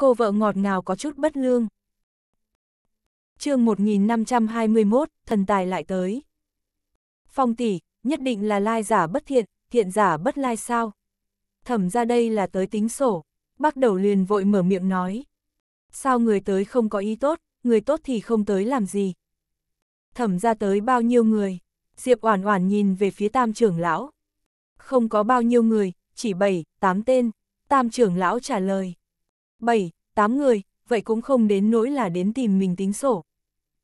cô vợ ngọt ngào có chút bất lương. chương 1521, thần tài lại tới. Phong tỷ, nhất định là lai giả bất thiện, thiện giả bất lai sao. Thẩm ra đây là tới tính sổ, bắt đầu liền vội mở miệng nói. Sao người tới không có ý tốt, người tốt thì không tới làm gì. Thẩm ra tới bao nhiêu người, Diệp Oản Oản nhìn về phía tam trưởng lão. Không có bao nhiêu người, chỉ bảy tám tên, tam trưởng lão trả lời. 7, 8 người, vậy cũng không đến nỗi là đến tìm mình tính sổ.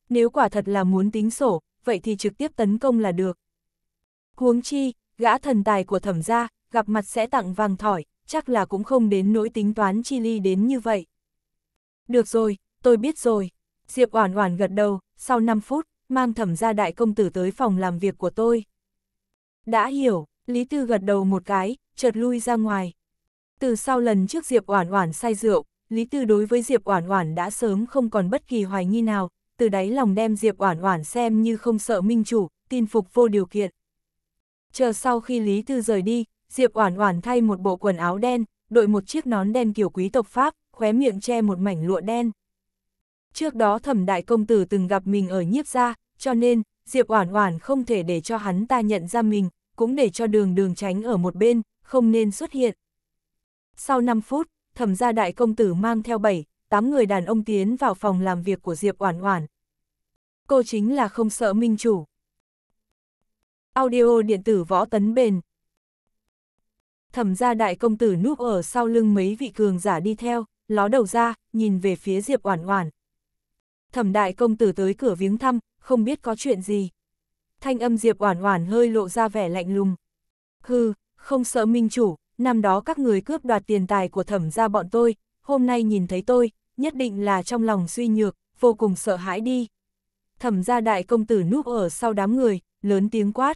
Nếu quả thật là muốn tính sổ, vậy thì trực tiếp tấn công là được. Huống chi, gã thần tài của thẩm gia, gặp mặt sẽ tặng vàng thỏi, chắc là cũng không đến nỗi tính toán chi ly đến như vậy. Được rồi, tôi biết rồi. Diệp Oản Oản gật đầu, sau 5 phút, mang thẩm gia đại công tử tới phòng làm việc của tôi. Đã hiểu, Lý Tư gật đầu một cái, chợt lui ra ngoài. Từ sau lần trước Diệp Oản Oản say rượu, Lý Tư đối với Diệp Oản Oản đã sớm không còn bất kỳ hoài nghi nào, từ đáy lòng đem Diệp Oản Oản xem như không sợ minh chủ, tin phục vô điều kiện. Chờ sau khi Lý Tư rời đi, Diệp Oản Oản thay một bộ quần áo đen, đội một chiếc nón đen kiểu quý tộc Pháp, khóe miệng che một mảnh lụa đen. Trước đó Thẩm đại công tử từng gặp mình ở nhiếp gia, cho nên Diệp Oản Oản không thể để cho hắn ta nhận ra mình, cũng để cho Đường Đường tránh ở một bên, không nên xuất hiện. Sau 5 phút, thẩm gia đại công tử mang theo 7, 8 người đàn ông tiến vào phòng làm việc của Diệp Oản Oản. Cô chính là không sợ minh chủ. Audio điện tử võ tấn bền. Thẩm gia đại công tử núp ở sau lưng mấy vị cường giả đi theo, ló đầu ra, nhìn về phía Diệp Oản Oản. Thẩm đại công tử tới cửa viếng thăm, không biết có chuyện gì. Thanh âm Diệp Oản Oản hơi lộ ra vẻ lạnh lùng. Hừ, không sợ minh chủ, năm đó các người cướp đoạt tiền tài của thẩm ra bọn tôi, hôm nay nhìn thấy tôi, nhất định là trong lòng suy nhược, vô cùng sợ hãi đi. Thẩm ra đại công tử núp ở sau đám người, lớn tiếng quát.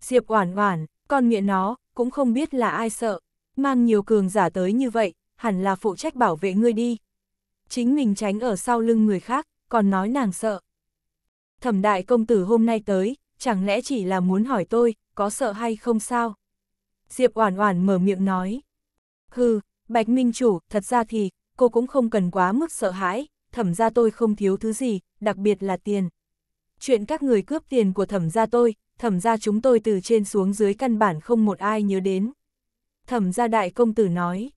Diệp oản oản, con miệng nó, cũng không biết là ai sợ, mang nhiều cường giả tới như vậy, hẳn là phụ trách bảo vệ ngươi đi. Chính mình tránh ở sau lưng người khác, còn nói nàng sợ. Thẩm đại công tử hôm nay tới, chẳng lẽ chỉ là muốn hỏi tôi, có sợ hay không sao? Diệp Oản Oản mở miệng nói. Hừ, Bạch Minh Chủ, thật ra thì, cô cũng không cần quá mức sợ hãi, thẩm gia tôi không thiếu thứ gì, đặc biệt là tiền. Chuyện các người cướp tiền của thẩm gia tôi, thẩm gia chúng tôi từ trên xuống dưới căn bản không một ai nhớ đến. Thẩm gia đại công tử nói.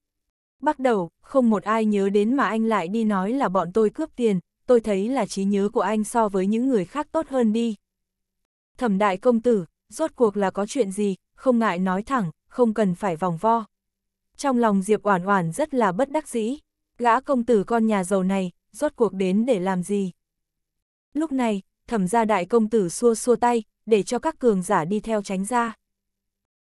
Bắt đầu, không một ai nhớ đến mà anh lại đi nói là bọn tôi cướp tiền, tôi thấy là trí nhớ của anh so với những người khác tốt hơn đi. Thẩm đại công tử, rốt cuộc là có chuyện gì, không ngại nói thẳng, không cần phải vòng vo. Trong lòng Diệp Oản Oản rất là bất đắc dĩ, gã công tử con nhà giàu này, rốt cuộc đến để làm gì? Lúc này, thẩm gia đại công tử xua xua tay, để cho các cường giả đi theo tránh ra.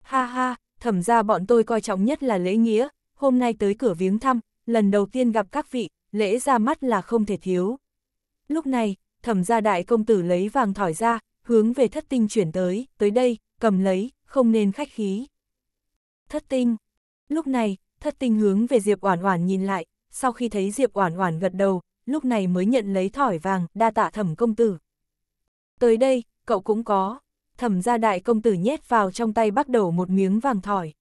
Ha ha, thẩm gia bọn tôi coi trọng nhất là lễ nghĩa, hôm nay tới cửa viếng thăm, lần đầu tiên gặp các vị, lễ ra mắt là không thể thiếu. Lúc này, thẩm gia đại công tử lấy vàng thỏi ra, hướng về thất tinh chuyển tới, tới đây, cầm lấy, không nên khách khí. Thất tinh. Lúc này, thất tinh hướng về Diệp Oản Oản nhìn lại, sau khi thấy Diệp Oản Oản gật đầu, lúc này mới nhận lấy thỏi vàng, đa tạ thẩm công tử. Tới đây, cậu cũng có. Thẩm gia đại công tử nhét vào trong tay bắt đầu một miếng vàng thỏi.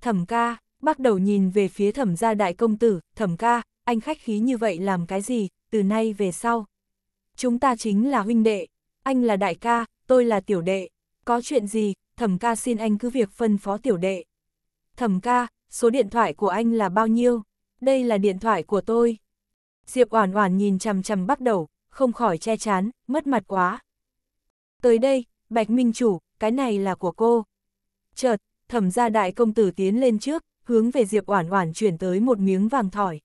Thẩm ca, bắt đầu nhìn về phía thẩm gia đại công tử, thẩm ca, anh khách khí như vậy làm cái gì, từ nay về sau. Chúng ta chính là huynh đệ, anh là đại ca, tôi là tiểu đệ, có chuyện gì, thẩm ca xin anh cứ việc phân phó tiểu đệ. Thẩm ca, số điện thoại của anh là bao nhiêu? Đây là điện thoại của tôi. Diệp Oản Oản nhìn chằm chằm bắt đầu, không khỏi che chán, mất mặt quá. Tới đây, Bạch Minh Chủ, cái này là của cô. Chợt, thẩm gia đại công tử tiến lên trước, hướng về Diệp Oản Oản chuyển tới một miếng vàng thỏi.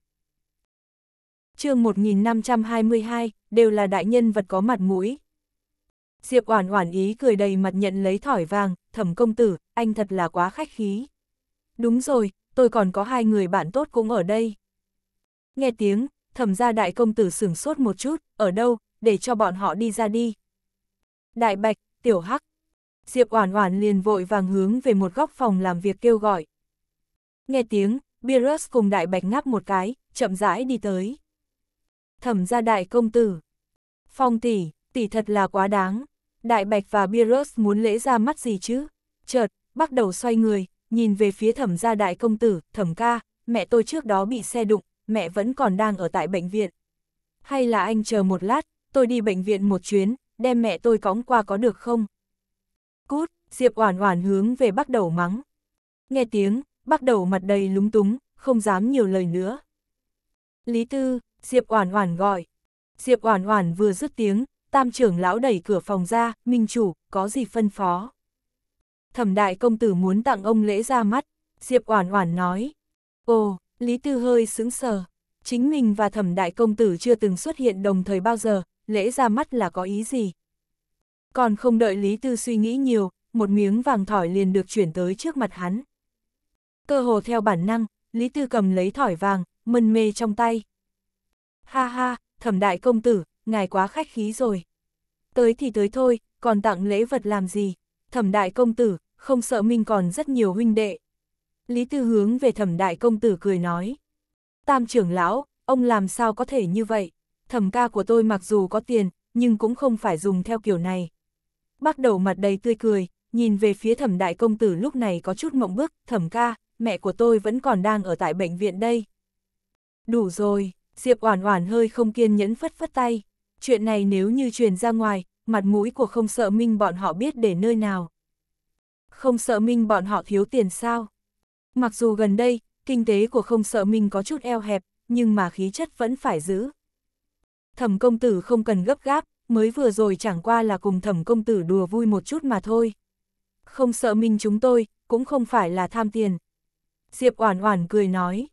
Chương 1522, đều là đại nhân vật có mặt mũi. Diệp Oản Oản ý cười đầy mặt nhận lấy thỏi vàng, "Thẩm công tử, anh thật là quá khách khí." "Đúng rồi, tôi còn có hai người bạn tốt cũng ở đây." Nghe tiếng, Thẩm gia đại công tử sửng sốt một chút, "Ở đâu? Để cho bọn họ đi ra đi." "Đại Bạch, Tiểu Hắc." Diệp Oản Oản liền vội vàng hướng về một góc phòng làm việc kêu gọi. Nghe tiếng, Beerus cùng Đại Bạch ngáp một cái, chậm rãi đi tới. "Thẩm gia đại công tử." "Phong tỷ." tỷ thật là quá đáng. Đại Bạch và Beerus muốn lễ ra mắt gì chứ? Chợt, bắt đầu xoay người, nhìn về phía thẩm gia đại công tử, thẩm ca, mẹ tôi trước đó bị xe đụng, mẹ vẫn còn đang ở tại bệnh viện. Hay là anh chờ một lát, tôi đi bệnh viện một chuyến, đem mẹ tôi cõng qua có được không? Cút, Diệp Oản Oản hướng về bắt đầu mắng. Nghe tiếng, bắt đầu mặt đầy lúng túng, không dám nhiều lời nữa. Lý Tư, Diệp Oản Oản gọi. Diệp Oản Oản vừa dứt tiếng, tam trưởng lão đẩy cửa phòng ra, minh chủ, có gì phân phó. Thẩm đại công tử muốn tặng ông lễ ra mắt, Diệp Oản Oản nói. Ồ, Lý Tư hơi sững sờ, chính mình và thẩm đại công tử chưa từng xuất hiện đồng thời bao giờ, lễ ra mắt là có ý gì? Còn không đợi Lý Tư suy nghĩ nhiều, một miếng vàng thỏi liền được chuyển tới trước mặt hắn. Cơ hồ theo bản năng, Lý Tư cầm lấy thỏi vàng, mân mê trong tay. Ha ha, thẩm đại công tử, ngài quá khách khí rồi. Tới thì tới thôi, còn tặng lễ vật làm gì? Thẩm đại công tử, không sợ mình còn rất nhiều huynh đệ. Lý Tư hướng về thẩm đại công tử cười nói. Tam trưởng lão, ông làm sao có thể như vậy? Thẩm ca của tôi mặc dù có tiền, nhưng cũng không phải dùng theo kiểu này. Bác đầu mặt đầy tươi cười, nhìn về phía thẩm đại công tử lúc này có chút mộng bức, thẩm ca, mẹ của tôi vẫn còn đang ở tại bệnh viện đây. Đủ rồi, Diệp Oản Oản hơi không kiên nhẫn phất phất tay chuyện này nếu như truyền ra ngoài, mặt mũi của không sợ minh bọn họ biết để nơi nào. Không sợ minh bọn họ thiếu tiền sao? Mặc dù gần đây, kinh tế của không sợ minh có chút eo hẹp, nhưng mà khí chất vẫn phải giữ. Thẩm công tử không cần gấp gáp, mới vừa rồi chẳng qua là cùng thẩm công tử đùa vui một chút mà thôi. Không sợ minh chúng tôi, cũng không phải là tham tiền. Diệp Oản Oản cười nói.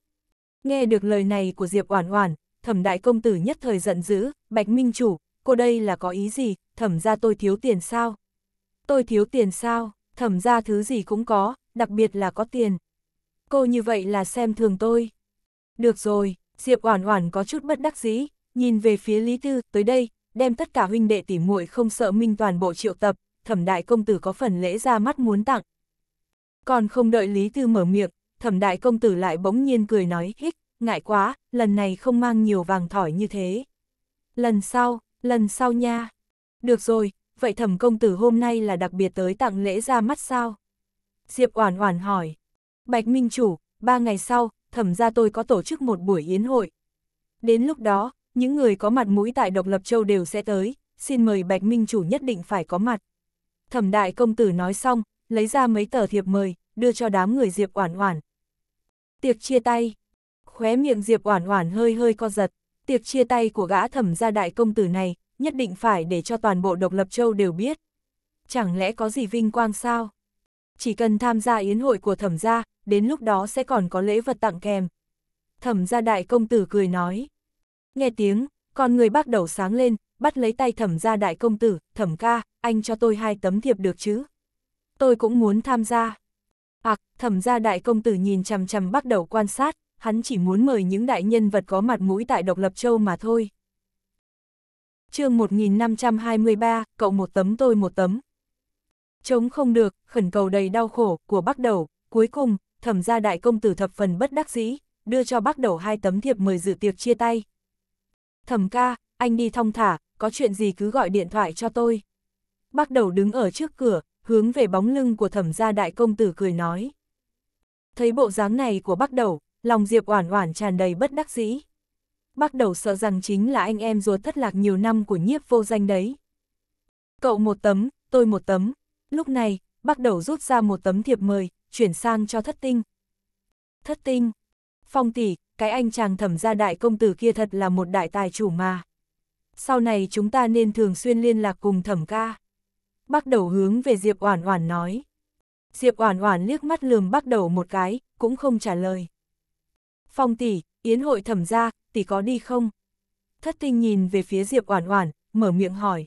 Nghe được lời này của Diệp Oản Oản, thẩm đại công tử nhất thời giận dữ, bạch minh chủ, cô đây là có ý gì, thẩm ra tôi thiếu tiền sao? Tôi thiếu tiền sao, thẩm ra thứ gì cũng có, đặc biệt là có tiền. Cô như vậy là xem thường tôi. Được rồi, Diệp Oản Oản có chút bất đắc dĩ, nhìn về phía Lý Tư, tới đây, đem tất cả huynh đệ tỉ muội không sợ minh toàn bộ triệu tập, thẩm đại công tử có phần lễ ra mắt muốn tặng. Còn không đợi Lý Tư mở miệng, thẩm đại công tử lại bỗng nhiên cười nói hích ngại quá, lần này không mang nhiều vàng thỏi như thế. Lần sau, lần sau nha. Được rồi, vậy thẩm công tử hôm nay là đặc biệt tới tặng lễ ra mắt sao? Diệp Oản Oản hỏi. Bạch Minh Chủ, ba ngày sau, thẩm ra tôi có tổ chức một buổi yến hội. Đến lúc đó, những người có mặt mũi tại Độc Lập Châu đều sẽ tới, xin mời Bạch Minh Chủ nhất định phải có mặt. Thẩm đại công tử nói xong, lấy ra mấy tờ thiệp mời, đưa cho đám người Diệp Oản Oản. Tiệc chia tay khóe miệng Diệp Oản Oản hơi hơi co giật, tiệc chia tay của gã thẩm gia đại công tử này, nhất định phải để cho toàn bộ độc lập châu đều biết. Chẳng lẽ có gì vinh quang sao? Chỉ cần tham gia yến hội của thẩm gia, đến lúc đó sẽ còn có lễ vật tặng kèm. Thẩm gia đại công tử cười nói. Nghe tiếng, con người bác đầu sáng lên, bắt lấy tay thẩm gia đại công tử, thẩm ca, anh cho tôi hai tấm thiệp được chứ? Tôi cũng muốn tham gia. Ảc, thẩm gia đại công tử nhìn chằm chằm bắt đầu quan sát, hắn chỉ muốn mời những đại nhân vật có mặt mũi tại Độc Lập Châu mà thôi. chương 1523, cậu một tấm tôi một tấm. Chống không được, khẩn cầu đầy đau khổ của bác đầu, cuối cùng, thẩm gia đại công tử thập phần bất đắc dĩ, đưa cho bác đầu hai tấm thiệp mời dự tiệc chia tay. Thẩm ca, anh đi thong thả, có chuyện gì cứ gọi điện thoại cho tôi. Bác đầu đứng ở trước cửa, hướng về bóng lưng của thẩm gia đại công tử cười nói. Thấy bộ dáng này của bác đầu, lòng Diệp Oản Oản tràn đầy bất đắc dĩ. Bắt đầu sợ rằng chính là anh em ruột thất lạc nhiều năm của nhiếp vô danh đấy. Cậu một tấm, tôi một tấm. Lúc này, bắt đầu rút ra một tấm thiệp mời, chuyển sang cho thất tinh. Thất tinh. Phong tỷ, cái anh chàng thẩm gia đại công tử kia thật là một đại tài chủ mà. Sau này chúng ta nên thường xuyên liên lạc cùng thẩm ca. Bắt đầu hướng về Diệp Oản Oản nói. Diệp Oản Oản liếc mắt lườm bắt đầu một cái, cũng không trả lời. Phong tỷ, yến hội thẩm gia, tỷ có đi không? Thất tinh nhìn về phía Diệp Oản Oản, mở miệng hỏi.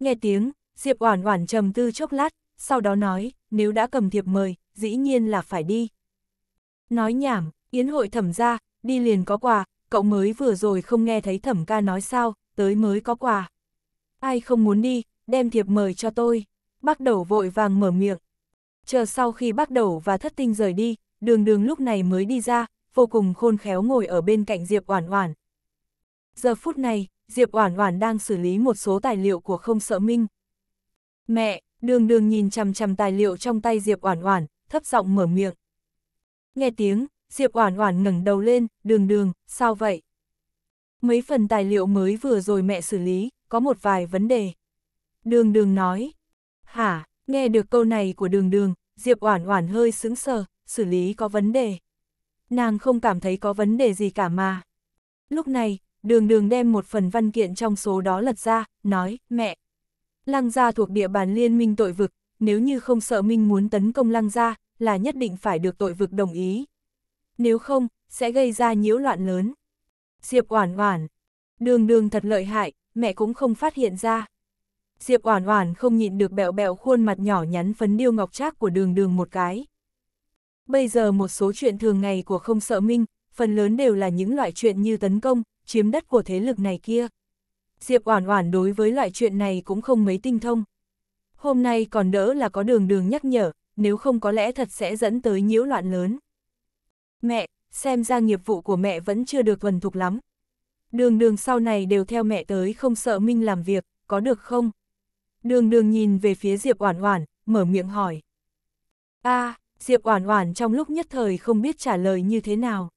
Nghe tiếng, Diệp Oản Oản trầm tư chốc lát, sau đó nói, nếu đã cầm thiệp mời, dĩ nhiên là phải đi. Nói nhảm, yến hội thẩm gia, đi liền có quà, cậu mới vừa rồi không nghe thấy thẩm ca nói sao, tới mới có quà. Ai không muốn đi, đem thiệp mời cho tôi. Bác đầu vội vàng mở miệng. Chờ sau khi bác đầu và thất tinh rời đi, đường đường lúc này mới đi ra, vô cùng khôn khéo ngồi ở bên cạnh Diệp Oản Oản. Giờ phút này, Diệp Oản Oản đang xử lý một số tài liệu của Không Sợ Minh. "Mẹ." Đường Đường nhìn chằm chằm tài liệu trong tay Diệp Oản Oản, thấp giọng mở miệng. Nghe tiếng, Diệp Oản Oản ngẩng đầu lên, "Đường Đường, sao vậy?" Mấy phần tài liệu mới vừa rồi mẹ xử lý, có một vài vấn đề. Đường Đường nói. "Hả?" Nghe được câu này của Đường Đường, Diệp Oản Oản hơi sững sờ, xử lý có vấn đề nàng không cảm thấy có vấn đề gì cả mà. Lúc này, đường đường đem một phần văn kiện trong số đó lật ra, nói, mẹ. Lăng gia thuộc địa bàn liên minh tội vực, nếu như không sợ Minh muốn tấn công lăng gia, là nhất định phải được tội vực đồng ý. Nếu không, sẽ gây ra nhiễu loạn lớn. Diệp Oản Oản, đường đường thật lợi hại, mẹ cũng không phát hiện ra. Diệp Oản Oản không nhịn được bẹo bẹo khuôn mặt nhỏ nhắn phấn điêu ngọc trác của đường đường một cái. Bây giờ một số chuyện thường ngày của không sợ minh, phần lớn đều là những loại chuyện như tấn công, chiếm đất của thế lực này kia. Diệp Oản Oản đối với loại chuyện này cũng không mấy tinh thông. Hôm nay còn đỡ là có đường đường nhắc nhở, nếu không có lẽ thật sẽ dẫn tới nhiễu loạn lớn. Mẹ, xem ra nghiệp vụ của mẹ vẫn chưa được thuần thục lắm. Đường đường sau này đều theo mẹ tới không sợ Minh làm việc, có được không? Đường đường nhìn về phía Diệp Oản Oản, mở miệng hỏi. a à, Diệp Oản Oản trong lúc nhất thời không biết trả lời như thế nào.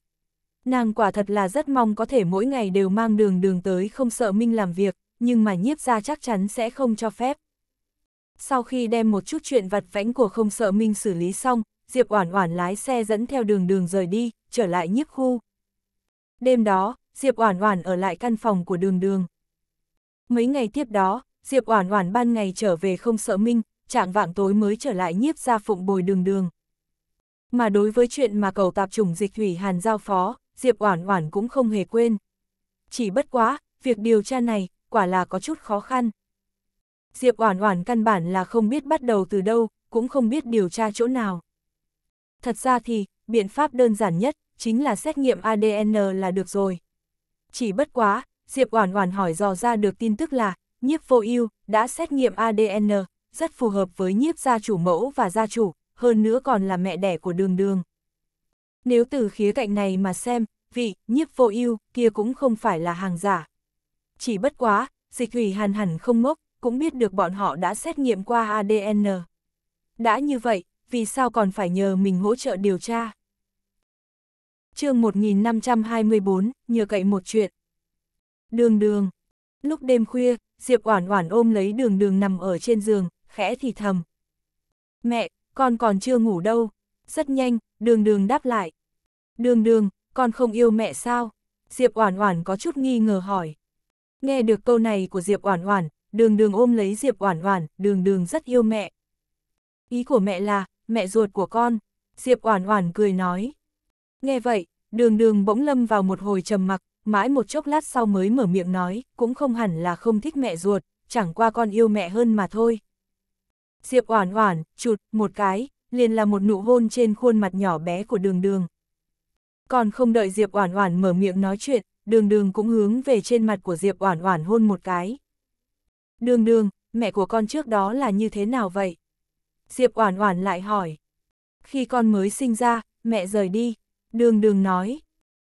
Nàng quả thật là rất mong có thể mỗi ngày đều mang đường đường tới không sợ Minh làm việc, nhưng mà nhiếp gia chắc chắn sẽ không cho phép. Sau khi đem một chút chuyện vặt vãnh của không sợ Minh xử lý xong, Diệp Oản Oản lái xe dẫn theo đường đường rời đi, trở lại nhiếp khu. Đêm đó, Diệp Oản Oản ở lại căn phòng của đường đường. Mấy ngày tiếp đó, Diệp Oản Oản ban ngày trở về không sợ Minh, trạng vạng tối mới trở lại nhiếp gia phụng bồi đường đường. Mà đối với chuyện mà cầu tạp chủng dịch thủy hàn giao phó, Diệp Oản Oản cũng không hề quên. Chỉ bất quá, việc điều tra này, quả là có chút khó khăn. Diệp Oản Oản căn bản là không biết bắt đầu từ đâu, cũng không biết điều tra chỗ nào. Thật ra thì, biện pháp đơn giản nhất, chính là xét nghiệm ADN là được rồi. Chỉ bất quá, Diệp Oản Oản hỏi dò ra được tin tức là, nhiếp vô ưu đã xét nghiệm ADN, rất phù hợp với nhiếp gia chủ mẫu và gia chủ, hơn nữa còn là mẹ đẻ của đường đường. Nếu từ khía cạnh này mà xem, vị, nhiếp vô ưu kia cũng không phải là hàng giả. Chỉ bất quá, dịch hủy hàn hẳn không mốc cũng biết được bọn họ đã xét nghiệm qua ADN. Đã như vậy, vì sao còn phải nhờ mình hỗ trợ điều tra? chương 1524, nhờ cậy một chuyện. Đường đường. Lúc đêm khuya, Diệp Oản Oản ôm lấy đường đường nằm ở trên giường, khẽ thì thầm. Mẹ, con còn chưa ngủ đâu. Rất nhanh, đường đường đáp lại. Đường đường, con không yêu mẹ sao? Diệp Oản Oản có chút nghi ngờ hỏi. Nghe được câu này của Diệp Oản Oản, Đường Đường ôm lấy Diệp Oản Oản, Đường Đường rất yêu mẹ. Ý của mẹ là mẹ ruột của con, Diệp Oản Oản cười nói. Nghe vậy, Đường Đường bỗng lâm vào một hồi trầm mặc, mãi một chốc lát sau mới mở miệng nói, cũng không hẳn là không thích mẹ ruột, chẳng qua con yêu mẹ hơn mà thôi. Diệp Oản Oản, chụt, một cái, liền là một nụ hôn trên khuôn mặt nhỏ bé của đường đường. Còn không đợi Diệp Oản Oản mở miệng nói chuyện, đường đường cũng hướng về trên mặt của Diệp Oản Oản hôn một cái. Đường đường, mẹ của con trước đó là như thế nào vậy? Diệp Oản Oản lại hỏi. Khi con mới sinh ra, mẹ rời đi, đường đường nói.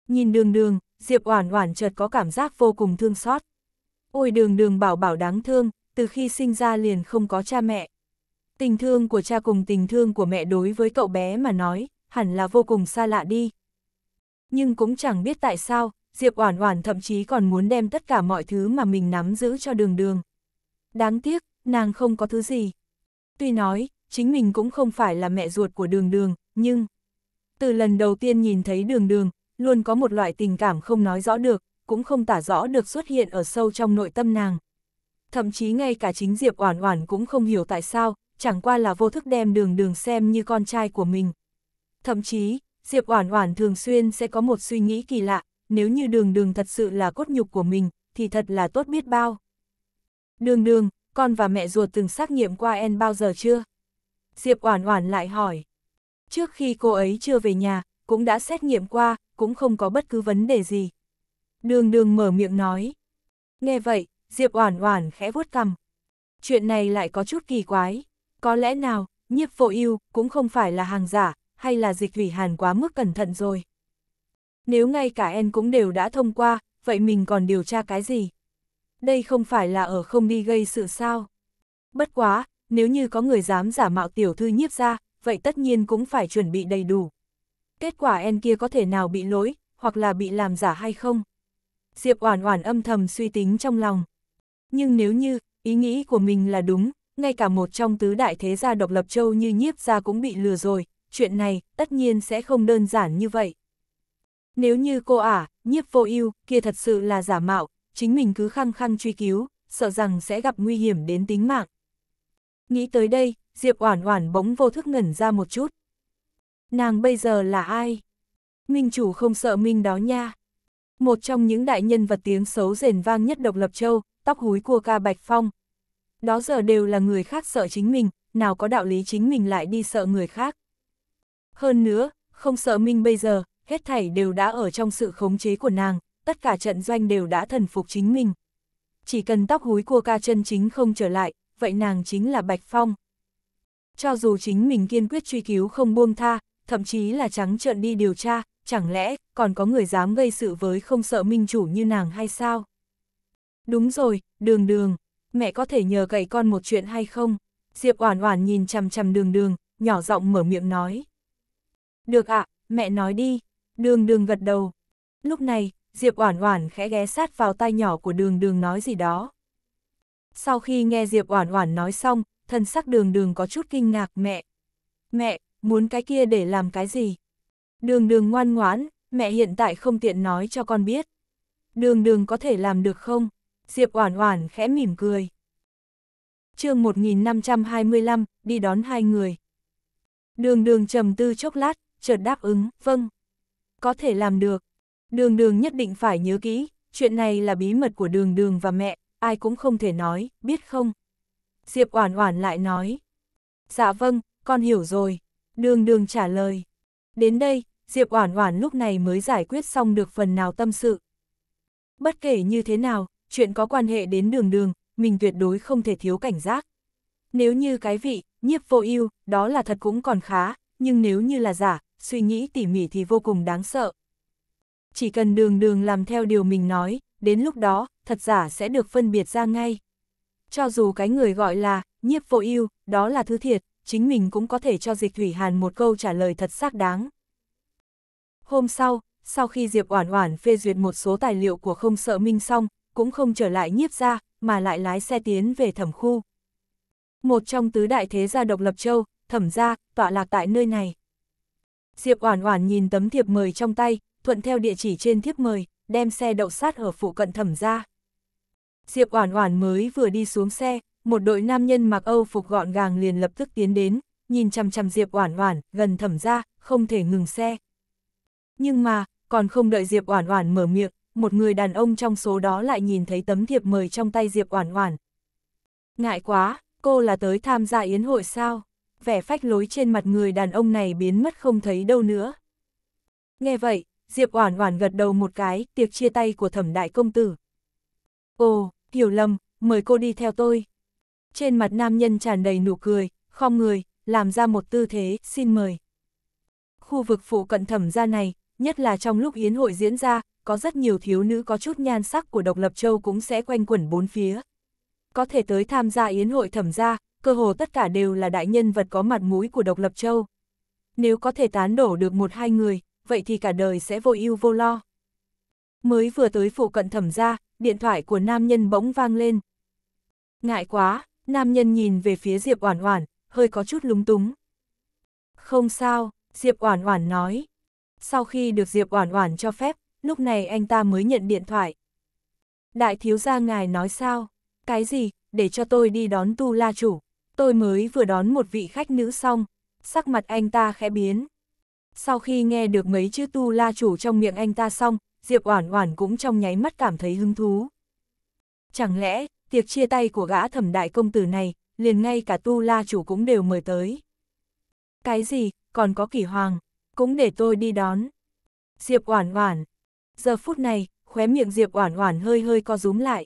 Nhìn đường đường, Diệp Oản Oản chợt có cảm giác vô cùng thương xót. Ôi đường đường bảo bảo đáng thương, từ khi sinh ra liền không có cha mẹ. Tình thương của cha cùng tình thương của mẹ đối với cậu bé mà nói, hẳn là vô cùng xa lạ đi. Nhưng cũng chẳng biết tại sao, Diệp Oản Oản thậm chí còn muốn đem tất cả mọi thứ mà mình nắm giữ cho Đường Đường. Đáng tiếc, nàng không có thứ gì. Tuy nói, chính mình cũng không phải là mẹ ruột của Đường Đường, nhưng từ lần đầu tiên nhìn thấy Đường Đường, luôn có một loại tình cảm không nói rõ được, cũng không tả rõ được xuất hiện ở sâu trong nội tâm nàng. Thậm chí ngay cả chính Diệp Oản Oản cũng không hiểu tại sao, chẳng qua là vô thức đem đường đường xem như con trai của mình. Thậm chí, Diệp Oản Oản thường xuyên sẽ có một suy nghĩ kỳ lạ, nếu như đường đường thật sự là cốt nhục của mình, thì thật là tốt biết bao. Đường đường, con và mẹ ruột từng xác nghiệm qua en bao giờ chưa? Diệp Oản Oản lại hỏi. Trước khi cô ấy chưa về nhà, cũng đã xét nghiệm qua, cũng không có bất cứ vấn đề gì. Đường đường mở miệng nói. Nghe vậy, Diệp Oản Oản khẽ vuốt cằm. Chuyện này lại có chút kỳ quái. Có lẽ nào, nhiếp vô yêu cũng không phải là hàng giả, hay là dịch thủy hàn quá mức cẩn thận rồi. Nếu ngay cả en cũng đều đã thông qua, vậy mình còn điều tra cái gì? Đây không phải là ở không đi gây sự sao? Bất quá, nếu như có người dám giả mạo tiểu thư nhiếp ra, vậy tất nhiên cũng phải chuẩn bị đầy đủ. Kết quả en kia có thể nào bị lỗi, hoặc là bị làm giả hay không? Diệp Oản Oản âm thầm suy tính trong lòng. Nhưng nếu như ý nghĩ của mình là đúng, ngay cả một trong tứ đại thế gia độc lập châu như nhiếp gia cũng bị lừa rồi, chuyện này tất nhiên sẽ không đơn giản như vậy. Nếu như cô ả, à, nhiếp vô ưu kia thật sự là giả mạo, chính mình cứ khăng khăng truy cứu, sợ rằng sẽ gặp nguy hiểm đến tính mạng. Nghĩ tới đây, Diệp Oản Oản bỗng vô thức ngẩn ra một chút. Nàng bây giờ là ai? Minh chủ không sợ Minh đó nha. Một trong những đại nhân vật tiếng xấu rền vang nhất độc lập châu, tóc húi cua ca Bạch Phong, đó giờ đều là người khác sợ chính mình, nào có đạo lý chính mình lại đi sợ người khác. Hơn nữa, không sợ Minh bây giờ, hết thảy đều đã ở trong sự khống chế của nàng, tất cả trận doanh đều đã thần phục chính mình. Chỉ cần tóc húi cua ca chân chính không trở lại, vậy nàng chính là Bạch Phong. Cho dù chính mình kiên quyết truy cứu không buông tha, thậm chí là trắng trợn đi điều tra, chẳng lẽ còn có người dám gây sự với không sợ minh chủ như nàng hay sao? Đúng rồi, đường đường, mẹ có thể nhờ cậy con một chuyện hay không? Diệp Oản Oản nhìn chằm chằm Đường Đường, nhỏ giọng mở miệng nói. Được ạ, mẹ nói đi. Đường Đường gật đầu. Lúc này, Diệp Oản Oản khẽ ghé sát vào tai nhỏ của Đường Đường nói gì đó. Sau khi nghe Diệp Oản Oản nói xong, thân sắc Đường Đường có chút kinh ngạc mẹ. Mẹ, muốn cái kia để làm cái gì? Đường Đường ngoan ngoãn, mẹ hiện tại không tiện nói cho con biết. Đường Đường có thể làm được không? Diệp Oản Oản khẽ mỉm cười. Chương 1525, đi đón hai người. Đường Đường trầm tư chốc lát, chợt đáp ứng, "Vâng, có thể làm được." Đường Đường nhất định phải nhớ kỹ, chuyện này là bí mật của Đường Đường và mẹ, ai cũng không thể nói, biết không? Diệp Oản Oản lại nói, "Dạ vâng, con hiểu rồi." Đường Đường trả lời. Đến đây, Diệp Oản Oản lúc này mới giải quyết xong được phần nào tâm sự. Bất kể như thế nào, chuyện có quan hệ đến đường đường, mình tuyệt đối không thể thiếu cảnh giác. Nếu như cái vị, nhiếp vô ưu đó là thật cũng còn khá, nhưng nếu như là giả, suy nghĩ tỉ mỉ thì vô cùng đáng sợ. Chỉ cần đường đường làm theo điều mình nói, đến lúc đó, thật giả sẽ được phân biệt ra ngay. Cho dù cái người gọi là, nhiếp vô ưu đó là thứ thiệt, chính mình cũng có thể cho Dịch Thủy Hàn một câu trả lời thật xác đáng. Hôm sau, sau khi Diệp Oản Oản phê duyệt một số tài liệu của không sợ minh xong, cũng không trở lại nhiếp ra, mà lại lái xe tiến về thẩm khu. Một trong tứ đại thế gia độc lập châu, thẩm gia, tọa lạc tại nơi này. Diệp Oản Oản nhìn tấm thiệp mời trong tay, thuận theo địa chỉ trên thiệp mời, đem xe đậu sát ở phụ cận thẩm gia. Diệp Oản Oản mới vừa đi xuống xe, một đội nam nhân mặc Âu phục gọn gàng liền lập tức tiến đến, nhìn chằm chằm Diệp Oản Oản, gần thẩm gia, không thể ngừng xe. Nhưng mà, còn không đợi Diệp Oản Oản mở miệng, một người đàn ông trong số đó lại nhìn thấy tấm thiệp mời trong tay Diệp Oản Oản. Ngại quá, cô là tới tham gia yến hội sao? Vẻ phách lối trên mặt người đàn ông này biến mất không thấy đâu nữa. Nghe vậy, Diệp Oản Oản gật đầu một cái, tiệc chia tay của Thẩm đại công tử. "Ồ, hiểu lầm, mời cô đi theo tôi." Trên mặt nam nhân tràn đầy nụ cười, khom người, làm ra một tư thế, "Xin mời." Khu vực phụ cận Thẩm gia này, nhất là trong lúc yến hội diễn ra, có rất nhiều thiếu nữ có chút nhan sắc của độc lập châu cũng sẽ quanh quẩn bốn phía. Có thể tới tham gia yến hội thẩm gia, cơ hồ tất cả đều là đại nhân vật có mặt mũi của độc lập châu. Nếu có thể tán đổ được một hai người, vậy thì cả đời sẽ vô ưu vô lo. Mới vừa tới phụ cận thẩm gia, điện thoại của nam nhân bỗng vang lên. Ngại quá, nam nhân nhìn về phía Diệp Oản Oản, hơi có chút lúng túng. Không sao, Diệp Oản Oản nói. Sau khi được Diệp Oản Oản cho phép, lúc này anh ta mới nhận điện thoại. Đại thiếu gia ngài nói sao? Cái gì, để cho tôi đi đón tu la chủ. Tôi mới vừa đón một vị khách nữ xong, sắc mặt anh ta khẽ biến. Sau khi nghe được mấy chữ tu la chủ trong miệng anh ta xong, Diệp Oản Oản cũng trong nháy mắt cảm thấy hứng thú. Chẳng lẽ, tiệc chia tay của gã thẩm đại công tử này, liền ngay cả tu la chủ cũng đều mời tới. Cái gì, còn có kỷ hoàng, cũng để tôi đi đón. Diệp Oản Oản, Giờ phút này, khóe miệng Diệp Oản Oản hơi hơi co rúm lại.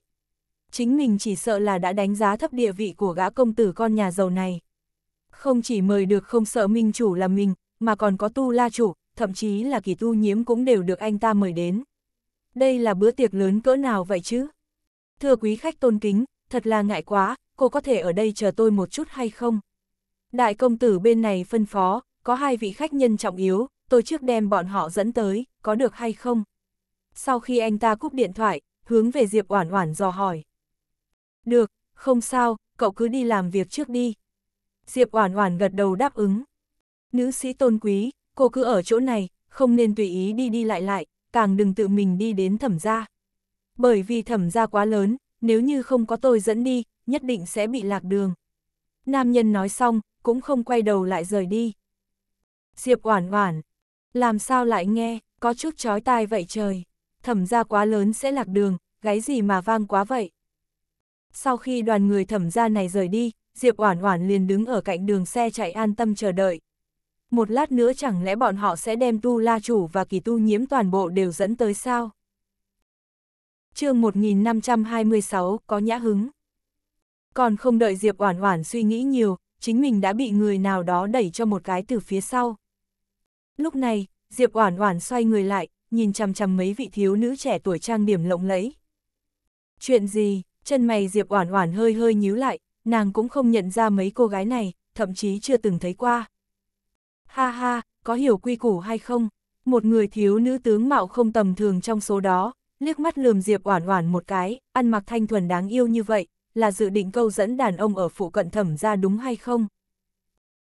Chính mình chỉ sợ là đã đánh giá thấp địa vị của gã công tử con nhà giàu này. Không chỉ mời được không sợ minh chủ là mình, mà còn có tu la chủ, thậm chí là kỳ tu nhiễm cũng đều được anh ta mời đến. Đây là bữa tiệc lớn cỡ nào vậy chứ? Thưa quý khách tôn kính, thật là ngại quá, cô có thể ở đây chờ tôi một chút hay không? Đại công tử bên này phân phó, có hai vị khách nhân trọng yếu, tôi trước đem bọn họ dẫn tới, có được hay không? sau khi anh ta cúp điện thoại, hướng về Diệp Oản Oản dò hỏi. Được, không sao, cậu cứ đi làm việc trước đi. Diệp Oản Oản gật đầu đáp ứng. Nữ sĩ tôn quý, cô cứ ở chỗ này, không nên tùy ý đi đi lại lại, càng đừng tự mình đi đến thẩm gia. Bởi vì thẩm gia quá lớn, nếu như không có tôi dẫn đi, nhất định sẽ bị lạc đường. Nam nhân nói xong, cũng không quay đầu lại rời đi. Diệp Oản Oản, làm sao lại nghe, có chút chói tai vậy trời thẩm ra quá lớn sẽ lạc đường, gáy gì mà vang quá vậy. Sau khi đoàn người thẩm ra này rời đi, Diệp Oản Oản liền đứng ở cạnh đường xe chạy an tâm chờ đợi. Một lát nữa chẳng lẽ bọn họ sẽ đem Tu La chủ và Kỳ Tu nhiễm toàn bộ đều dẫn tới sao? Chương 1526 có nhã hứng. Còn không đợi Diệp Oản Oản suy nghĩ nhiều, chính mình đã bị người nào đó đẩy cho một cái từ phía sau. Lúc này, Diệp Oản Oản xoay người lại, nhìn chằm chằm mấy vị thiếu nữ trẻ tuổi trang điểm lộng lẫy. Chuyện gì, chân mày Diệp Oản Oản hơi hơi nhíu lại, nàng cũng không nhận ra mấy cô gái này, thậm chí chưa từng thấy qua. Ha ha, có hiểu quy củ hay không? Một người thiếu nữ tướng mạo không tầm thường trong số đó, liếc mắt lườm Diệp Oản Oản một cái, ăn mặc thanh thuần đáng yêu như vậy, là dự định câu dẫn đàn ông ở phụ cận thẩm ra đúng hay không?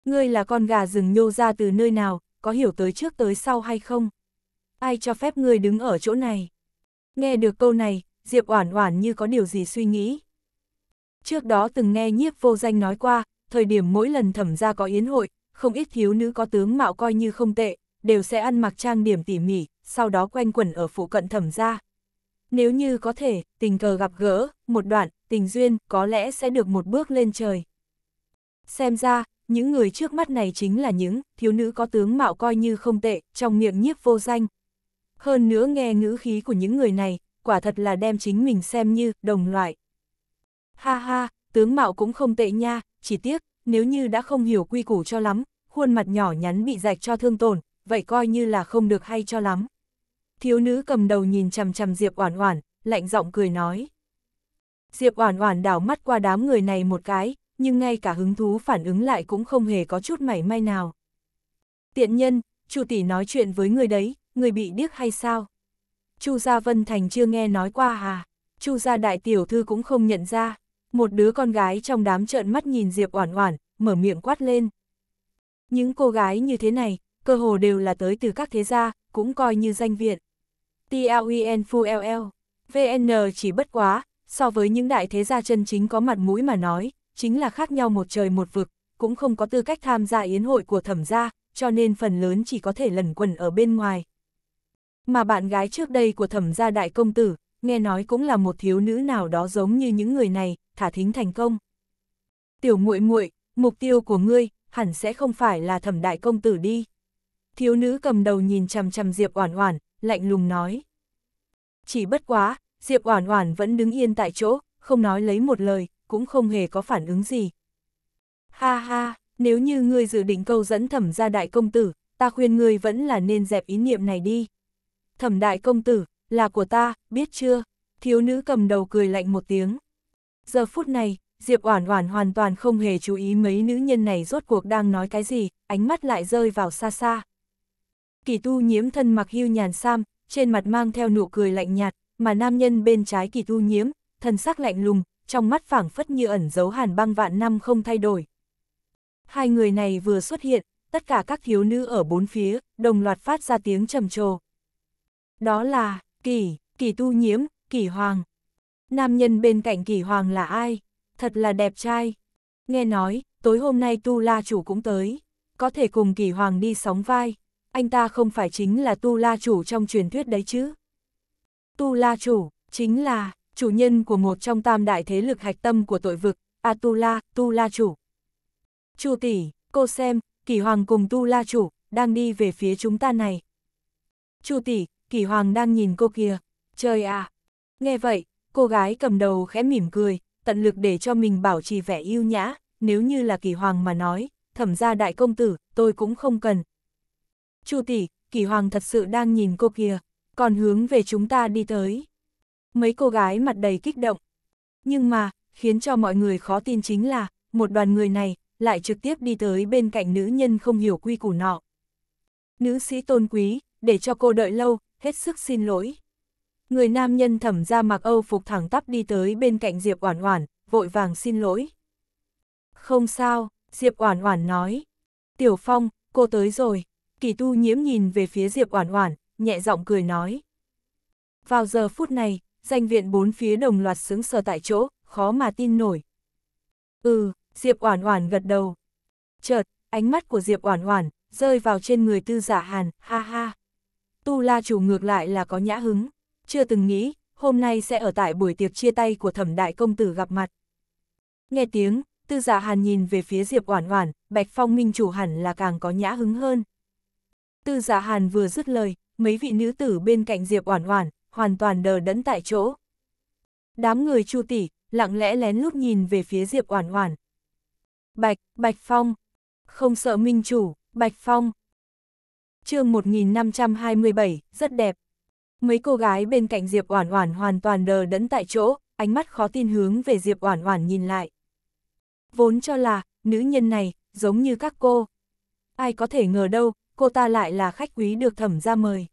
Ngươi là con gà rừng nhô ra từ nơi nào, có hiểu tới trước tới sau hay không? ai cho phép ngươi đứng ở chỗ này? Nghe được câu này, Diệp Oản Oản như có điều gì suy nghĩ. Trước đó từng nghe nhiếp vô danh nói qua, thời điểm mỗi lần thẩm gia có yến hội, không ít thiếu nữ có tướng mạo coi như không tệ, đều sẽ ăn mặc trang điểm tỉ mỉ, sau đó quanh quẩn ở phụ cận thẩm gia. Nếu như có thể, tình cờ gặp gỡ, một đoạn, tình duyên, có lẽ sẽ được một bước lên trời. Xem ra, những người trước mắt này chính là những thiếu nữ có tướng mạo coi như không tệ, trong miệng nhiếp vô danh, hơn nữa nghe ngữ khí của những người này, quả thật là đem chính mình xem như đồng loại. Ha ha, tướng mạo cũng không tệ nha, chỉ tiếc, nếu như đã không hiểu quy củ cho lắm, khuôn mặt nhỏ nhắn bị rạch cho thương tổn, vậy coi như là không được hay cho lắm. Thiếu nữ cầm đầu nhìn chằm chằm Diệp Oản Oản, lạnh giọng cười nói. Diệp Oản Oản đảo mắt qua đám người này một cái, nhưng ngay cả hứng thú phản ứng lại cũng không hề có chút mảy may nào. Tiện nhân, chủ tỷ nói chuyện với người đấy, người bị điếc hay sao? Chu Gia Vân Thành chưa nghe nói qua hà? Chu Gia Đại Tiểu Thư cũng không nhận ra. Một đứa con gái trong đám trợn mắt nhìn Diệp Oản Oản, mở miệng quát lên. Những cô gái như thế này, cơ hồ đều là tới từ các thế gia, cũng coi như danh viện. TLEN FULL, VN chỉ bất quá, so với những đại thế gia chân chính có mặt mũi mà nói, chính là khác nhau một trời một vực, cũng không có tư cách tham gia yến hội của thẩm gia, cho nên phần lớn chỉ có thể lẩn quẩn ở bên ngoài, mà bạn gái trước đây của thẩm gia đại công tử, nghe nói cũng là một thiếu nữ nào đó giống như những người này, thả thính thành công. Tiểu muội muội, mục tiêu của ngươi hẳn sẽ không phải là thẩm đại công tử đi. Thiếu nữ cầm đầu nhìn chằm chằm Diệp Oản Oản, lạnh lùng nói. Chỉ bất quá, Diệp Oản Oản vẫn đứng yên tại chỗ, không nói lấy một lời, cũng không hề có phản ứng gì. Ha ha, nếu như ngươi dự định câu dẫn thẩm gia đại công tử, ta khuyên ngươi vẫn là nên dẹp ý niệm này đi thẩm đại công tử, là của ta, biết chưa? Thiếu nữ cầm đầu cười lạnh một tiếng. Giờ phút này, Diệp Oản Oản hoàn toàn không hề chú ý mấy nữ nhân này rốt cuộc đang nói cái gì, ánh mắt lại rơi vào xa xa. Kỳ Tu Nhiễm thân mặc hưu nhàn sam, trên mặt mang theo nụ cười lạnh nhạt, mà nam nhân bên trái Kỳ Tu Nhiễm, thân sắc lạnh lùng, trong mắt phảng phất như ẩn giấu hàn băng vạn năm không thay đổi. Hai người này vừa xuất hiện, tất cả các thiếu nữ ở bốn phía đồng loạt phát ra tiếng trầm trồ. Đó là, kỳ kỳ tu nhiễm, kỳ hoàng. Nam nhân bên cạnh kỳ hoàng là ai? Thật là đẹp trai. Nghe nói, tối hôm nay tu la chủ cũng tới. Có thể cùng kỳ hoàng đi sóng vai. Anh ta không phải chính là tu la chủ trong truyền thuyết đấy chứ. Tu la chủ, chính là, chủ nhân của một trong tam đại thế lực hạch tâm của tội vực, Atula, à, Tu La Chủ. Chu tỷ, cô xem, Kỳ Hoàng cùng Tu La Chủ, đang đi về phía chúng ta này. Chu tỷ, kỳ hoàng đang nhìn cô kia, trời à. Nghe vậy, cô gái cầm đầu khẽ mỉm cười, tận lực để cho mình bảo trì vẻ yêu nhã, nếu như là kỳ hoàng mà nói, thẩm ra đại công tử, tôi cũng không cần. Chu tỷ, kỳ hoàng thật sự đang nhìn cô kia, còn hướng về chúng ta đi tới. Mấy cô gái mặt đầy kích động. Nhưng mà, khiến cho mọi người khó tin chính là, một đoàn người này, lại trực tiếp đi tới bên cạnh nữ nhân không hiểu quy củ nọ. Nữ sĩ tôn quý, để cho cô đợi lâu, hết sức xin lỗi. Người nam nhân thẩm ra mặc Âu phục thẳng tắp đi tới bên cạnh Diệp Oản Oản, vội vàng xin lỗi. Không sao, Diệp Oản Oản nói. Tiểu Phong, cô tới rồi. Kỳ tu nhiễm nhìn về phía Diệp Oản Oản, nhẹ giọng cười nói. Vào giờ phút này, danh viện bốn phía đồng loạt sững sờ tại chỗ, khó mà tin nổi. Ừ, Diệp Oản Oản gật đầu. Chợt, ánh mắt của Diệp Oản Oản rơi vào trên người Tư giả dạ Hàn, ha ha. Tu La chủ ngược lại là có nhã hứng, chưa từng nghĩ, hôm nay sẽ ở tại buổi tiệc chia tay của thẩm đại công tử gặp mặt. Nghe tiếng, tư giả dạ hàn nhìn về phía Diệp Oản Oản, Bạch Phong Minh chủ hẳn là càng có nhã hứng hơn. Tư giả dạ hàn vừa dứt lời, mấy vị nữ tử bên cạnh Diệp Oản Oản, hoàn toàn đờ đẫn tại chỗ. Đám người Chu tỷ lặng lẽ lén lút nhìn về phía Diệp Oản Oản. Bạch, Bạch Phong, không sợ Minh chủ, Bạch Phong, chương 1527, rất đẹp. Mấy cô gái bên cạnh Diệp Oản Oản hoàn toàn đờ đẫn tại chỗ, ánh mắt khó tin hướng về Diệp Oản Oản nhìn lại. Vốn cho là, nữ nhân này, giống như các cô. Ai có thể ngờ đâu, cô ta lại là khách quý được thẩm ra mời.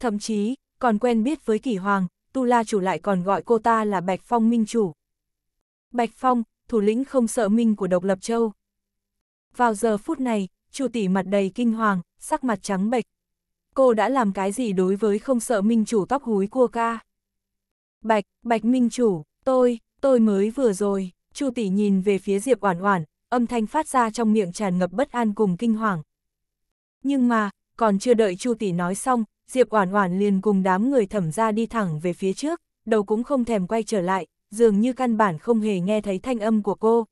Thậm chí, còn quen biết với kỷ hoàng, Tu La chủ lại còn gọi cô ta là Bạch Phong Minh Chủ. Bạch Phong, thủ lĩnh không sợ Minh của Độc Lập Châu. Vào giờ phút này, chủ tỷ mặt đầy kinh hoàng, sắc mặt trắng bệch. Cô đã làm cái gì đối với không sợ minh chủ tóc húi cua ca? Bạch, bạch minh chủ, tôi, tôi mới vừa rồi, Chu tỷ nhìn về phía Diệp Oản Oản, âm thanh phát ra trong miệng tràn ngập bất an cùng kinh hoàng. Nhưng mà, còn chưa đợi Chu tỷ nói xong, Diệp Oản Oản liền cùng đám người thẩm ra đi thẳng về phía trước, đầu cũng không thèm quay trở lại, dường như căn bản không hề nghe thấy thanh âm của cô.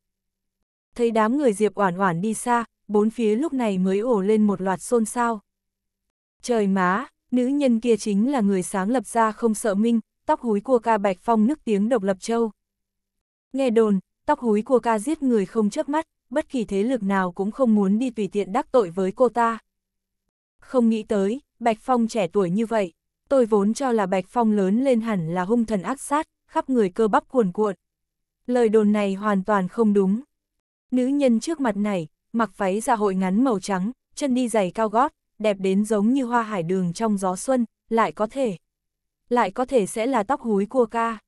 Thấy đám người Diệp Oản Oản đi xa, bốn phía lúc này mới ổ lên một loạt xôn xao. Trời má, nữ nhân kia chính là người sáng lập ra không sợ minh, tóc húi của ca bạch phong nức tiếng độc lập châu. Nghe đồn, tóc húi của ca giết người không chớp mắt, bất kỳ thế lực nào cũng không muốn đi tùy tiện đắc tội với cô ta. Không nghĩ tới, Bạch Phong trẻ tuổi như vậy, tôi vốn cho là Bạch Phong lớn lên hẳn là hung thần ác sát, khắp người cơ bắp cuồn cuộn. Lời đồn này hoàn toàn không đúng. Nữ nhân trước mặt này, mặc váy dạ hội ngắn màu trắng, chân đi giày cao gót, đẹp đến giống như hoa hải đường trong gió xuân, lại có thể. Lại có thể sẽ là tóc húi cua ca.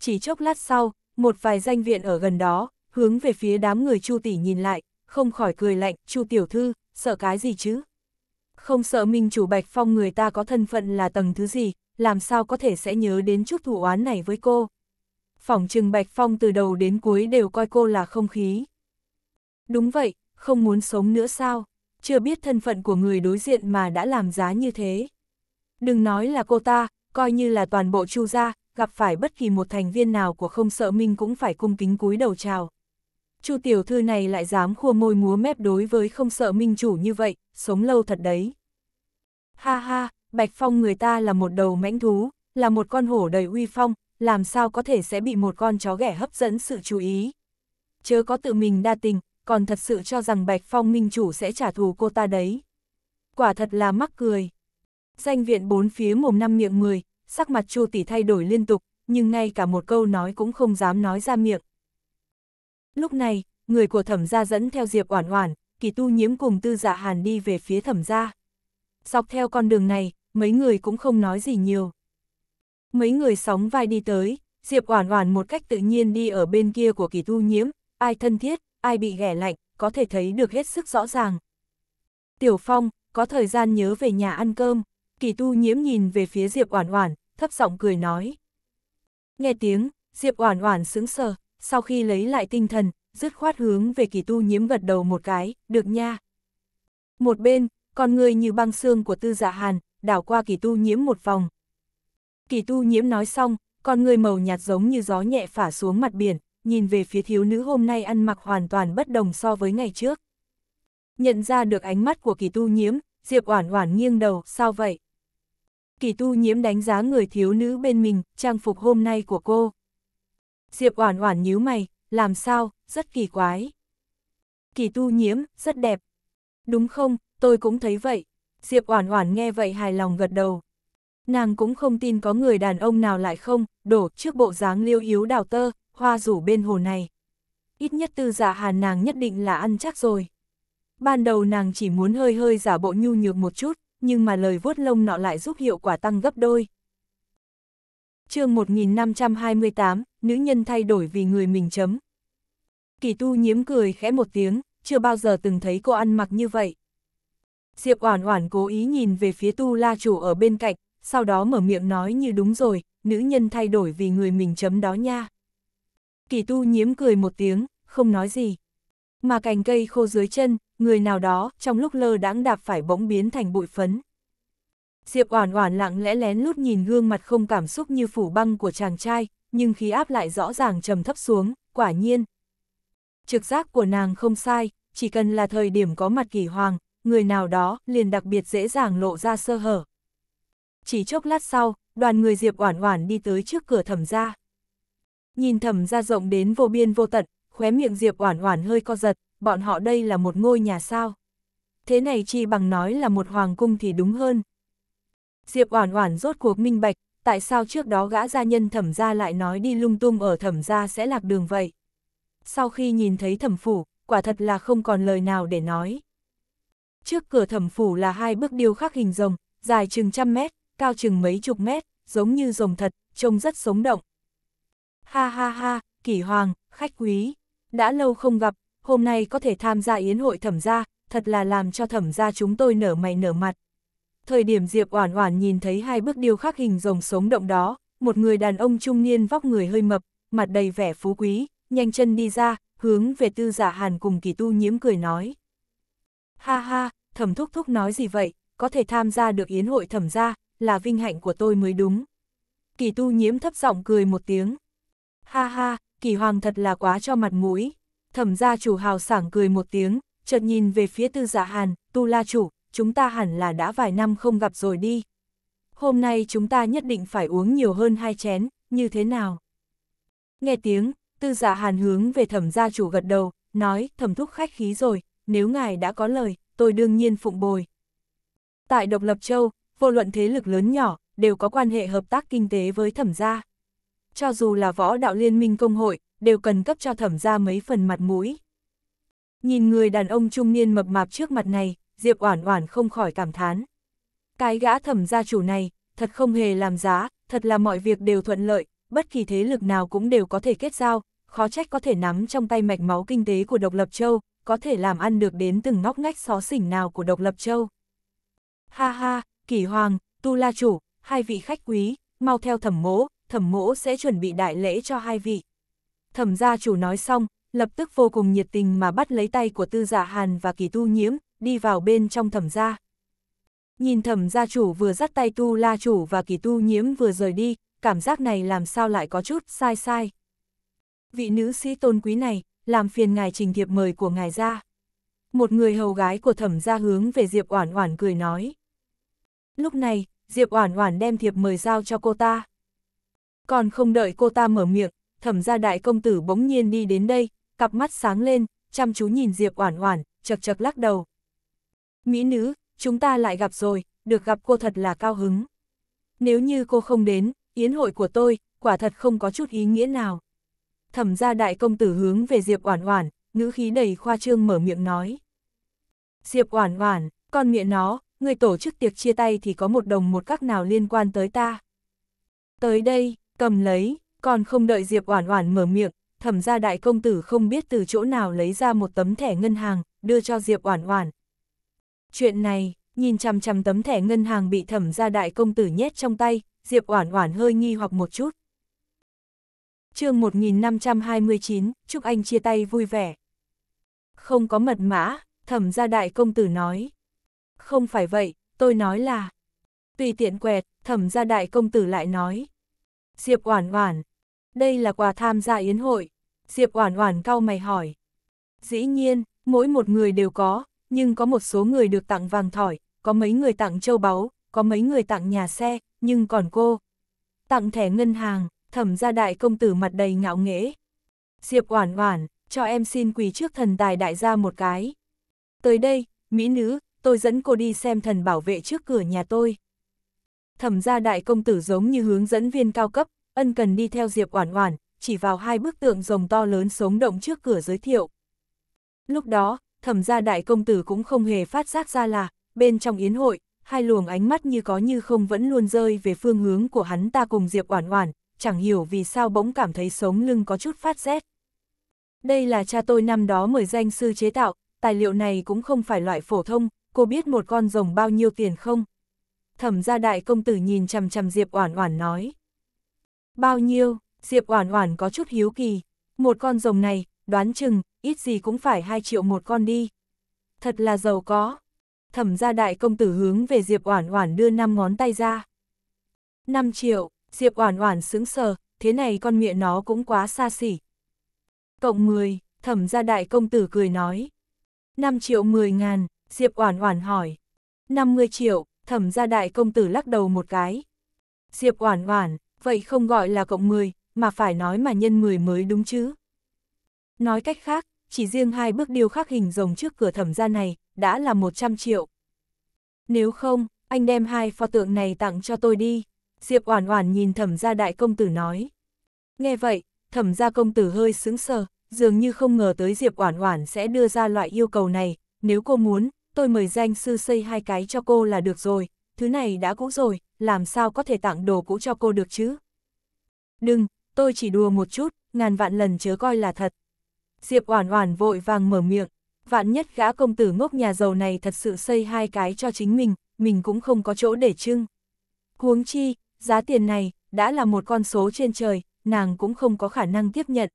Chỉ chốc lát sau, một vài danh viện ở gần đó, hướng về phía đám người Chu tỷ nhìn lại, không khỏi cười lạnh, Chu tiểu thư, sợ cái gì chứ? Không sợ Minh chủ Bạch Phong người ta có thân phận là tầng thứ gì, làm sao có thể sẽ nhớ đến chút thủ oán này với cô? Phỏng trừng Bạch Phong từ đầu đến cuối đều coi cô là không khí. Đúng vậy, không muốn sống nữa sao, chưa biết thân phận của người đối diện mà đã làm giá như thế. Đừng nói là cô ta, coi như là toàn bộ chu gia, gặp phải bất kỳ một thành viên nào của không sợ minh cũng phải cung kính cúi đầu chào. Chu tiểu thư này lại dám khua môi múa mép đối với không sợ minh chủ như vậy, sống lâu thật đấy. Ha ha, Bạch Phong người ta là một đầu mãnh thú, là một con hổ đầy uy phong, làm sao có thể sẽ bị một con chó ghẻ hấp dẫn sự chú ý. Chớ có tự mình đa tình, còn thật sự cho rằng Bạch Phong Minh Chủ sẽ trả thù cô ta đấy. Quả thật là mắc cười. Danh viện bốn phía mồm năm miệng mười, sắc mặt Chu tỷ thay đổi liên tục, nhưng ngay cả một câu nói cũng không dám nói ra miệng. Lúc này, người của thẩm gia dẫn theo Diệp Oản Oản, Kỳ Tu Nhiễm cùng Tư Dạ Hàn đi về phía thẩm gia. Dọc theo con đường này, mấy người cũng không nói gì nhiều. Mấy người sóng vai đi tới, Diệp Oản Oản một cách tự nhiên đi ở bên kia của Kỳ Tu Nhiễm, ai thân thiết, ai bị ghẻ lạnh, có thể thấy được hết sức rõ ràng. Tiểu Phong, có thời gian nhớ về nhà ăn cơm, kỳ tu nhiễm nhìn về phía Diệp Oản Oản, thấp giọng cười nói. Nghe tiếng, Diệp Oản Oản sững sờ, sau khi lấy lại tinh thần, dứt khoát hướng về kỳ tu nhiễm gật đầu một cái, được nha. Một bên, con người như băng xương của tư dạ hàn, đảo qua kỳ tu nhiễm một vòng. Kỳ tu nhiễm nói xong, con người màu nhạt giống như gió nhẹ phả xuống mặt biển, nhìn về phía thiếu nữ hôm nay ăn mặc hoàn toàn bất đồng so với ngày trước. Nhận ra được ánh mắt của kỳ tu nhiễm, Diệp Oản Oản nghiêng đầu, sao vậy? Kỳ tu nhiễm đánh giá người thiếu nữ bên mình, trang phục hôm nay của cô. Diệp Oản Oản nhíu mày, làm sao, rất kỳ quái. Kỳ tu nhiễm, rất đẹp. Đúng không, tôi cũng thấy vậy. Diệp Oản Oản nghe vậy hài lòng gật đầu. Nàng cũng không tin có người đàn ông nào lại không, đổ trước bộ dáng liêu yếu đào tơ, hoa rủ bên hồ này. Ít nhất tư giả dạ hàn nàng nhất định là ăn chắc rồi. Ban đầu nàng chỉ muốn hơi hơi giả bộ nhu nhược một chút, nhưng mà lời vuốt lông nọ lại giúp hiệu quả tăng gấp đôi. chương 1528, nữ nhân thay đổi vì người mình chấm. Kỳ tu nhiếm cười khẽ một tiếng, chưa bao giờ từng thấy cô ăn mặc như vậy. Diệp Oản Oản cố ý nhìn về phía tu la chủ ở bên cạnh, sau đó mở miệng nói như đúng rồi, nữ nhân thay đổi vì người mình chấm đó nha. Kỳ tu nhiếm cười một tiếng, không nói gì. Mà cành cây khô dưới chân, người nào đó, trong lúc lơ đãng đạp phải bỗng biến thành bụi phấn. Diệp Oản Oản lặng lẽ lén lút nhìn gương mặt không cảm xúc như phủ băng của chàng trai, nhưng khí áp lại rõ ràng trầm thấp xuống, quả nhiên. Trực giác của nàng không sai, chỉ cần là thời điểm có mặt kỳ hoàng, người nào đó liền đặc biệt dễ dàng lộ ra sơ hở. Chỉ chốc lát sau, đoàn người Diệp Oản Oản đi tới trước cửa thẩm gia nhìn thẩm ra rộng đến vô biên vô tận, khóe miệng Diệp Oản Oản hơi co giật, bọn họ đây là một ngôi nhà sao? Thế này chi bằng nói là một hoàng cung thì đúng hơn. Diệp Oản Oản rốt cuộc minh bạch, tại sao trước đó gã gia nhân thẩm gia lại nói đi lung tung ở thẩm gia sẽ lạc đường vậy? Sau khi nhìn thấy thẩm phủ, quả thật là không còn lời nào để nói. Trước cửa thẩm phủ là hai bức điêu khắc hình rồng, dài chừng trăm mét, cao chừng mấy chục mét, giống như rồng thật, trông rất sống động, Ha ha ha, kỷ hoàng, khách quý, đã lâu không gặp, hôm nay có thể tham gia yến hội thẩm gia, thật là làm cho thẩm gia chúng tôi nở mày nở mặt. Thời điểm Diệp Oản Oản nhìn thấy hai bức điêu khắc hình rồng sống động đó, một người đàn ông trung niên vóc người hơi mập, mặt đầy vẻ phú quý, nhanh chân đi ra, hướng về Tư Giả dạ Hàn cùng Kỳ Tu nhiễm cười nói. Ha ha, thẩm thúc thúc nói gì vậy, có thể tham gia được yến hội thẩm gia, là vinh hạnh của tôi mới đúng. Kỳ Tu nhiễm thấp giọng cười một tiếng. Ha ha, kỳ hoàng thật là quá cho mặt mũi. Thẩm gia chủ hào sảng cười một tiếng, chợt nhìn về phía tư dạ hàn, tu la chủ, chúng ta hẳn là đã vài năm không gặp rồi đi. Hôm nay chúng ta nhất định phải uống nhiều hơn hai chén, như thế nào? Nghe tiếng, tư dạ hàn hướng về thẩm gia chủ gật đầu, nói thẩm thúc khách khí rồi, nếu ngài đã có lời, tôi đương nhiên phụng bồi. Tại Độc Lập Châu, vô luận thế lực lớn nhỏ, đều có quan hệ hợp tác kinh tế với thẩm gia cho dù là võ đạo liên minh công hội, đều cần cấp cho thẩm ra mấy phần mặt mũi. Nhìn người đàn ông trung niên mập mạp trước mặt này, Diệp Oản Oản không khỏi cảm thán. Cái gã thẩm gia chủ này, thật không hề làm giá, thật là mọi việc đều thuận lợi, bất kỳ thế lực nào cũng đều có thể kết giao, khó trách có thể nắm trong tay mạch máu kinh tế của độc lập châu, có thể làm ăn được đến từng ngóc ngách xó xỉnh nào của độc lập châu. Ha ha, kỳ hoàng, tu la chủ, hai vị khách quý, mau theo thẩm mỗ, thẩm mỗ sẽ chuẩn bị đại lễ cho hai vị. Thẩm gia chủ nói xong, lập tức vô cùng nhiệt tình mà bắt lấy tay của tư giả dạ hàn và kỳ tu nhiễm, đi vào bên trong thẩm gia. Nhìn thẩm gia chủ vừa dắt tay tu la chủ và kỳ tu nhiễm vừa rời đi, cảm giác này làm sao lại có chút sai sai. Vị nữ sĩ tôn quý này, làm phiền ngài trình thiệp mời của ngài ra. Một người hầu gái của thẩm gia hướng về Diệp Oản Oản cười nói. Lúc này, Diệp Oản Oản đem thiệp mời giao cho cô ta. Còn không đợi cô ta mở miệng, thẩm gia đại công tử bỗng nhiên đi đến đây, cặp mắt sáng lên, chăm chú nhìn Diệp Oản Oản, chật chật lắc đầu. Mỹ nữ, chúng ta lại gặp rồi, được gặp cô thật là cao hứng. Nếu như cô không đến, yến hội của tôi, quả thật không có chút ý nghĩa nào. Thẩm gia đại công tử hướng về Diệp Oản Oản, ngữ khí đầy khoa trương mở miệng nói. Diệp Oản Oản, con miệng nó, người tổ chức tiệc chia tay thì có một đồng một các nào liên quan tới ta. Tới đây, cầm lấy, còn không đợi Diệp Oản Oản mở miệng, thẩm gia đại công tử không biết từ chỗ nào lấy ra một tấm thẻ ngân hàng, đưa cho Diệp Oản Oản. Chuyện này, nhìn chằm chằm tấm thẻ ngân hàng bị thẩm gia đại công tử nhét trong tay, Diệp Oản Oản hơi nghi hoặc một chút. Chương 1529, chúc anh chia tay vui vẻ. Không có mật mã, thẩm gia đại công tử nói. Không phải vậy, tôi nói là. Tùy tiện quẹt, thẩm gia đại công tử lại nói. Diệp Oản Oản, đây là quà tham gia yến hội. Diệp Oản Oản cau mày hỏi. Dĩ nhiên, mỗi một người đều có, nhưng có một số người được tặng vàng thỏi, có mấy người tặng châu báu, có mấy người tặng nhà xe, nhưng còn cô. Tặng thẻ ngân hàng, thẩm gia đại công tử mặt đầy ngạo nghễ. Diệp Oản Oản, cho em xin quỳ trước thần tài đại gia một cái. Tới đây, mỹ nữ, tôi dẫn cô đi xem thần bảo vệ trước cửa nhà tôi thẩm gia đại công tử giống như hướng dẫn viên cao cấp, ân cần đi theo Diệp Oản Oản, chỉ vào hai bức tượng rồng to lớn sống động trước cửa giới thiệu. Lúc đó, thẩm gia đại công tử cũng không hề phát giác ra là, bên trong yến hội, hai luồng ánh mắt như có như không vẫn luôn rơi về phương hướng của hắn ta cùng Diệp Oản Oản, chẳng hiểu vì sao bỗng cảm thấy sống lưng có chút phát rét. Đây là cha tôi năm đó mời danh sư chế tạo, tài liệu này cũng không phải loại phổ thông, cô biết một con rồng bao nhiêu tiền không? thẩm gia đại công tử nhìn chằm chằm Diệp Oản Oản nói. Bao nhiêu, Diệp Oản Oản có chút hiếu kỳ, một con rồng này, đoán chừng, ít gì cũng phải hai triệu một con đi. Thật là giàu có. Thẩm gia đại công tử hướng về Diệp Oản Oản đưa năm ngón tay ra. Năm triệu, Diệp Oản Oản sững sờ, thế này con miệng nó cũng quá xa xỉ. Cộng mười. thẩm gia đại công tử cười nói. Năm triệu mười ngàn, Diệp Oản Oản hỏi. Năm mươi triệu, thẩm gia đại công tử lắc đầu một cái. Diệp oản oản, vậy không gọi là cộng 10, mà phải nói mà nhân 10 mới đúng chứ. Nói cách khác, chỉ riêng hai bước điêu khắc hình rồng trước cửa thẩm gia này, đã là 100 triệu. Nếu không, anh đem hai pho tượng này tặng cho tôi đi. Diệp Oản Oản nhìn Thẩm gia đại công tử nói. Nghe vậy, Thẩm gia công tử hơi sững sờ, dường như không ngờ tới Diệp Oản Oản sẽ đưa ra loại yêu cầu này, nếu cô muốn, tôi mời danh sư xây hai cái cho cô là được rồi, thứ này đã cũ rồi, làm sao có thể tặng đồ cũ cho cô được chứ? Đừng, tôi chỉ đùa một chút, ngàn vạn lần chớ coi là thật. Diệp Oản Oản vội vàng mở miệng, vạn nhất gã công tử ngốc nhà giàu này thật sự xây hai cái cho chính mình, mình cũng không có chỗ để trưng. Huống chi, giá tiền này đã là một con số trên trời, nàng cũng không có khả năng tiếp nhận.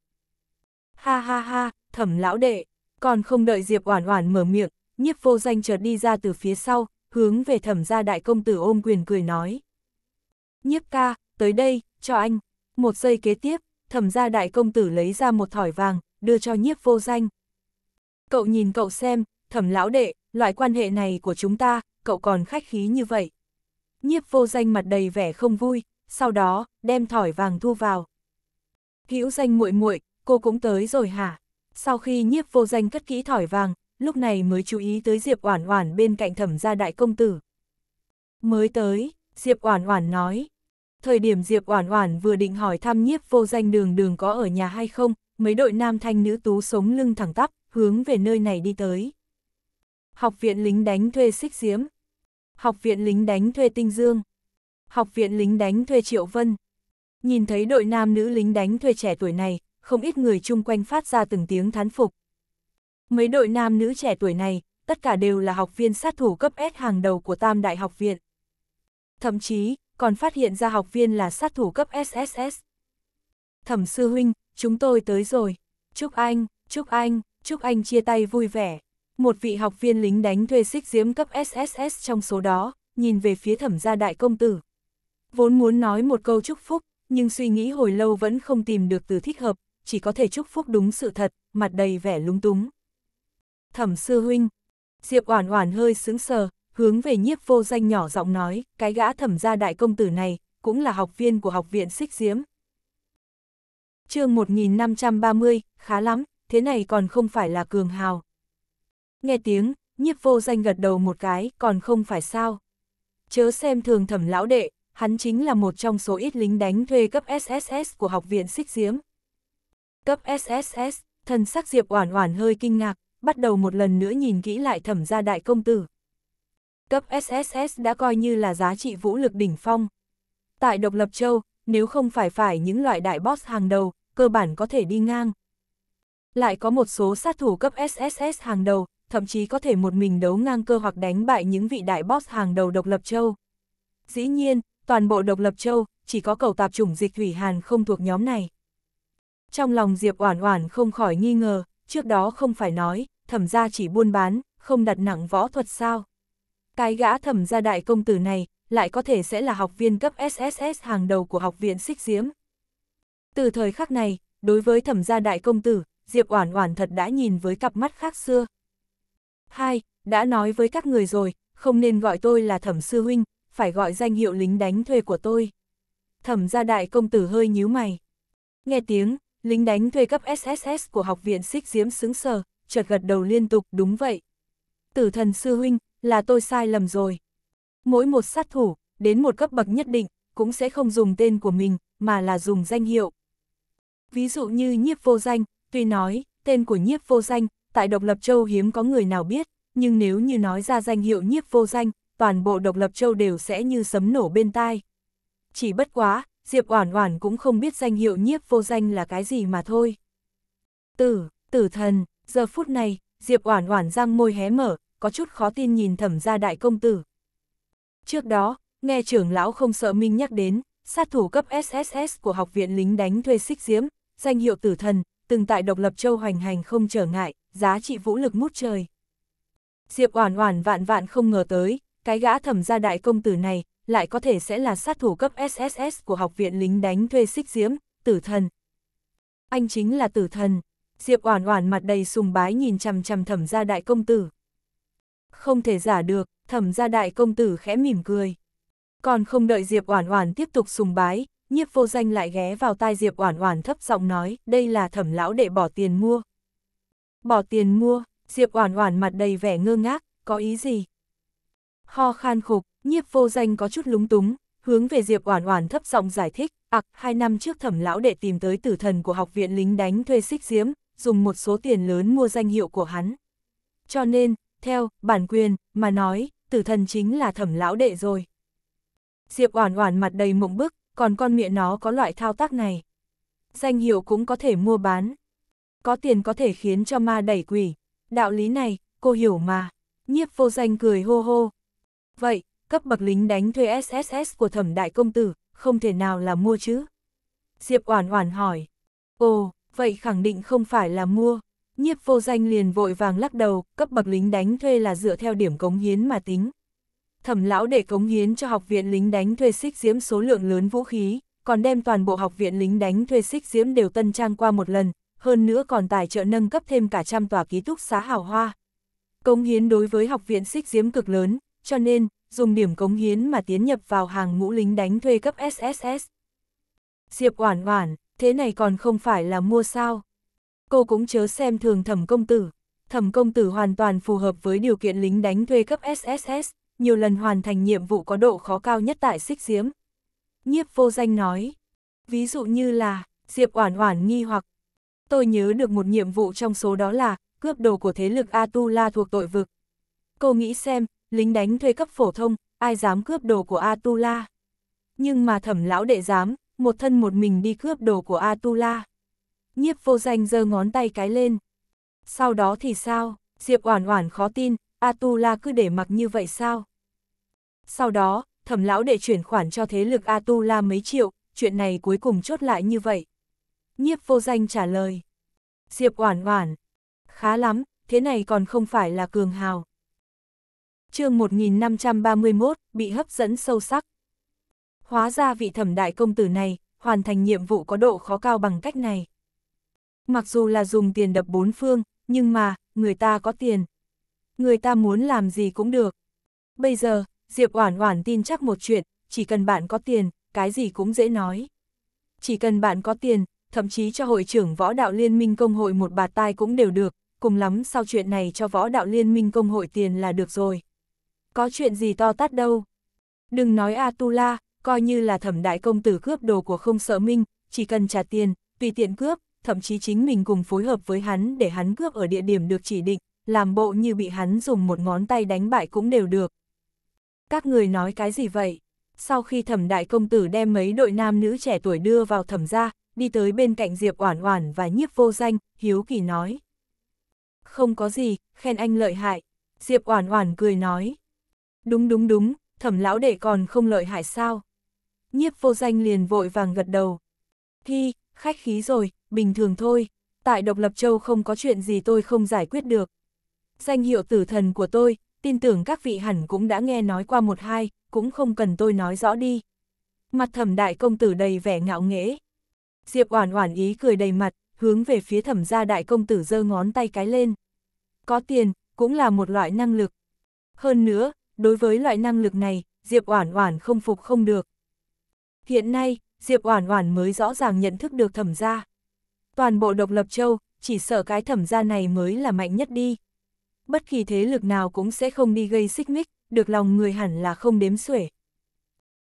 Ha ha ha, Thẩm lão đệ, còn không đợi Diệp Oản Oản mở miệng, nhiếp vô danh chợt đi ra từ phía sau, hướng về thẩm gia đại công tử ôm quyền cười nói. Nhiếp ca, tới đây, cho anh. Một giây kế tiếp, thẩm gia đại công tử lấy ra một thỏi vàng, đưa cho nhiếp vô danh. Cậu nhìn cậu xem, thẩm lão đệ, loại quan hệ này của chúng ta, cậu còn khách khí như vậy. Nhiếp vô danh mặt đầy vẻ không vui, sau đó, đem thỏi vàng thu vào. Hữu danh muội muội, cô cũng tới rồi hả? Sau khi nhiếp vô danh cất kỹ thỏi vàng, lúc này mới chú ý tới Diệp Oản Oản bên cạnh thẩm gia đại công tử. Mới tới, Diệp Oản Oản nói. Thời điểm Diệp Oản Oản vừa định hỏi thăm nhiếp vô danh đường đường có ở nhà hay không, mấy đội nam thanh nữ tú sống lưng thẳng tắp, hướng về nơi này đi tới. Học viện lính đánh thuê xích Diếm Học viện lính đánh thuê tinh dương. Học viện lính đánh thuê triệu vân. Nhìn thấy đội nam nữ lính đánh thuê trẻ tuổi này, không ít người chung quanh phát ra từng tiếng thán phục. Mấy đội nam nữ trẻ tuổi này, tất cả đều là học viên sát thủ cấp S hàng đầu của Tam Đại học viện. Thậm chí, còn phát hiện ra học viên là sát thủ cấp SSS. Thẩm sư huynh, chúng tôi tới rồi. Chúc anh, chúc anh, chúc anh chia tay vui vẻ. Một vị học viên lính đánh thuê xích diễm cấp SSS trong số đó, nhìn về phía thẩm gia đại công tử. Vốn muốn nói một câu chúc phúc, nhưng suy nghĩ hồi lâu vẫn không tìm được từ thích hợp, chỉ có thể chúc phúc đúng sự thật, mặt đầy vẻ lúng túng thẩm sư huynh. Diệp Oản Oản hơi sững sờ, hướng về nhiếp vô danh nhỏ giọng nói, cái gã thẩm gia đại công tử này, cũng là học viên của học viện xích diếm. chương 1530, khá lắm, thế này còn không phải là cường hào. Nghe tiếng, nhiếp vô danh gật đầu một cái, còn không phải sao. Chớ xem thường thẩm lão đệ, hắn chính là một trong số ít lính đánh thuê cấp SSS của học viện xích diếm. Cấp SSS, thân sắc Diệp Oản Oản hơi kinh ngạc, bắt đầu một lần nữa nhìn kỹ lại thẩm gia đại công tử. Cấp SSS đã coi như là giá trị vũ lực đỉnh phong. Tại Độc Lập Châu, nếu không phải phải những loại đại boss hàng đầu, cơ bản có thể đi ngang. Lại có một số sát thủ cấp SSS hàng đầu, thậm chí có thể một mình đấu ngang cơ hoặc đánh bại những vị đại boss hàng đầu Độc Lập Châu. Dĩ nhiên, toàn bộ Độc Lập Châu, chỉ có cầu tạp chủng dịch thủy hàn không thuộc nhóm này. Trong lòng Diệp Oản Oản không khỏi nghi ngờ, trước đó không phải nói, thẩm gia chỉ buôn bán, không đặt nặng võ thuật sao. Cái gã thẩm gia đại công tử này, lại có thể sẽ là học viên cấp SSS hàng đầu của học viện xích diễm. Từ thời khắc này, đối với thẩm gia đại công tử, Diệp Oản Oản thật đã nhìn với cặp mắt khác xưa. Hai, đã nói với các người rồi, không nên gọi tôi là thẩm sư huynh, phải gọi danh hiệu lính đánh thuê của tôi. Thẩm gia đại công tử hơi nhíu mày. Nghe tiếng, lính đánh thuê cấp SSS của học viện xích diễm sững sờ, chợt gật đầu liên tục, đúng vậy. Tử thần sư huynh, là tôi sai lầm rồi. Mỗi một sát thủ, đến một cấp bậc nhất định, cũng sẽ không dùng tên của mình, mà là dùng danh hiệu. Ví dụ như nhiếp vô danh, tuy nói, tên của nhiếp vô danh, tại độc lập châu hiếm có người nào biết, nhưng nếu như nói ra danh hiệu nhiếp vô danh, toàn bộ độc lập châu đều sẽ như sấm nổ bên tai. Chỉ bất quá, Diệp Oản Oản cũng không biết danh hiệu nhiếp vô danh là cái gì mà thôi. Tử, tử thần, Giờ phút này, Diệp Oản Oản răng môi hé mở, có chút khó tin nhìn Thẩm gia đại công tử. Trước đó, nghe trưởng lão không sợ Minh nhắc đến, sát thủ cấp SSS của học viện lính đánh thuê xích diễm, danh hiệu tử thần, từng tại độc lập châu hoành hành không trở ngại, giá trị vũ lực mút trời. Diệp Oản Oản vạn vạn không ngờ tới, cái gã Thẩm gia đại công tử này lại có thể sẽ là sát thủ cấp SSS của học viện lính đánh thuê xích diễm, tử thần. Anh chính là tử thần. Diệp Oản Oản mặt đầy sùng bái nhìn chằm chằm Thẩm gia đại công tử. Không thể giả được, Thẩm gia đại công tử khẽ mỉm cười. Còn không đợi Diệp Oản Oản tiếp tục sùng bái, Nhiếp Vô Danh lại ghé vào tai Diệp Oản Oản thấp giọng nói, đây là Thẩm lão đệ bỏ tiền mua. Bỏ tiền mua? Diệp Oản Oản mặt đầy vẻ ngơ ngác, có ý gì? Ho khan khục, Nhiếp Vô Danh có chút lúng túng, hướng về Diệp Oản Oản thấp giọng giải thích, "Ặc, à, hai năm trước Thẩm lão đệ tìm tới tử thần của học viện lính đánh thuê xích diễm, dùng một số tiền lớn mua danh hiệu của hắn. Cho nên, theo bản quyền mà nói, tử thần chính là thẩm lão đệ rồi. Diệp Oản Oản mặt đầy mộng bức, còn con miệng nó có loại thao tác này. Danh hiệu cũng có thể mua bán. Có tiền có thể khiến cho ma đẩy quỷ. Đạo lý này, cô hiểu mà. Nhiếp vô danh cười hô hô. Vậy, cấp bậc lính đánh thuê SSS của thẩm đại công tử, không thể nào là mua chứ? Diệp Oản Oản hỏi. Ồ, vậy khẳng định không phải là mua. Nhiếp vô danh liền vội vàng lắc đầu, cấp bậc lính đánh thuê là dựa theo điểm cống hiến mà tính. Thẩm lão để cống hiến cho học viện lính đánh thuê xích diễm số lượng lớn vũ khí, còn đem toàn bộ học viện lính đánh thuê xích diễm đều tân trang qua một lần, hơn nữa còn tài trợ nâng cấp thêm cả trăm tòa ký túc xá hào hoa. Cống hiến đối với học viện xích diễm cực lớn, cho nên, dùng điểm cống hiến mà tiến nhập vào hàng ngũ lính đánh thuê cấp SSS. Diệp Oản Oản, thế này còn không phải là mua sao. Cô cũng chớ xem thường thẩm công tử, thẩm công tử hoàn toàn phù hợp với điều kiện lính đánh thuê cấp SSS, nhiều lần hoàn thành nhiệm vụ có độ khó cao nhất tại xích diếm. Nhiếp vô danh nói, ví dụ như là, Diệp Oản Oản nghi hoặc, tôi nhớ được một nhiệm vụ trong số đó là, cướp đồ của thế lực Atula thuộc tội vực. Cô nghĩ xem, lính đánh thuê cấp phổ thông, ai dám cướp đồ của Atula. Nhưng mà thẩm lão đệ dám, một thân một mình đi cướp đồ của Atula. Nhiếp vô danh giơ ngón tay cái lên. Sau đó thì sao, Diệp Oản Oản khó tin, Atula cứ để mặc như vậy sao? Sau đó, thẩm lão để chuyển khoản cho thế lực Atula mấy triệu, chuyện này cuối cùng chốt lại như vậy. Nhiếp vô danh trả lời. Diệp Oản Oản. Khá lắm, thế này còn không phải là cường hào. chương 1531, bị hấp dẫn sâu sắc. Hóa ra vị thẩm đại công tử này, hoàn thành nhiệm vụ có độ khó cao bằng cách này. Mặc dù là dùng tiền đập bốn phương, nhưng mà, người ta có tiền. Người ta muốn làm gì cũng được. Bây giờ, Diệp Oản Oản tin chắc một chuyện, chỉ cần bạn có tiền, cái gì cũng dễ nói. Chỉ cần bạn có tiền, thậm chí cho hội trưởng võ đạo liên minh công hội một bạt tai cũng đều được, cùng lắm sau chuyện này cho võ đạo liên minh công hội tiền là được rồi. Có chuyện gì to tát đâu. Đừng nói Atula, coi như là thẩm đại công tử cướp đồ của không sợ minh, chỉ cần trả tiền, tùy tiện cướp, thậm chí chính mình cùng phối hợp với hắn để hắn cướp ở địa điểm được chỉ định, làm bộ như bị hắn dùng một ngón tay đánh bại cũng đều được. Các người nói cái gì vậy? Sau khi thẩm đại công tử đem mấy đội nam nữ trẻ tuổi đưa vào thẩm gia, đi tới bên cạnh Diệp Oản Oản và Nhiếp Vô Danh, hiếu kỳ nói: "Không có gì, khen anh lợi hại." Diệp Oản Oản cười nói: "Đúng đúng đúng, thẩm lão đệ còn không lợi hại sao?" nhiếp vô danh liền vội vàng gật đầu. Thi, khách khí rồi, bình thường thôi, tại độc lập châu không có chuyện gì tôi không giải quyết được. Danh hiệu tử thần của tôi, tin tưởng các vị hẳn cũng đã nghe nói qua một hai, cũng không cần tôi nói rõ đi. Mặt thẩm đại công tử đầy vẻ ngạo nghễ. Diệp oản oản ý cười đầy mặt, hướng về phía thẩm gia đại công tử giơ ngón tay cái lên. Có tiền, cũng là một loại năng lực. Hơn nữa, đối với loại năng lực này, Diệp oản oản không phục không được, Hiện nay, Diệp Oản Oản mới rõ ràng nhận thức được thẩm gia. Toàn bộ độc lập châu, chỉ sợ cái thẩm gia này mới là mạnh nhất đi. Bất kỳ thế lực nào cũng sẽ không đi gây xích mích, được lòng người hẳn là không đếm xuể.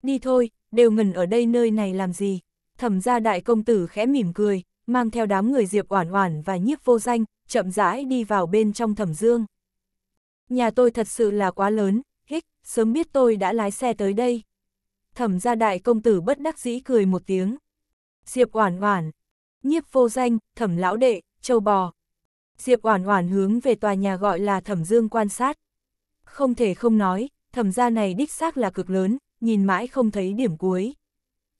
Đi thôi, đều ngần ở đây nơi này làm gì? Thẩm gia đại công tử khẽ mỉm cười, mang theo đám người Diệp Oản Oản và Nhiếp Vô Danh, chậm rãi đi vào bên trong Thẩm Dương. Nhà tôi thật sự là quá lớn, hích, sớm biết tôi đã lái xe tới đây thẩm gia đại công tử bất đắc dĩ cười một tiếng. Diệp Oản Oản, nhiếp vô danh, thẩm lão đệ, châu bò. Diệp Oản Oản hướng về tòa nhà gọi là Thẩm Dương quan sát. Không thể không nói, thẩm gia này đích xác là cực lớn, nhìn mãi không thấy điểm cuối.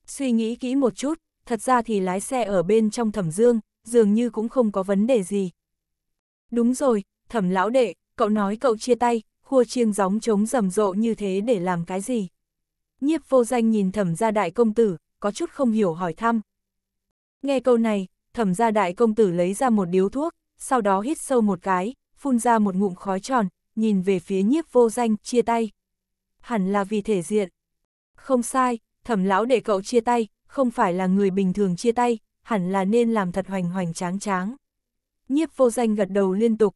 Suy nghĩ kỹ một chút, thật ra thì lái xe ở bên trong Thẩm Dương, dường như cũng không có vấn đề gì. Đúng rồi, Thẩm lão đệ, cậu nói cậu chia tay, khua chiêng gióng trống rầm rộ như thế để làm cái gì? Nhiếp vô danh nhìn thẩm gia đại công tử, có chút không hiểu hỏi thăm. Nghe câu này, thẩm gia đại công tử lấy ra một điếu thuốc, sau đó hít sâu một cái, phun ra một ngụm khói tròn, nhìn về phía nhiếp vô danh, chia tay. Hẳn là vì thể diện. Không sai, thẩm lão để cậu chia tay, không phải là người bình thường chia tay, hẳn là nên làm thật hoành hoành tráng tráng. Nhiếp vô danh gật đầu liên tục.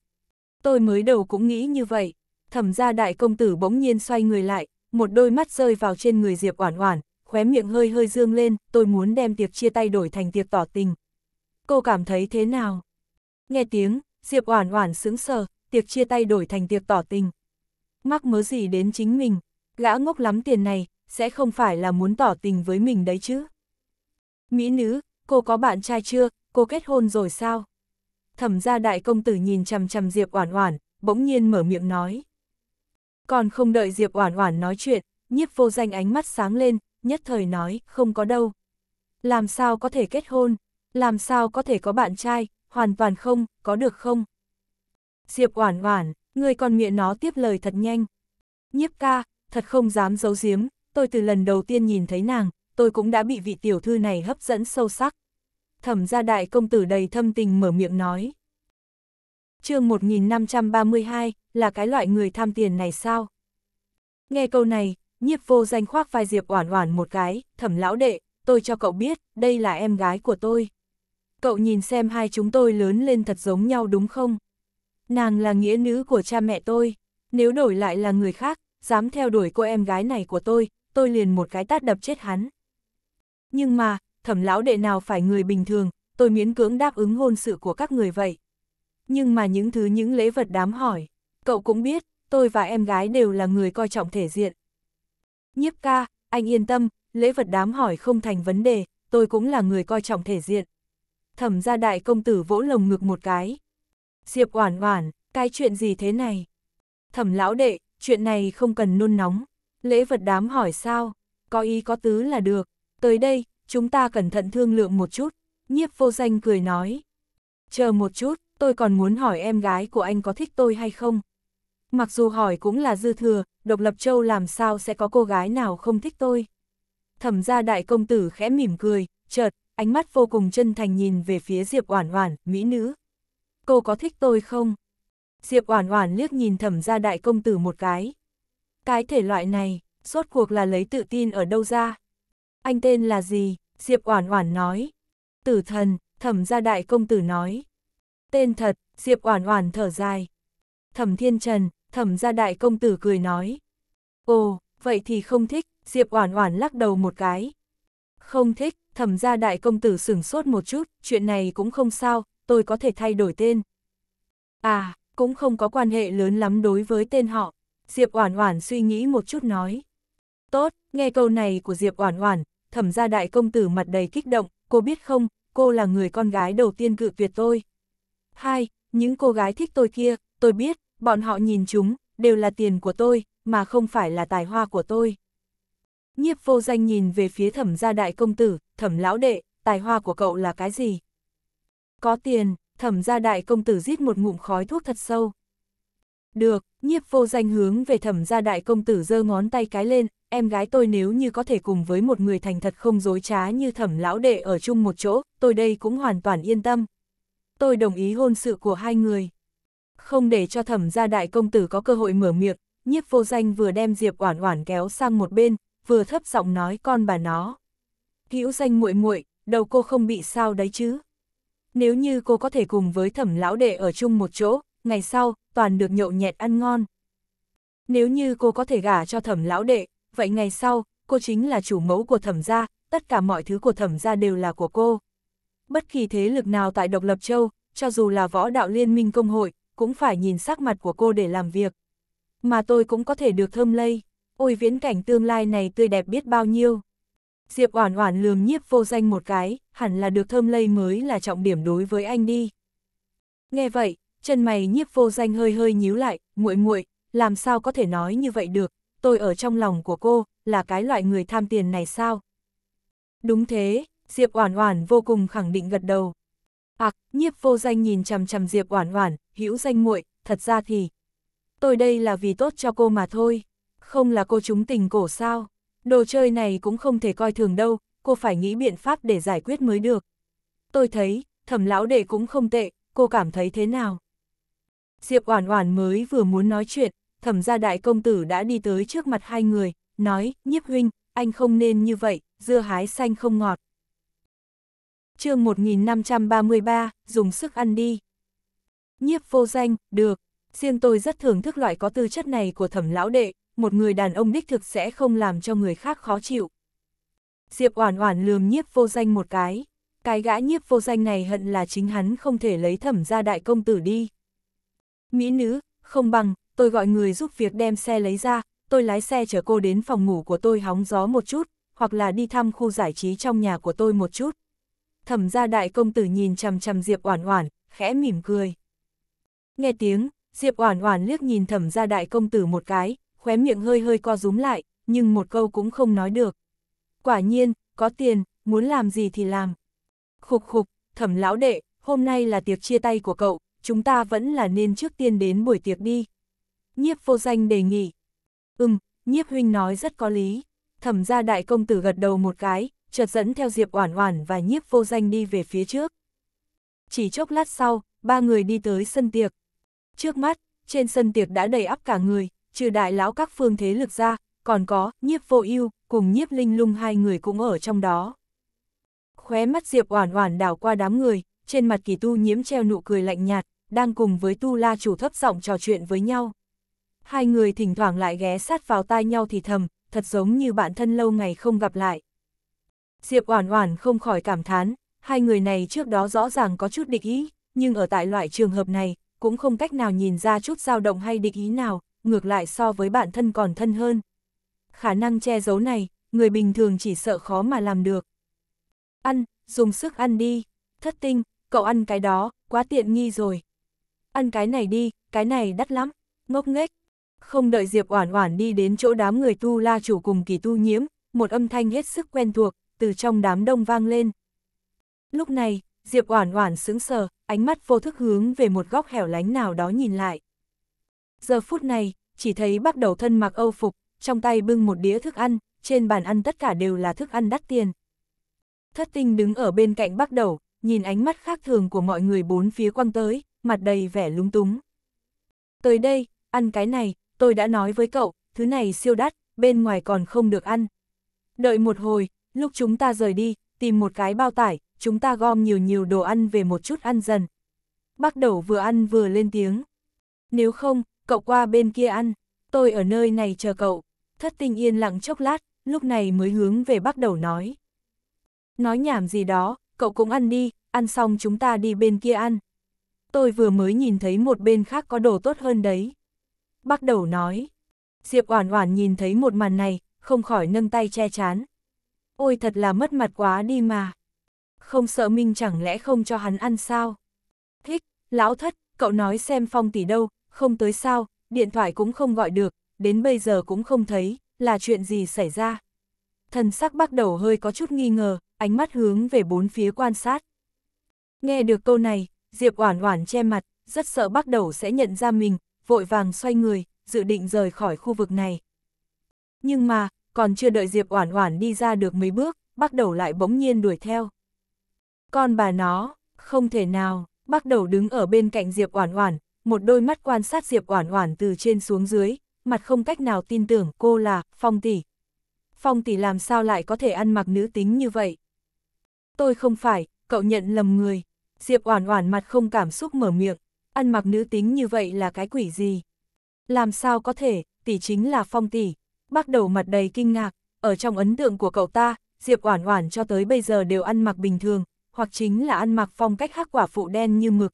Tôi mới đầu cũng nghĩ như vậy. Thẩm gia đại công tử bỗng nhiên xoay người lại, một đôi mắt rơi vào trên người Diệp Oản Oản, khóe miệng hơi hơi dương lên, tôi muốn đem tiệc chia tay đổi thành tiệc tỏ tình. Cô cảm thấy thế nào? Nghe tiếng, Diệp Oản Oản sững sờ, tiệc chia tay đổi thành tiệc tỏ tình. Mắc mớ gì đến chính mình, gã ngốc lắm tiền này, sẽ không phải là muốn tỏ tình với mình đấy chứ. Mỹ nữ, cô có bạn trai chưa, cô kết hôn rồi sao? Thẩm gia đại công tử nhìn chằm chằm Diệp Oản Oản, bỗng nhiên mở miệng nói. Còn không đợi Diệp Oản Oản nói chuyện, nhiếp vô danh ánh mắt sáng lên, nhất thời nói, không có đâu. Làm sao có thể kết hôn, làm sao có thể có bạn trai, hoàn toàn không, có được không? Diệp Oản Oản, người còn miệng nó tiếp lời thật nhanh. Nhiếp ca, thật không dám giấu giếm, tôi từ lần đầu tiên nhìn thấy nàng, tôi cũng đã bị vị tiểu thư này hấp dẫn sâu sắc. Thẩm gia đại công tử đầy thâm tình mở miệng nói chương 1532, là cái loại người tham tiền này sao? Nghe câu này, nhiếp vô danh khoác vai Diệp Oản Oản một cái, thẩm lão đệ, tôi cho cậu biết, đây là em gái của tôi. Cậu nhìn xem hai chúng tôi lớn lên thật giống nhau đúng không? Nàng là nghĩa nữ của cha mẹ tôi, nếu đổi lại là người khác, dám theo đuổi cô em gái này của tôi, tôi liền một cái tát đập chết hắn. Nhưng mà, thẩm lão đệ nào phải người bình thường, tôi miễn cưỡng đáp ứng hôn sự của các người vậy nhưng mà những thứ những lễ vật đám hỏi, cậu cũng biết, tôi và em gái đều là người coi trọng thể diện. Nhiếp ca, anh yên tâm, lễ vật đám hỏi không thành vấn đề, tôi cũng là người coi trọng thể diện. Thẩm gia đại công tử vỗ lồng ngực một cái. Diệp oản oản, cái chuyện gì thế này? Thẩm lão đệ, chuyện này không cần nôn nóng. Lễ vật đám hỏi sao? Có ý có tứ là được. Tới đây, chúng ta cẩn thận thương lượng một chút. Nhiếp vô danh cười nói. Chờ một chút, tôi còn muốn hỏi em gái của anh có thích tôi hay không. Mặc dù hỏi cũng là dư thừa, Độc Lập Châu làm sao sẽ có cô gái nào không thích tôi. Thẩm gia đại công tử khẽ mỉm cười, chợt, ánh mắt vô cùng chân thành nhìn về phía Diệp Oản Oản, mỹ nữ. Cô có thích tôi không? Diệp Oản Oản liếc nhìn Thẩm gia đại công tử một cái. Cái thể loại này, rốt cuộc là lấy tự tin ở đâu ra? Anh tên là gì? Diệp Oản Oản nói. Tử thần, Thẩm gia đại công tử nói. Tên thật, Diệp Oản Oản thở dài. Thẩm Thiên Trần, Thẩm gia đại công tử cười nói. Ồ, vậy thì không thích, Diệp Oản Oản lắc đầu một cái. Không thích, Thẩm gia đại công tử sững sốt một chút, chuyện này cũng không sao, tôi có thể thay đổi tên. À, cũng không có quan hệ lớn lắm đối với tên họ. Diệp Oản Oản suy nghĩ một chút nói. Tốt, nghe câu này của Diệp Oản Oản, Thẩm gia đại công tử mặt đầy kích động, cô biết không, cô là người con gái đầu tiên cự tuyệt tôi. Hai, những cô gái thích tôi kia, tôi biết, bọn họ nhìn chúng, đều là tiền của tôi, mà không phải là tài hoa của tôi. Nhiếp vô danh nhìn về phía thẩm gia đại công tử, thẩm lão đệ, tài hoa của cậu là cái gì? Có tiền, thẩm gia đại công tử rít một ngụm khói thuốc thật sâu. Được, nhiếp vô danh hướng về thẩm gia đại công tử giơ ngón tay cái lên, em gái tôi nếu như có thể cùng với một người thành thật không dối trá như thẩm lão đệ ở chung một chỗ, tôi đây cũng hoàn toàn yên tâm tôi đồng ý hôn sự của hai người. Không để cho thẩm gia đại công tử có cơ hội mở miệng, nhiếp vô danh vừa đem Diệp Oản Oản kéo sang một bên, vừa thấp giọng nói con bà nó. Hữu danh muội muội, đầu cô không bị sao đấy chứ? Nếu như cô có thể cùng với thẩm lão đệ ở chung một chỗ, ngày sau, toàn được nhậu nhẹt ăn ngon. Nếu như cô có thể gả cho thẩm lão đệ, vậy ngày sau, cô chính là chủ mẫu của thẩm gia, tất cả mọi thứ của thẩm gia đều là của cô bất kỳ thế lực nào tại độc lập châu, cho dù là võ đạo liên minh công hội, cũng phải nhìn sắc mặt của cô để làm việc. Mà tôi cũng có thể được thơm lây, ôi viễn cảnh tương lai này tươi đẹp biết bao nhiêu. Diệp Oản Oản lườm Nhiếp Vô Danh một cái, hẳn là được thơm lây mới là trọng điểm đối với anh đi. Nghe vậy, chân mày Nhiếp Vô Danh hơi hơi nhíu lại, muội muội, làm sao có thể nói như vậy được, tôi ở trong lòng của cô là cái loại người tham tiền này sao? Đúng thế, Diệp Oản Oản vô cùng khẳng định gật đầu. Ặc, Nhiếp Vô Danh nhìn chằm chằm Diệp Oản Oản, hữu danh muội, thật ra thì tôi đây là vì tốt cho cô mà thôi, không là cô chúng tình cổ sao? Đồ chơi này cũng không thể coi thường đâu, cô phải nghĩ biện pháp để giải quyết mới được. Tôi thấy, Thẩm lão đệ cũng không tệ, cô cảm thấy thế nào? Diệp Oản Oản mới vừa muốn nói chuyện, Thẩm gia đại công tử đã đi tới trước mặt hai người, nói, Nhiếp huynh, anh không nên như vậy, dưa hái xanh không ngọt chương 1533, dùng sức ăn đi. Nhiếp vô danh, được, riêng tôi rất thưởng thức loại có tư chất này của thẩm lão đệ, một người đàn ông đích thực sẽ không làm cho người khác khó chịu. Diệp Oản Oản lườm Nhiếp Vô Danh một cái, cái gã Nhiếp Vô Danh này hận là chính hắn không thể lấy thẩm gia đại công tử đi. Mỹ nữ, không bằng, tôi gọi người giúp việc đem xe lấy ra, tôi lái xe chở cô đến phòng ngủ của tôi hóng gió một chút, hoặc là đi thăm khu giải trí trong nhà của tôi một chút thẩm gia đại công tử nhìn chằm chằm Diệp Oản Oản, khẽ mỉm cười. Nghe tiếng, Diệp Oản Oản liếc nhìn thẩm gia đại công tử một cái, khóe miệng hơi hơi co rúm lại, nhưng một câu cũng không nói được. Quả nhiên, có tiền, muốn làm gì thì làm. Khục khục, thẩm lão đệ, hôm nay là tiệc chia tay của cậu, chúng ta vẫn là nên trước tiên đến buổi tiệc đi. Nhiếp vô danh đề nghị. Ừm, nhiếp huynh nói rất có lý. Thẩm gia đại công tử gật đầu một cái, chợt dẫn theo Diệp Oản Oản và Nhiếp Vô Danh đi về phía trước. Chỉ chốc lát sau, ba người đi tới sân tiệc. Trước mắt, trên sân tiệc đã đầy ắp cả người, trừ đại lão các phương thế lực ra, còn có Nhiếp Vô Ưu cùng Nhiếp Linh Lung hai người cũng ở trong đó. Khóe mắt Diệp Oản Oản đảo qua đám người, trên mặt Kỳ Tu nhiễm treo nụ cười lạnh nhạt, đang cùng với Tu La chủ thấp giọng trò chuyện với nhau. Hai người thỉnh thoảng lại ghé sát vào tai nhau thì thầm, thật giống như bạn thân lâu ngày không gặp lại. Diệp Oản Oản không khỏi cảm thán, hai người này trước đó rõ ràng có chút địch ý, nhưng ở tại loại trường hợp này, cũng không cách nào nhìn ra chút dao động hay địch ý nào, ngược lại so với bản thân còn thân hơn. Khả năng che giấu này, người bình thường chỉ sợ khó mà làm được. Ăn, dùng sức ăn đi, thất tinh, cậu ăn cái đó, quá tiện nghi rồi. Ăn cái này đi, cái này đắt lắm, ngốc nghếch. Không đợi Diệp Oản Oản đi đến chỗ đám người tu la chủ cùng kỳ tu nhiễm, một âm thanh hết sức quen thuộc, từ trong đám đông vang lên. Lúc này, Diệp Oản Oản sững sờ, ánh mắt vô thức hướng về một góc hẻo lánh nào đó nhìn lại. Giờ phút này, chỉ thấy bắt đầu thân mặc Âu phục, trong tay bưng một đĩa thức ăn, trên bàn ăn tất cả đều là thức ăn đắt tiền. Thất Tinh đứng ở bên cạnh bắt đầu, nhìn ánh mắt khác thường của mọi người bốn phía quăng tới, mặt đầy vẻ lúng túng. Tới đây, ăn cái này, tôi đã nói với cậu, thứ này siêu đắt, bên ngoài còn không được ăn. Đợi một hồi, Lúc chúng ta rời đi, tìm một cái bao tải, chúng ta gom nhiều nhiều đồ ăn về một chút ăn dần. bắt đầu vừa ăn vừa lên tiếng. Nếu không, cậu qua bên kia ăn, tôi ở nơi này chờ cậu. Thất tinh yên lặng chốc lát, lúc này mới hướng về bắt đầu nói. Nói nhảm gì đó, cậu cũng ăn đi, ăn xong chúng ta đi bên kia ăn. Tôi vừa mới nhìn thấy một bên khác có đồ tốt hơn đấy. bắt đầu nói. Diệp Oản Oản nhìn thấy một màn này, không khỏi nâng tay che chán ôi thật là mất mặt quá đi mà. Không sợ Minh chẳng lẽ không cho hắn ăn sao? Thích, lão thất, cậu nói xem phong tỷ đâu, không tới sao, điện thoại cũng không gọi được, đến bây giờ cũng không thấy, là chuyện gì xảy ra. Thần sắc bắt đầu hơi có chút nghi ngờ, ánh mắt hướng về bốn phía quan sát. Nghe được câu này, Diệp Oản Oản che mặt, rất sợ bắt đầu sẽ nhận ra mình, vội vàng xoay người, dự định rời khỏi khu vực này. Nhưng mà, còn chưa đợi Diệp Oản Oản đi ra được mấy bước, Bắc Đầu lại bỗng nhiên đuổi theo. Con bà nó, không thể nào, Bắc Đầu đứng ở bên cạnh Diệp Oản Oản, một đôi mắt quan sát Diệp Oản Oản từ trên xuống dưới, mặt không cách nào tin tưởng cô là Phong tỷ. Phong tỷ làm sao lại có thể ăn mặc nữ tính như vậy? Tôi không phải, cậu nhận lầm người. Diệp Oản Oản mặt không cảm xúc mở miệng, ăn mặc nữ tính như vậy là cái quỷ gì? Làm sao có thể, tỷ chính là Phong tỷ bắt đầu mặt đầy kinh ngạc, ở trong ấn tượng của cậu ta, Diệp Oản Oản cho tới bây giờ đều ăn mặc bình thường, hoặc chính là ăn mặc phong cách hắc quả phụ đen như mực.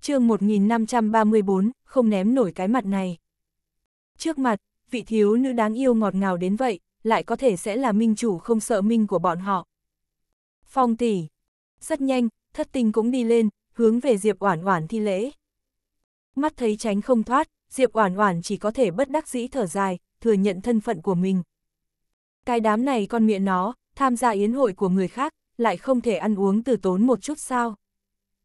Chương 1534, không ném nổi cái mặt này. Trước mặt, vị thiếu nữ đáng yêu ngọt ngào đến vậy, lại có thể sẽ là minh chủ không sợ minh của bọn họ. Phong tỷ, rất nhanh, Thất tình cũng đi lên, hướng về Diệp Oản Oản thi lễ. Mắt thấy tránh không thoát, Diệp Oản Oản chỉ có thể bất đắc dĩ thở dài, thừa nhận thân phận của mình. Cái đám này con miệng nó, tham gia yến hội của người khác, lại không thể ăn uống từ tốn một chút sao?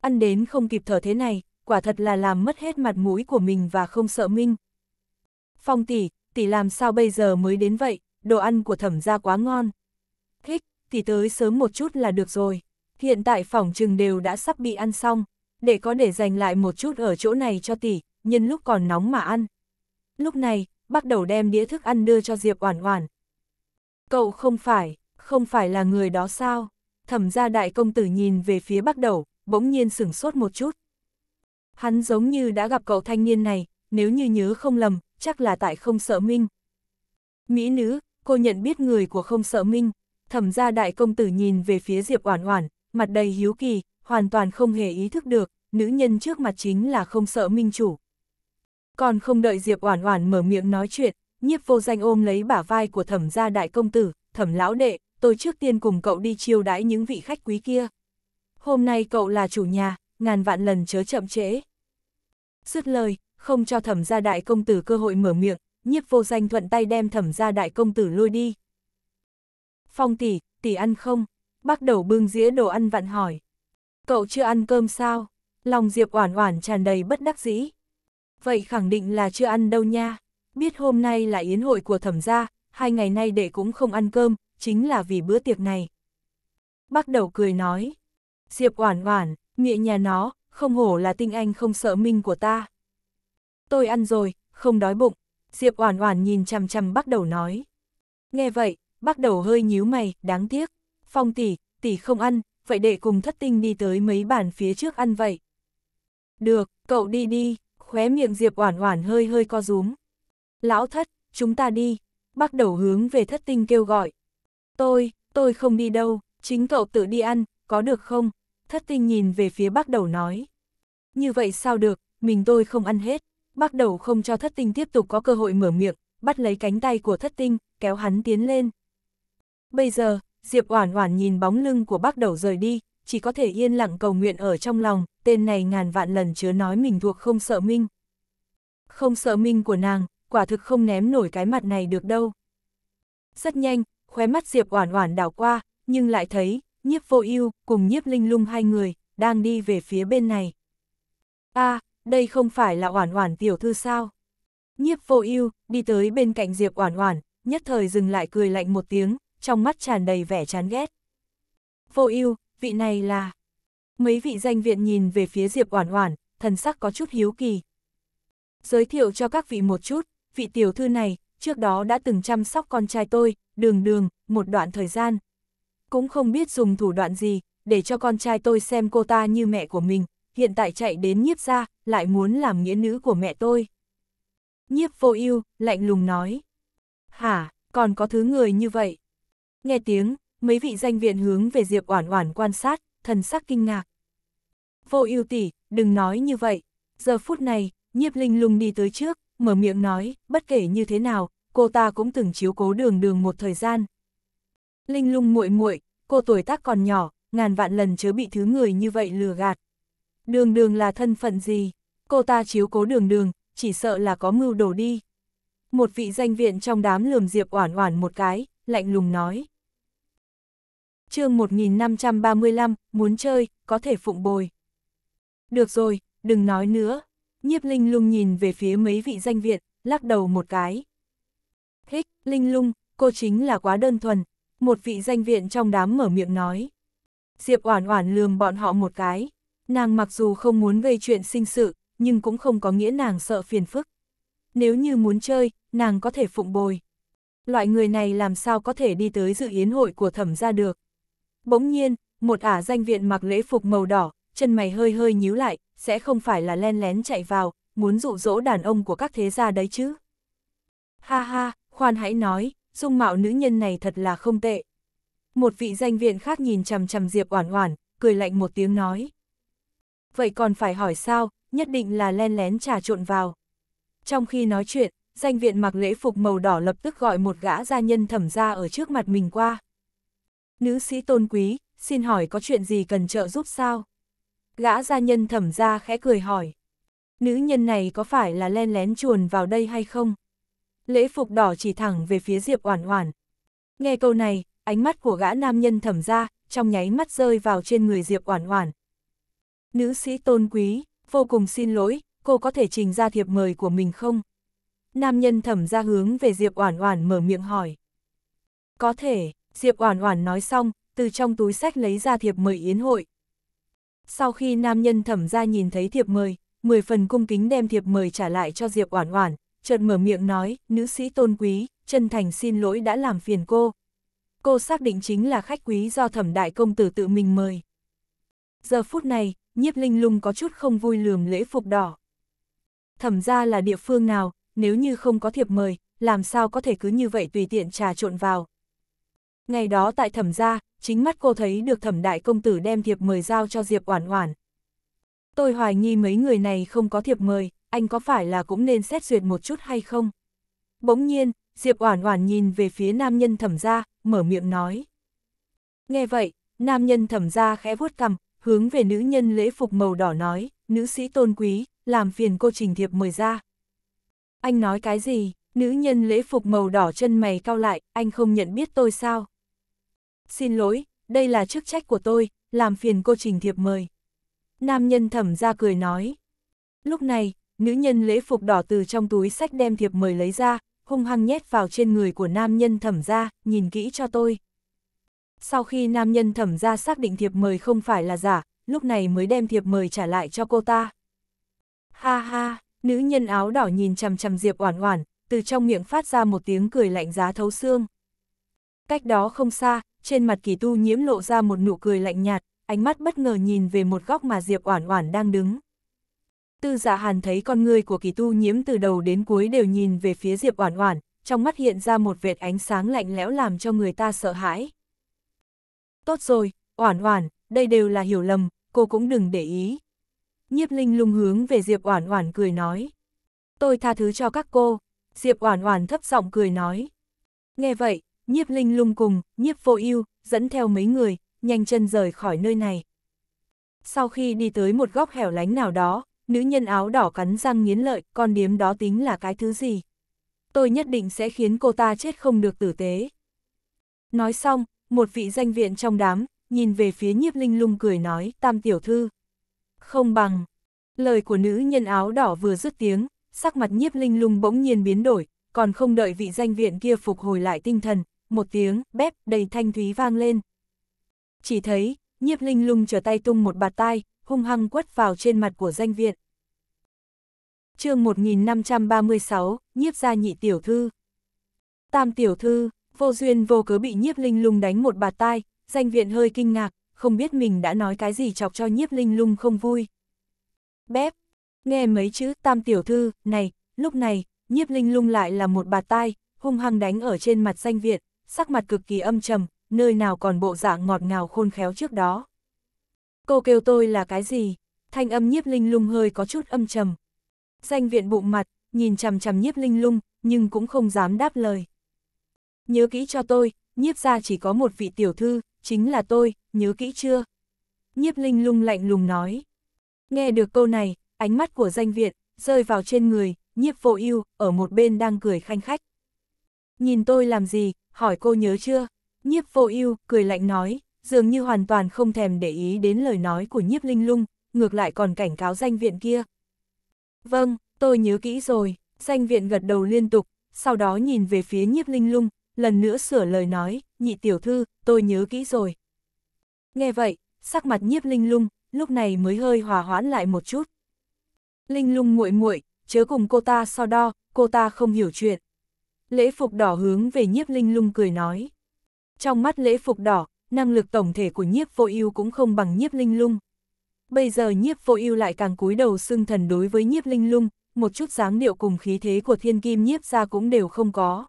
Ăn đến không kịp thở thế này, quả thật là làm mất hết mặt mũi của mình và không sợ minh. Phong tỷ, tỷ làm sao bây giờ mới đến vậy, đồ ăn của thẩm gia quá ngon. Thích, tỷ tới sớm một chút là được rồi. Hiện tại phòng trưng đều đã sắp bị ăn xong, để có để dành lại một chút ở chỗ này cho tỷ, nhân lúc còn nóng mà ăn. Lúc này, bắt đầu đem đĩa thức ăn đưa cho Diệp Oản Oản. Cậu không phải, không phải là người đó sao? Thẩm gia đại công tử nhìn về phía bắt đầu, bỗng nhiên sửng sốt một chút. Hắn giống như đã gặp cậu thanh niên này, nếu như nhớ không lầm, chắc là tại không sợ minh. Mỹ nữ, cô nhận biết người của không sợ minh. Thẩm gia đại công tử nhìn về phía Diệp Oản Oản, mặt đầy hiếu kỳ, hoàn toàn không hề ý thức được, nữ nhân trước mặt chính là không sợ minh chủ. Còn không đợi Diệp Oản Oản mở miệng nói chuyện, nhiếp vô danh ôm lấy bả vai của thẩm gia đại công tử, thẩm lão đệ, tôi trước tiên cùng cậu đi chiêu đãi những vị khách quý kia. Hôm nay cậu là chủ nhà, ngàn vạn lần chớ chậm trễ. Dứt lời, không cho thẩm gia đại công tử cơ hội mở miệng, nhiếp vô danh thuận tay đem thẩm gia đại công tử lôi đi. Phong tỷ, tỷ ăn không? bắt đầu bưng dĩa đồ ăn vặn hỏi. Cậu chưa ăn cơm sao? Lòng Diệp oản oản tràn đầy bất đắc dĩ vậy khẳng định là chưa ăn đâu nha. Biết hôm nay là yến hội của thẩm gia, hai ngày nay đệ cũng không ăn cơm, chính là vì bữa tiệc này. Bắt đầu cười nói, Diệp oản oản, mịa nhà nó, không hổ là tinh anh không sợ minh của ta. Tôi ăn rồi, không đói bụng, Diệp oản oản nhìn chằm chằm bắt đầu nói. Nghe vậy, bắt đầu hơi nhíu mày, đáng tiếc, phong tỷ, tỷ không ăn, vậy để cùng thất tinh đi tới mấy bàn phía trước ăn vậy. Được, cậu đi đi, khóe miệng Diệp Oản Oản hơi hơi co rúm. "Lão thất, chúng ta đi." Bác Đầu hướng về Thất Tinh kêu gọi. "Tôi, tôi không đi đâu, chính cậu tự đi ăn, có được không?" Thất Tinh nhìn về phía Bác Đầu nói. "Như vậy sao được, mình tôi không ăn hết." Bác Đầu không cho Thất Tinh tiếp tục có cơ hội mở miệng, bắt lấy cánh tay của Thất Tinh, kéo hắn tiến lên. Bây giờ, Diệp Oản Oản nhìn bóng lưng của Bác Đầu rời đi, chỉ có thể yên lặng cầu nguyện ở trong lòng, tên này ngàn vạn lần chứa nói mình thuộc không sợ minh. Không sợ minh của nàng, quả thực không ném nổi cái mặt này được đâu. Rất nhanh, khóe mắt Diệp Oản Oản đảo qua, nhưng lại thấy, Nhiếp Vô Ưu cùng Nhiếp Linh Lung hai người đang đi về phía bên này. A, à, đây không phải là Oản Oản tiểu thư sao? Nhiếp Vô Ưu đi tới bên cạnh Diệp Oản Oản, nhất thời dừng lại cười lạnh một tiếng, trong mắt tràn đầy vẻ chán ghét. Vô Ưu, vị này là... Mấy vị danh viện nhìn về phía Diệp Oản Oản, thần sắc có chút hiếu kỳ. Giới thiệu cho các vị một chút, vị tiểu thư này, trước đó đã từng chăm sóc con trai tôi, đường đường, một đoạn thời gian. Cũng không biết dùng thủ đoạn gì, để cho con trai tôi xem cô ta như mẹ của mình, hiện tại chạy đến nhiếp ra, lại muốn làm nghĩa nữ của mẹ tôi. Nhiếp vô ưu lạnh lùng nói. Hả, còn có thứ người như vậy? Nghe tiếng, mấy vị danh viện hướng về Diệp Oản Oản quan sát, thần sắc kinh ngạc. Vô Ưu tỷ, đừng nói như vậy. Giờ phút này, Nhiếp Linh Lung đi tới trước, mở miệng nói, bất kể như thế nào, cô ta cũng từng chiếu cố Đường Đường một thời gian. Linh Lung muội muội, cô tuổi tác còn nhỏ, ngàn vạn lần chớ bị thứ người như vậy lừa gạt. Đường Đường là thân phận gì? Cô ta chiếu cố Đường Đường, chỉ sợ là có mưu đồ đi. Một vị danh viện trong đám lườm Diệp Oản Oản một cái, lạnh lùng nói chương 1535, muốn chơi, có thể phụng bồi. Được rồi, đừng nói nữa. Nhiếp Linh Lung nhìn về phía mấy vị danh viện, lắc đầu một cái. Hích, Linh Lung, cô chính là quá đơn thuần. Một vị danh viện trong đám mở miệng nói. Diệp Oản Oản lườm bọn họ một cái. Nàng mặc dù không muốn gây chuyện sinh sự, nhưng cũng không có nghĩa nàng sợ phiền phức. Nếu như muốn chơi, nàng có thể phụng bồi. Loại người này làm sao có thể đi tới dự yến hội của thẩm gia được. Bỗng nhiên, một ả danh viện mặc lễ phục màu đỏ, chân mày hơi hơi nhíu lại, sẽ không phải là len lén chạy vào, muốn dụ dỗ đàn ông của các thế gia đấy chứ. Ha ha, khoan hãy nói, dung mạo nữ nhân này thật là không tệ. Một vị danh viện khác nhìn chằm chằm Diệp Oản Oản, cười lạnh một tiếng nói. Vậy còn phải hỏi sao, nhất định là len lén trà trộn vào. Trong khi nói chuyện, danh viện mặc lễ phục màu đỏ lập tức gọi một gã gia nhân thẩm gia ở trước mặt mình qua nữ sĩ tôn quý, xin hỏi có chuyện gì cần trợ giúp sao? Gã gia nhân thẩm ra khẽ cười hỏi. Nữ nhân này có phải là len lén chuồn vào đây hay không? Lễ phục đỏ chỉ thẳng về phía Diệp Oản Oản. Nghe câu này, ánh mắt của gã nam nhân thẩm ra, trong nháy mắt rơi vào trên người Diệp Oản Oản. Nữ sĩ tôn quý, vô cùng xin lỗi, cô có thể trình ra thiệp mời của mình không? Nam nhân thẩm ra hướng về Diệp Oản Oản mở miệng hỏi. Có thể, Diệp Oản Oản nói xong, từ trong túi sách lấy ra thiệp mời yến hội. Sau khi nam nhân thẩm gia nhìn thấy thiệp mời, mười phần cung kính đem thiệp mời trả lại cho Diệp Oản Oản, chợt mở miệng nói, "Nữ sĩ tôn quý, chân thành xin lỗi đã làm phiền cô." Cô xác định chính là khách quý do Thẩm đại công tử tự mình mời. Giờ phút này, Nhiếp Linh Lung có chút không vui lườm lễ phục đỏ. Thẩm gia là địa phương nào, nếu như không có thiệp mời, làm sao có thể cứ như vậy tùy tiện trà trộn vào, Ngày đó tại thẩm gia, chính mắt cô thấy được thẩm đại công tử đem thiệp mời giao cho Diệp Oản Oản. Tôi hoài nghi mấy người này không có thiệp mời, anh có phải là cũng nên xét duyệt một chút hay không? Bỗng nhiên, Diệp Oản Oản nhìn về phía nam nhân thẩm gia, mở miệng nói. Nghe vậy, nam nhân thẩm gia khẽ vuốt cằm, hướng về nữ nhân lễ phục màu đỏ nói, nữ sĩ tôn quý, làm phiền cô trình thiệp mời ra. Anh nói cái gì? Nữ nhân lễ phục màu đỏ chân mày cao lại, anh không nhận biết tôi sao? Xin lỗi, đây là chức trách của tôi, làm phiền cô trình thiệp mời. Nam nhân thẩm ra cười nói. Lúc này, nữ nhân lễ phục đỏ từ trong túi sách đem thiệp mời lấy ra, hung hăng nhét vào trên người của nam nhân thẩm ra, nhìn kỹ cho tôi. Sau khi nam nhân thẩm ra xác định thiệp mời không phải là giả, lúc này mới đem thiệp mời trả lại cho cô ta. Ha ha, nữ nhân áo đỏ nhìn chằm chằm Diệp Oản Oản, từ trong miệng phát ra một tiếng cười lạnh giá thấu xương. Cách đó không xa, trên mặt kỳ tu nhiễm lộ ra một nụ cười lạnh nhạt, ánh mắt bất ngờ nhìn về một góc mà Diệp Oản Oản đang đứng. Tư Dạ Hàn thấy con người của kỳ tu nhiễm từ đầu đến cuối đều nhìn về phía Diệp Oản Oản, trong mắt hiện ra một vệt ánh sáng lạnh lẽo làm cho người ta sợ hãi. Tốt rồi, Oản Oản, đây đều là hiểu lầm, cô cũng đừng để ý. Nhiếp Linh lung hướng về Diệp Oản Oản cười nói. Tôi tha thứ cho các cô. Diệp Oản Oản thấp giọng cười nói. Nghe vậy, nhiếp linh lung cùng, nhiếp vô ưu dẫn theo mấy người, nhanh chân rời khỏi nơi này. Sau khi đi tới một góc hẻo lánh nào đó, nữ nhân áo đỏ cắn răng nghiến lợi, con điếm đó tính là cái thứ gì? Tôi nhất định sẽ khiến cô ta chết không được tử tế. Nói xong, một vị danh viện trong đám, nhìn về phía nhiếp linh lung cười nói, tam tiểu thư. Không bằng. Lời của nữ nhân áo đỏ vừa dứt tiếng, sắc mặt nhiếp linh lung bỗng nhiên biến đổi, còn không đợi vị danh viện kia phục hồi lại tinh thần, một tiếng, bép, đầy thanh thúy vang lên. Chỉ thấy, nhiếp linh lung trở tay tung một bạt tai, hung hăng quất vào trên mặt của danh viện. chương 1536, nhiếp gia nhị tiểu thư. Tam tiểu thư, vô duyên vô cớ bị nhiếp linh lung đánh một bạt tai, danh viện hơi kinh ngạc, không biết mình đã nói cái gì chọc cho nhiếp linh lung không vui. Bép, nghe mấy chữ tam tiểu thư, này, lúc này, nhiếp linh lung lại là một bạt tai, hung hăng đánh ở trên mặt danh viện sắc mặt cực kỳ âm trầm, nơi nào còn bộ dạng ngọt ngào khôn khéo trước đó. Cô kêu tôi là cái gì? Thanh âm nhiếp linh lung hơi có chút âm trầm. Danh viện bụng mặt, nhìn chằm chằm nhiếp linh lung, nhưng cũng không dám đáp lời. Nhớ kỹ cho tôi, nhiếp ra chỉ có một vị tiểu thư, chính là tôi, nhớ kỹ chưa? Nhiếp linh lung lạnh lùng nói. Nghe được câu này, ánh mắt của danh viện, rơi vào trên người, nhiếp vô ưu ở một bên đang cười khanh khách. Nhìn tôi làm gì, hỏi cô nhớ chưa? Nhiếp vô ưu cười lạnh nói, dường như hoàn toàn không thèm để ý đến lời nói của nhiếp linh lung, ngược lại còn cảnh cáo danh viện kia. Vâng, tôi nhớ kỹ rồi, danh viện gật đầu liên tục, sau đó nhìn về phía nhiếp linh lung, lần nữa sửa lời nói, nhị tiểu thư, tôi nhớ kỹ rồi. Nghe vậy, sắc mặt nhiếp linh lung, lúc này mới hơi hòa hoãn lại một chút. Linh lung muội muội, chớ cùng cô ta so đo, cô ta không hiểu chuyện. Lễ phục đỏ hướng về nhiếp linh lung cười nói. Trong mắt lễ phục đỏ, năng lực tổng thể của nhiếp vô ưu cũng không bằng nhiếp linh lung. Bây giờ nhiếp vô ưu lại càng cúi đầu xưng thần đối với nhiếp linh lung, một chút dáng điệu cùng khí thế của thiên kim nhiếp ra cũng đều không có.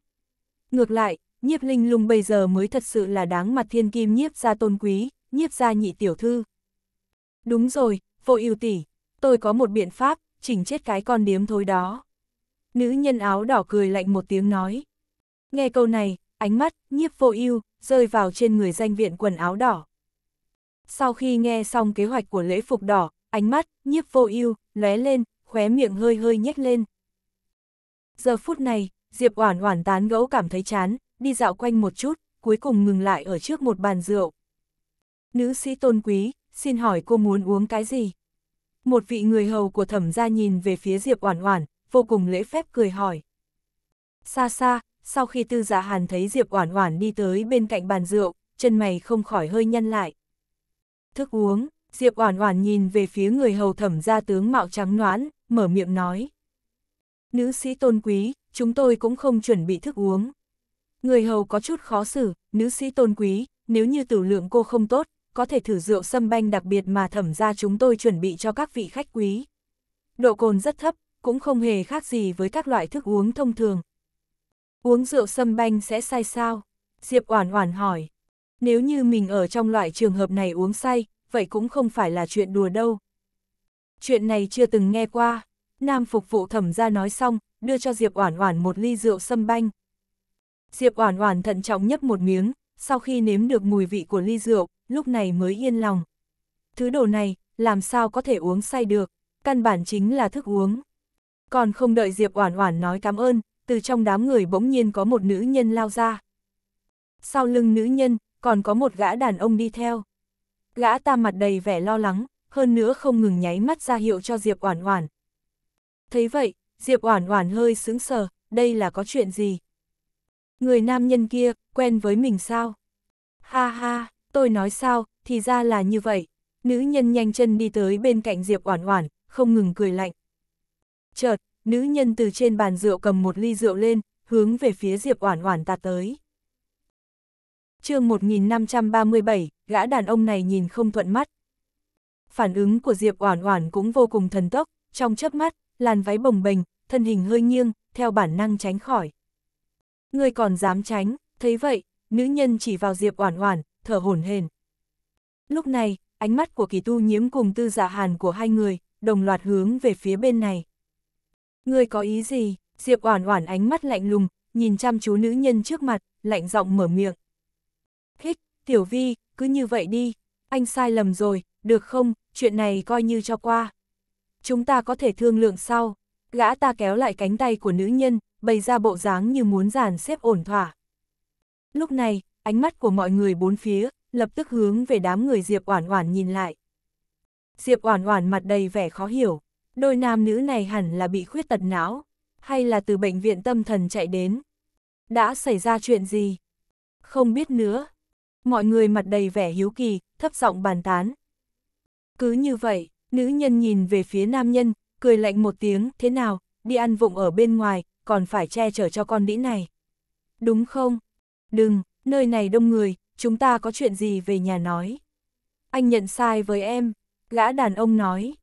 Ngược lại, nhiếp linh lung bây giờ mới thật sự là đáng mặt thiên kim nhiếp ra tôn quý, nhiếp ra nhị tiểu thư. Đúng rồi, vô ưu tỷ, tôi có một biện pháp, chỉnh chết cái con điếm thối đó. Nữ nhân áo đỏ cười lạnh một tiếng nói. Nghe câu này, ánh mắt, nhiếp vô ưu rơi vào trên người danh viện quần áo đỏ. Sau khi nghe xong kế hoạch của lễ phục đỏ, ánh mắt, nhiếp vô ưu lóe lên, khóe miệng hơi hơi nhếch lên. Giờ phút này, Diệp Oản Oản tán gẫu cảm thấy chán, đi dạo quanh một chút, cuối cùng ngừng lại ở trước một bàn rượu. Nữ sĩ tôn quý, xin hỏi cô muốn uống cái gì? Một vị người hầu của thẩm gia nhìn về phía Diệp Oản Oản, vô cùng lễ phép cười hỏi. Xa xa, sau khi tư giả dạ hàn thấy Diệp Oản Oản đi tới bên cạnh bàn rượu, chân mày không khỏi hơi nhăn lại. Thức uống, Diệp Oản Oản nhìn về phía người hầu thẩm gia tướng mạo trắng noãn, mở miệng nói. Nữ sĩ tôn quý, chúng tôi cũng không chuẩn bị thức uống. Người hầu có chút khó xử, nữ sĩ tôn quý, nếu như tử lượng cô không tốt, có thể thử rượu sâm banh đặc biệt mà thẩm gia chúng tôi chuẩn bị cho các vị khách quý. Độ cồn rất thấp, cũng không hề khác gì với các loại thức uống thông thường. Uống rượu sâm banh sẽ say sao? Diệp Oản Oản hỏi. Nếu như mình ở trong loại trường hợp này uống say, vậy cũng không phải là chuyện đùa đâu. Chuyện này chưa từng nghe qua. Nam phục vụ thẩm ra nói xong, đưa cho Diệp Oản Oản một ly rượu sâm banh. Diệp Oản Oản thận trọng nhấp một miếng, sau khi nếm được mùi vị của ly rượu, lúc này mới yên lòng. Thứ đồ này, làm sao có thể uống say được, căn bản chính là thức uống. Còn không đợi Diệp Oản Oản nói cảm ơn, từ trong đám người bỗng nhiên có một nữ nhân lao ra. Sau lưng nữ nhân, còn có một gã đàn ông đi theo. Gã ta mặt đầy vẻ lo lắng, hơn nữa không ngừng nháy mắt ra hiệu cho Diệp Oản Oản. Thấy vậy, Diệp Oản Oản hơi sững sờ, đây là có chuyện gì? Người nam nhân kia, quen với mình sao? Ha ha, tôi nói sao, thì ra là như vậy. Nữ nhân nhanh chân đi tới bên cạnh Diệp Oản Oản, không ngừng cười lạnh. Chợt, nữ nhân từ trên bàn rượu cầm một ly rượu lên, hướng về phía Diệp Oản Oản tạt tới. Chương 1537, gã đàn ông này nhìn không thuận mắt. Phản ứng của Diệp Oản Oản cũng vô cùng thần tốc, trong chớp mắt, làn váy bồng bềnh, thân hình hơi nghiêng, theo bản năng tránh khỏi. Ngươi còn dám tránh, thấy vậy, nữ nhân chỉ vào Diệp Oản Oản, thở hổn hển. Lúc này, ánh mắt của Kỳ Tu Nhiễm cùng Tư giả dạ Hàn của hai người, đồng loạt hướng về phía bên này. Ngươi có ý gì? Diệp Oản Oản ánh mắt lạnh lùng, nhìn chăm chú nữ nhân trước mặt, lạnh giọng mở miệng. "Hích, Tiểu Vi, cứ như vậy đi, anh sai lầm rồi, được không? Chuyện này coi như cho qua. Chúng ta có thể thương lượng sau." Gã ta kéo lại cánh tay của nữ nhân, bày ra bộ dáng như muốn dàn xếp ổn thỏa. Lúc này, ánh mắt của mọi người bốn phía lập tức hướng về đám người Diệp Oản Oản nhìn lại. Diệp Oản Oản mặt đầy vẻ khó hiểu, Đôi nam nữ này hẳn là bị khuyết tật não, hay là từ bệnh viện tâm thần chạy đến. Đã xảy ra chuyện gì? Không biết nữa. Mọi người mặt đầy vẻ hiếu kỳ, thấp giọng bàn tán. Cứ như vậy, nữ nhân nhìn về phía nam nhân, cười lạnh một tiếng, thế nào, đi ăn vụng ở bên ngoài, còn phải che chở cho con đĩ này. Đúng không? Đừng, nơi này đông người, chúng ta có chuyện gì về nhà nói. Anh nhận sai với em, gã đàn ông nói.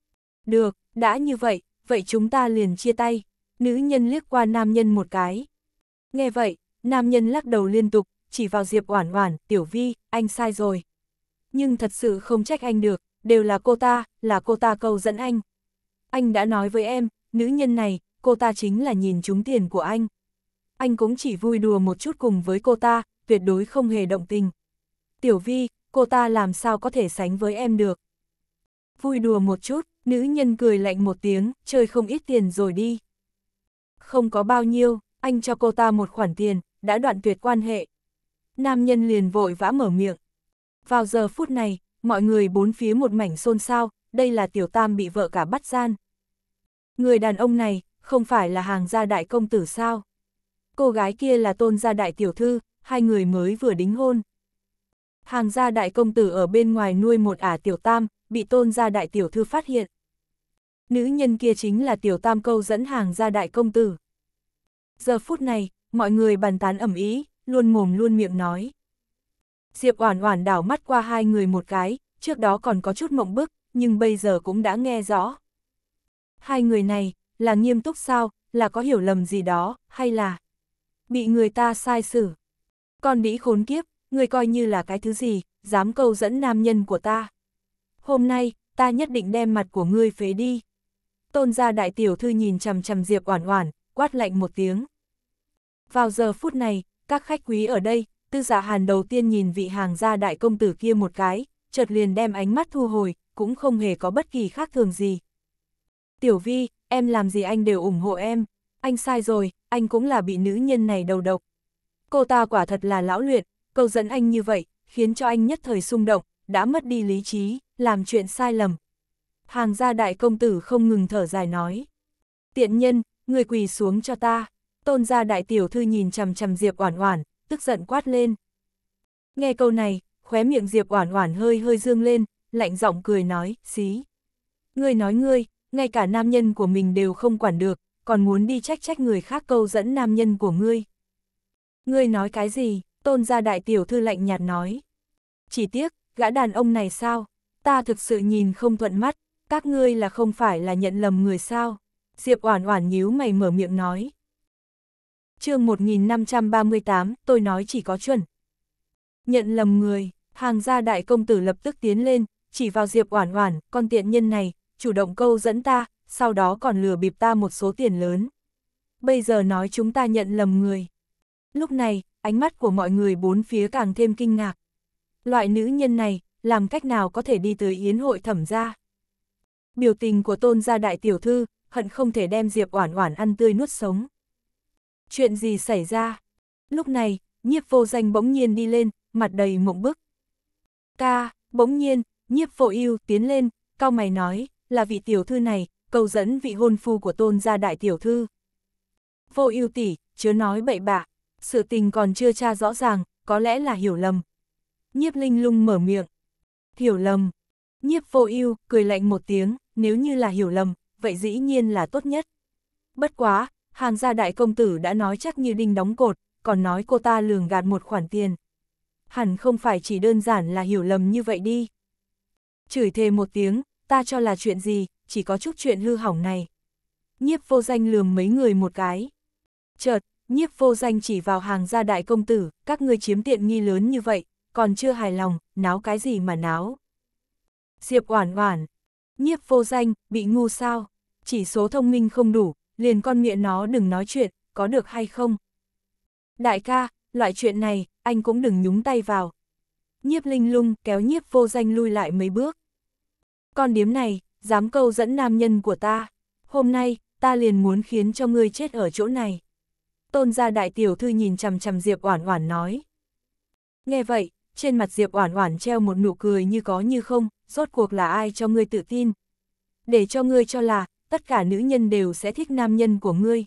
Được, đã như vậy, vậy chúng ta liền chia tay. Nữ nhân liếc qua nam nhân một cái. Nghe vậy, nam nhân lắc đầu liên tục, chỉ vào Diệp Oản Oản, "Tiểu Vi, anh sai rồi." Nhưng thật sự không trách anh được, đều là cô ta, là cô ta câu dẫn anh. Anh đã nói với em, nữ nhân này, cô ta chính là nhìn trúng tiền của anh. Anh cũng chỉ vui đùa một chút cùng với cô ta, tuyệt đối không hề động tình. Tiểu Vi, cô ta làm sao có thể sánh với em được? Vui đùa một chút, Nữ nhân cười lạnh một tiếng, chơi không ít tiền rồi đi. Không có bao nhiêu, anh cho cô ta một khoản tiền, đã đoạn tuyệt quan hệ. Nam nhân liền vội vã mở miệng. Vào giờ phút này, mọi người bốn phía một mảnh xôn xao, đây là tiểu tam bị vợ cả bắt gian. Người đàn ông này, không phải là hàng gia đại công tử sao? Cô gái kia là tôn gia đại tiểu thư, hai người mới vừa đính hôn. Hàng gia đại công tử ở bên ngoài nuôi một ả tiểu tam, bị tôn gia đại tiểu thư phát hiện nữ nhân kia chính là tiểu tam câu dẫn hàng ra đại công tử. Giờ phút này, mọi người bàn tán ẩm ý, luôn mồm luôn miệng nói. Diệp Oản Oản đảo mắt qua hai người một cái, trước đó còn có chút mộng bức, nhưng bây giờ cũng đã nghe rõ. Hai người này, là nghiêm túc sao, là có hiểu lầm gì đó, hay là bị người ta sai xử. Con đĩ khốn kiếp, người coi như là cái thứ gì, dám câu dẫn nam nhân của ta. Hôm nay, ta nhất định đem mặt của ngươi phế đi tôn gia đại tiểu thư nhìn chằm chằm Diệp Oản Oản, quát lạnh một tiếng. Vào giờ phút này, các khách quý ở đây, tư Dạ hàn đầu tiên nhìn vị hàng gia đại công tử kia một cái, chợt liền đem ánh mắt thu hồi, cũng không hề có bất kỳ khác thường gì. Tiểu Vi, em làm gì anh đều ủng hộ em, anh sai rồi, anh cũng là bị nữ nhân này đầu độc. Cô ta quả thật là lão luyện, câu dẫn anh như vậy, khiến cho anh nhất thời xung động, đã mất đi lý trí, làm chuyện sai lầm, hàng gia đại công tử không ngừng thở dài nói. Tiện nhân, người quỳ xuống cho ta. Tôn gia đại tiểu thư nhìn chằm chằm Diệp Oản Oản, tức giận quát lên. Nghe câu này, khóe miệng Diệp Oản Oản hơi hơi dương lên, lạnh giọng cười nói, "Xí. Ngươi nói ngươi, ngay cả nam nhân của mình đều không quản được, còn muốn đi trách trách người khác câu dẫn nam nhân của ngươi." "Ngươi nói cái gì?" Tôn gia đại tiểu thư lạnh nhạt nói. "Chỉ tiếc, gã đàn ông này sao, ta thực sự nhìn không thuận mắt, các ngươi là không phải là nhận lầm người sao? Diệp Oản Oản nhíu mày mở miệng nói. Chương 1538, tôi nói chỉ có chuẩn. Nhận lầm người, hàng gia đại công tử lập tức tiến lên, chỉ vào Diệp Oản Oản, con tiện nhân này, chủ động câu dẫn ta, sau đó còn lừa bịp ta một số tiền lớn. Bây giờ nói chúng ta nhận lầm người. Lúc này, ánh mắt của mọi người bốn phía càng thêm kinh ngạc. Loại nữ nhân này, làm cách nào có thể đi tới yến hội thẩm gia? Biểu tình của tôn gia đại tiểu thư, hận không thể đem Diệp Oản Oản ăn tươi nuốt sống. Chuyện gì xảy ra? Lúc này, nhiếp vô danh bỗng nhiên đi lên, mặt đầy mộng bức. Ca, bỗng nhiên, nhiếp vô yêu tiến lên, cao mày nói, là vị tiểu thư này, cầu dẫn vị hôn phu của tôn gia đại tiểu thư. Vô yêu tỷ, chớ nói bậy bạ, sự tình còn chưa tra rõ ràng, có lẽ là hiểu lầm. Nhiếp linh lung mở miệng. Hiểu lầm, Nhiếp vô ưu cười lạnh một tiếng, nếu như là hiểu lầm, vậy dĩ nhiên là tốt nhất. Bất quá, hàng gia đại công tử đã nói chắc như đinh đóng cột, còn nói cô ta lường gạt một khoản tiền. Hẳn không phải chỉ đơn giản là hiểu lầm như vậy đi. Chửi thề một tiếng, ta cho là chuyện gì, chỉ có chút chuyện hư hỏng này. Nhiếp vô danh lườm mấy người một cái. Chợt, nhiếp vô danh chỉ vào hàng gia đại công tử, các ngươi chiếm tiện nghi lớn như vậy, còn chưa hài lòng, náo cái gì mà náo. Diệp Oản Oản, nhiếp vô danh, bị ngu sao, chỉ số thông minh không đủ, liền con miệng nó đừng nói chuyện, có được hay không? Đại ca, loại chuyện này, anh cũng đừng nhúng tay vào. Nhiếp linh lung kéo nhiếp vô danh lui lại mấy bước. Con điếm này, dám câu dẫn nam nhân của ta, hôm nay, ta liền muốn khiến cho ngươi chết ở chỗ này. Tôn gia đại tiểu thư nhìn chằm chằm Diệp Oản Oản nói. Nghe vậy, trên mặt Diệp Oản Oản treo một nụ cười như có như không, rốt cuộc là ai cho ngươi tự tin? Để cho ngươi cho là, tất cả nữ nhân đều sẽ thích nam nhân của ngươi.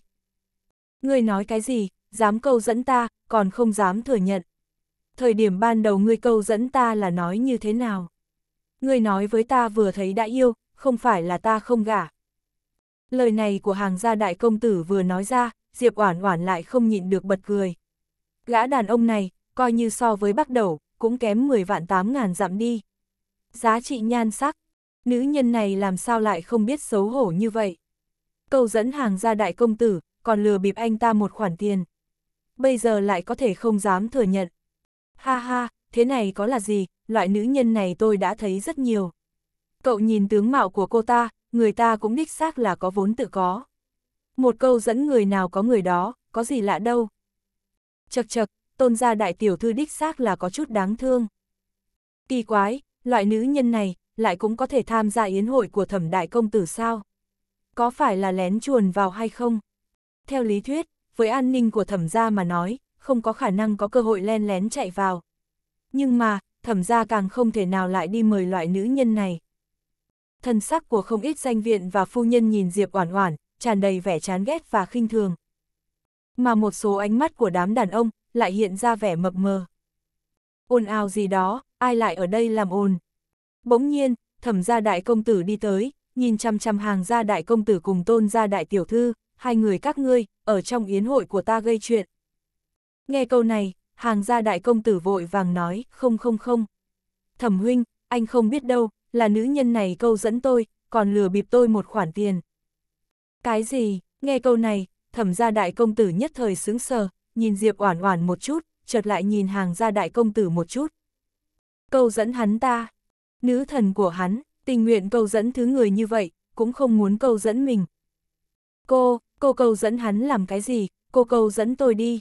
Ngươi nói cái gì, dám câu dẫn ta, còn không dám thừa nhận. Thời điểm ban đầu ngươi câu dẫn ta là nói như thế nào? Ngươi nói với ta vừa thấy đã yêu, không phải là ta không gả. Lời này của hàng gia đại công tử vừa nói ra, Diệp Oản Oản lại không nhịn được bật cười. Gã đàn ông này, coi như so với bắt Đầu, cũng kém 10 vạn 8 ngàn dặm đi. Giá trị nhan sắc, nữ nhân này làm sao lại không biết xấu hổ như vậy. câu dẫn hàng ra đại công tử, còn lừa bịp anh ta một khoản tiền. Bây giờ lại có thể không dám thừa nhận. Ha ha, thế này có là gì, loại nữ nhân này tôi đã thấy rất nhiều. Cậu nhìn tướng mạo của cô ta, người ta cũng đích xác là có vốn tự có. Một câu dẫn người nào có người đó, có gì lạ đâu. Chật chật, tôn gia đại tiểu thư đích xác là có chút đáng thương. Kỳ quái, loại nữ nhân này, lại cũng có thể tham gia yến hội của thẩm đại công tử sao? Có phải là lén chuồn vào hay không? Theo lý thuyết, với an ninh của thẩm gia mà nói, không có khả năng có cơ hội len lén chạy vào. Nhưng mà, thẩm gia càng không thể nào lại đi mời loại nữ nhân này. thân sắc của không ít danh viện và phu nhân nhìn Diệp Oản Oản, tràn đầy vẻ chán ghét và khinh thường. Mà một số ánh mắt của đám đàn ông lại hiện ra vẻ mập mờ. Ôn ào gì đó, ai lại ở đây làm ồn. Bỗng nhiên, thẩm gia đại công tử đi tới, nhìn chăm chăm hàng gia đại công tử cùng tôn gia đại tiểu thư, hai người các ngươi, ở trong yến hội của ta gây chuyện. Nghe câu này, hàng gia đại công tử vội vàng nói, không không không. Thẩm huynh, anh không biết đâu, là nữ nhân này câu dẫn tôi, còn lừa bịp tôi một khoản tiền. Cái gì, nghe câu này, thẩm gia đại công tử nhất thời sướng sờ, nhìn Diệp Oản Oản một chút, chợt lại nhìn hàng gia đại công tử một chút, câu dẫn hắn ta. Nữ thần của hắn, tình nguyện câu dẫn thứ người như vậy, cũng không muốn câu dẫn mình. Cô, cô câu dẫn hắn làm cái gì, cô câu dẫn tôi đi.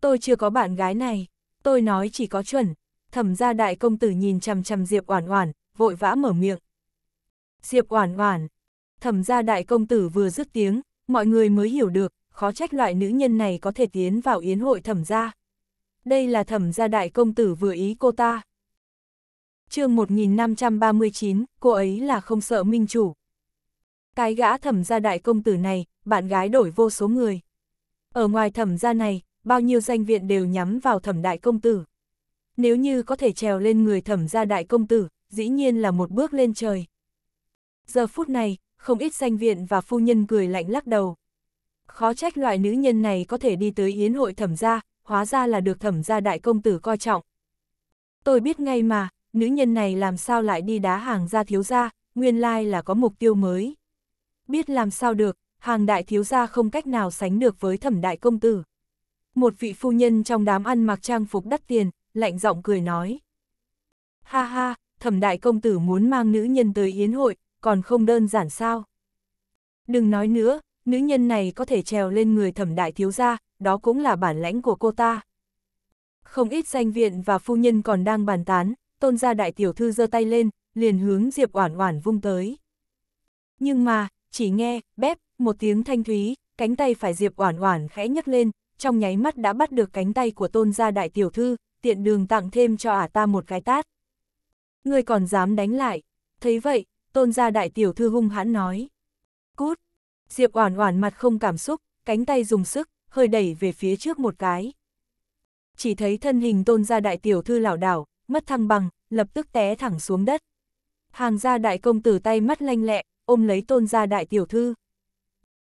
Tôi chưa có bạn gái này, tôi nói chỉ có chuẩn. Thẩm gia đại công tử nhìn chằm chằm Diệp Oản Oản, vội vã mở miệng. Diệp Oản Oản. Thẩm gia đại công tử vừa dứt tiếng, mọi người mới hiểu được, khó trách loại nữ nhân này có thể tiến vào yến hội thẩm gia. Đây là thẩm gia đại công tử vừa ý cô ta chương 1539, cô ấy là không sợ minh chủ. Cái gã thẩm gia đại công tử này, bạn gái đổi vô số người. Ở ngoài thẩm gia này, bao nhiêu danh viện đều nhắm vào thẩm đại công tử. Nếu như có thể trèo lên người thẩm gia đại công tử, dĩ nhiên là một bước lên trời. Giờ phút này, không ít danh viện và phu nhân cười lạnh lắc đầu. Khó trách loại nữ nhân này có thể đi tới yến hội thẩm gia, hóa ra là được thẩm gia đại công tử coi trọng. Tôi biết ngay mà, nữ nhân này làm sao lại đi đá hàng gia thiếu gia, nguyên lai là có mục tiêu mới. Biết làm sao được, hàng đại thiếu gia không cách nào sánh được với thẩm đại công tử. Một vị phu nhân trong đám ăn mặc trang phục đắt tiền, lạnh giọng cười nói. Ha ha, thẩm đại công tử muốn mang nữ nhân tới yến hội, còn không đơn giản sao. Đừng nói nữa, nữ nhân này có thể trèo lên người thẩm đại thiếu gia, đó cũng là bản lãnh của cô ta. Không ít danh viện và phu nhân còn đang bàn tán, tôn gia đại tiểu thư giơ tay lên, liền hướng Diệp Oản Oản vung tới. Nhưng mà, chỉ nghe, bép, một tiếng thanh thúy, cánh tay phải Diệp Oản Oản khẽ nhấc lên, trong nháy mắt đã bắt được cánh tay của tôn gia đại tiểu thư, tiện đường tặng thêm cho ả à ta một cái tát. Người còn dám đánh lại, thấy vậy, tôn gia đại tiểu thư hung hãn nói. Cút, Diệp Oản Oản mặt không cảm xúc, cánh tay dùng sức, hơi đẩy về phía trước một cái. Chỉ thấy thân hình tôn gia đại tiểu thư lảo đảo, mất thăng bằng, lập tức té thẳng xuống đất. Hàng gia đại công tử tay mắt lanh lẹ, ôm lấy tôn gia đại tiểu thư.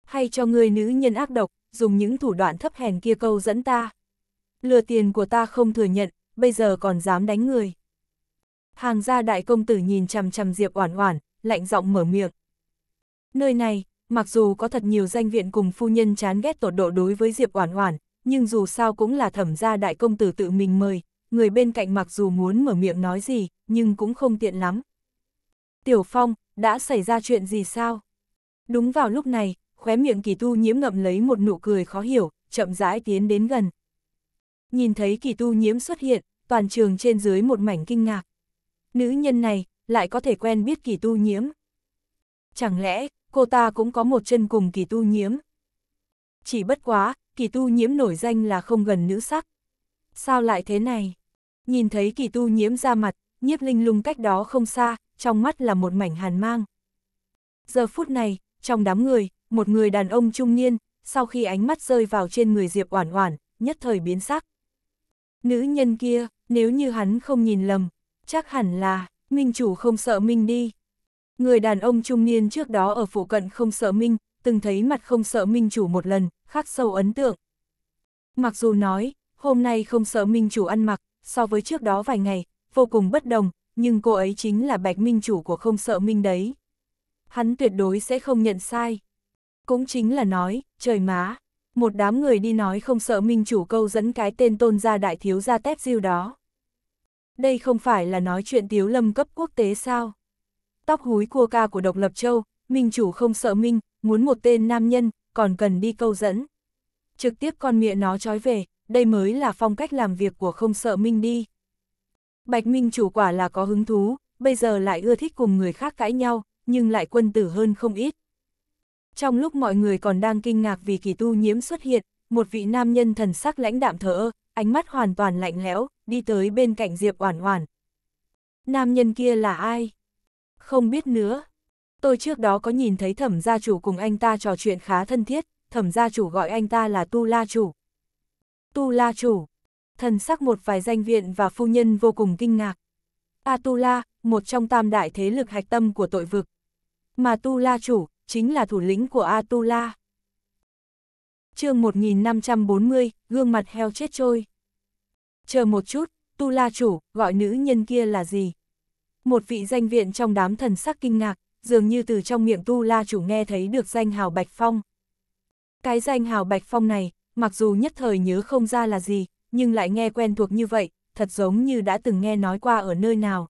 Hay cho người nữ nhân ác độc, dùng những thủ đoạn thấp hèn kia câu dẫn ta. Lừa tiền của ta không thừa nhận, bây giờ còn dám đánh người. Hàng gia đại công tử nhìn chằm chằm Diệp Oản Oản, lạnh giọng mở miệng. Nơi này, mặc dù có thật nhiều danh viện cùng phu nhân chán ghét tột độ đối với Diệp Oản Oản, nhưng dù sao cũng là thẩm gia đại công tử tự mình mời, người bên cạnh mặc dù muốn mở miệng nói gì, nhưng cũng không tiện lắm. Tiểu Phong, đã xảy ra chuyện gì sao? Đúng vào lúc này, khóe miệng kỳ tu nhiễm ngậm lấy một nụ cười khó hiểu, chậm rãi tiến đến gần. Nhìn thấy kỳ tu nhiễm xuất hiện, toàn trường trên dưới một mảnh kinh ngạc. Nữ nhân này, lại có thể quen biết kỳ tu nhiễm. Chẳng lẽ, cô ta cũng có một chân cùng kỳ tu nhiễm? Chỉ bất quá, kỳ tu nhiễm nổi danh là không gần nữ sắc. Sao lại thế này? Nhìn thấy kỳ tu nhiễm ra mặt, nhiếp linh lung cách đó không xa, trong mắt là một mảnh hàn mang. Giờ phút này, trong đám người, một người đàn ông trung niên, sau khi ánh mắt rơi vào trên người Diệp Oản Oản, nhất thời biến sắc. Nữ nhân kia, nếu như hắn không nhìn lầm, chắc hẳn là Minh chủ không sợ Minh đi. Người đàn ông trung niên trước đó ở phụ cận không sợ Minh, từng thấy mặt không sợ Minh chủ một lần, khắc sâu ấn tượng. Mặc dù nói, hôm nay không sợ Minh chủ ăn mặc, so với trước đó vài ngày, vô cùng bất đồng, nhưng cô ấy chính là bạch minh chủ của không sợ minh đấy. Hắn tuyệt đối sẽ không nhận sai. Cũng chính là nói, trời má, một đám người đi nói không sợ minh chủ câu dẫn cái tên tôn gia đại thiếu gia tép diêu đó. Đây không phải là nói chuyện tiếu lâm cấp quốc tế sao? Tóc húi cua ca của độc lập châu, minh chủ không sợ minh, muốn một tên nam nhân, còn cần đi câu dẫn. Trực tiếp con miệng nó trói về, đây mới là phong cách làm việc của không sợ Minh đi. Bạch Minh chủ quả là có hứng thú, bây giờ lại ưa thích cùng người khác cãi nhau, nhưng lại quân tử hơn không ít. Trong lúc mọi người còn đang kinh ngạc vì kỳ tu nhiễm xuất hiện, một vị nam nhân thần sắc lãnh đạm thở ơ, ánh mắt hoàn toàn lạnh lẽo, đi tới bên cạnh Diệp Oản Oản. Nam nhân kia là ai? Không biết nữa. Tôi trước đó có nhìn thấy thẩm gia chủ cùng anh ta trò chuyện khá thân thiết, thẩm gia chủ gọi anh ta là Tu La chủ. Tu La chủ. Thần sắc một vài danh viện và phu nhân vô cùng kinh ngạc. Atula, một trong tam đại thế lực hạch tâm của tội vực. Mà Tu La chủ, chính là thủ lĩnh của Atula. chương 1540, gương mặt heo chết trôi. Chờ một chút, Tu La chủ, gọi nữ nhân kia là gì? Một vị danh viện trong đám thần sắc kinh ngạc, dường như từ trong miệng Tu La chủ nghe thấy được danh hào Bạch Phong. Cái danh hào Bạch Phong này, mặc dù nhất thời nhớ không ra là gì, nhưng lại nghe quen thuộc như vậy, thật giống như đã từng nghe nói qua ở nơi nào.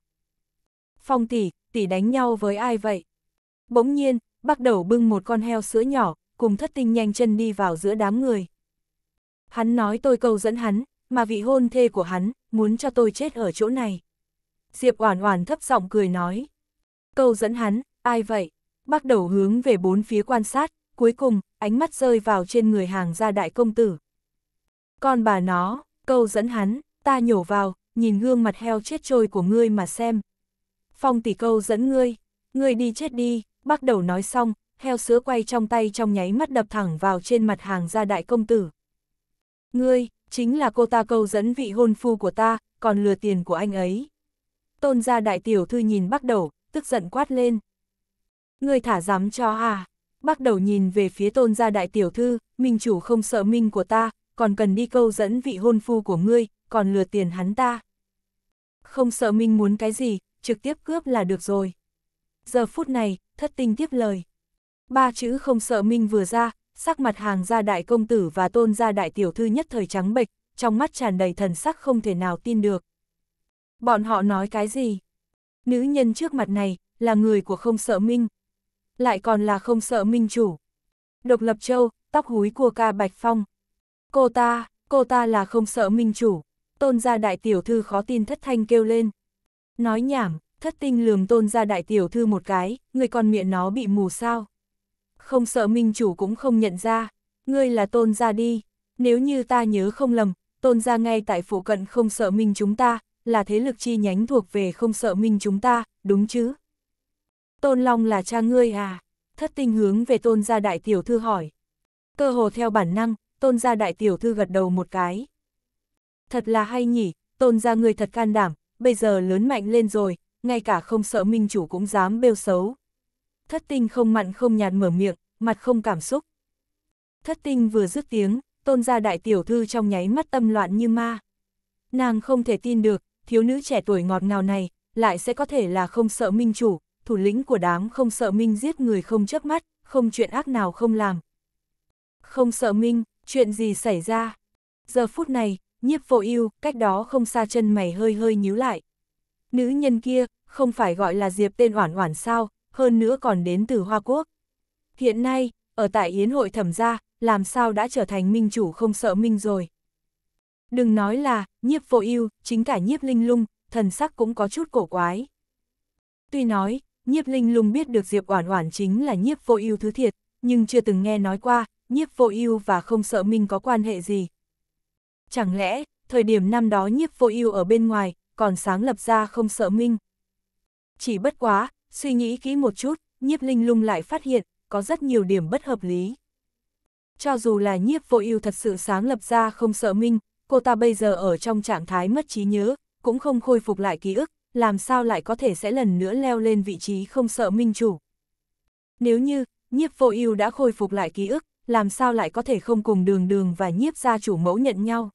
Phong tỷ, tỷ đánh nhau với ai vậy? Bỗng nhiên, bắt đầu bưng một con heo sữa nhỏ, cùng thất tinh nhanh chân đi vào giữa đám người. Hắn nói tôi cầu dẫn hắn, mà vị hôn thê của hắn, muốn cho tôi chết ở chỗ này. Diệp Oản Oản thấp giọng cười nói. cầu dẫn hắn, ai vậy? Bắt đầu hướng về bốn phía quan sát, cuối cùng, ánh mắt rơi vào trên người hàng gia đại công tử. Con bà nó, câu dẫn hắn, ta nhổ vào, nhìn gương mặt heo chết trôi của ngươi mà xem. Phong tỷ câu dẫn ngươi, ngươi đi chết đi, bắt đầu nói xong, heo sữa quay trong tay trong nháy mắt đập thẳng vào trên mặt hàng gia đại công tử. Ngươi, chính là cô ta câu dẫn vị hôn phu của ta, còn lừa tiền của anh ấy. Tôn gia đại tiểu thư nhìn bắt đầu, tức giận quát lên. Ngươi thả dám cho à, bắt đầu nhìn về phía tôn gia đại tiểu thư, minh chủ không sợ minh của ta, còn cần đi câu dẫn vị hôn phu của ngươi, còn lừa tiền hắn ta. Không sợ minh muốn cái gì, trực tiếp cướp là được rồi. Giờ phút này, thất tinh tiếp lời. Ba chữ không sợ minh vừa ra, sắc mặt hàng gia đại công tử và tôn gia đại tiểu thư nhất thời trắng bệch, trong mắt tràn đầy thần sắc không thể nào tin được. Bọn họ nói cái gì? Nữ nhân trước mặt này, là người của không sợ minh, lại còn là không sợ minh chủ. Độc lập châu, tóc húi của ca Bạch Phong. Cô ta, cô ta là không sợ minh chủ. Tôn gia đại tiểu thư khó tin thất thanh kêu lên. Nói nhảm, thất tinh lườm tôn gia đại tiểu thư một cái, người còn miệng nó bị mù sao. Không sợ minh chủ cũng không nhận ra, ngươi là tôn gia đi. Nếu như ta nhớ không lầm, tôn gia ngay tại phụ cận không sợ minh chúng ta, là thế lực chi nhánh thuộc về không sợ minh chúng ta, đúng chứ? Tôn Long là cha ngươi à? Thất tinh hướng về tôn gia đại tiểu thư hỏi. Cơ hồ theo bản năng, tôn gia đại tiểu thư gật đầu một cái. Thật là hay nhỉ, tôn gia ngươi thật can đảm, bây giờ lớn mạnh lên rồi, ngay cả không sợ minh chủ cũng dám bêu xấu. Thất tinh không mặn không nhạt mở miệng, mặt không cảm xúc. Thất tinh vừa dứt tiếng, tôn gia đại tiểu thư trong nháy mắt tâm loạn như ma. Nàng không thể tin được, thiếu nữ trẻ tuổi ngọt ngào này, lại sẽ có thể là không sợ minh chủ, thủ lĩnh của đám không sợ Minh giết người không chớp mắt, không chuyện ác nào không làm. Không sợ Minh, chuyện gì xảy ra? Giờ phút này, nhiếp vô ưu cách đó không xa chân mày hơi hơi nhíu lại. Nữ nhân kia, không phải gọi là Diệp tên oản oản sao, hơn nữa còn đến từ Hoa Quốc. Hiện nay, ở tại Yến hội thẩm gia, làm sao đã trở thành minh chủ không sợ minh rồi. Đừng nói là, nhiếp vô ưu chính cả nhiếp linh lung, thần sắc cũng có chút cổ quái. Tuy nói, nhiếp linh lung biết được Diệp Oản Oản chính là nhiếp vô ưu thứ thiệt, nhưng chưa từng nghe nói qua, nhiếp vô ưu và không sợ minh có quan hệ gì. Chẳng lẽ, thời điểm năm đó nhiếp vô ưu ở bên ngoài, còn sáng lập ra không sợ minh. Chỉ bất quá, suy nghĩ kỹ một chút, nhiếp linh lung lại phát hiện, có rất nhiều điểm bất hợp lý. Cho dù là nhiếp vô ưu thật sự sáng lập ra không sợ minh, cô ta bây giờ ở trong trạng thái mất trí nhớ, cũng không khôi phục lại ký ức, làm sao lại có thể sẽ lần nữa leo lên vị trí không sợ minh chủ. Nếu như, nhiếp vô ưu đã khôi phục lại ký ức, làm sao lại có thể không cùng đường đường và nhiếp gia chủ mẫu nhận nhau.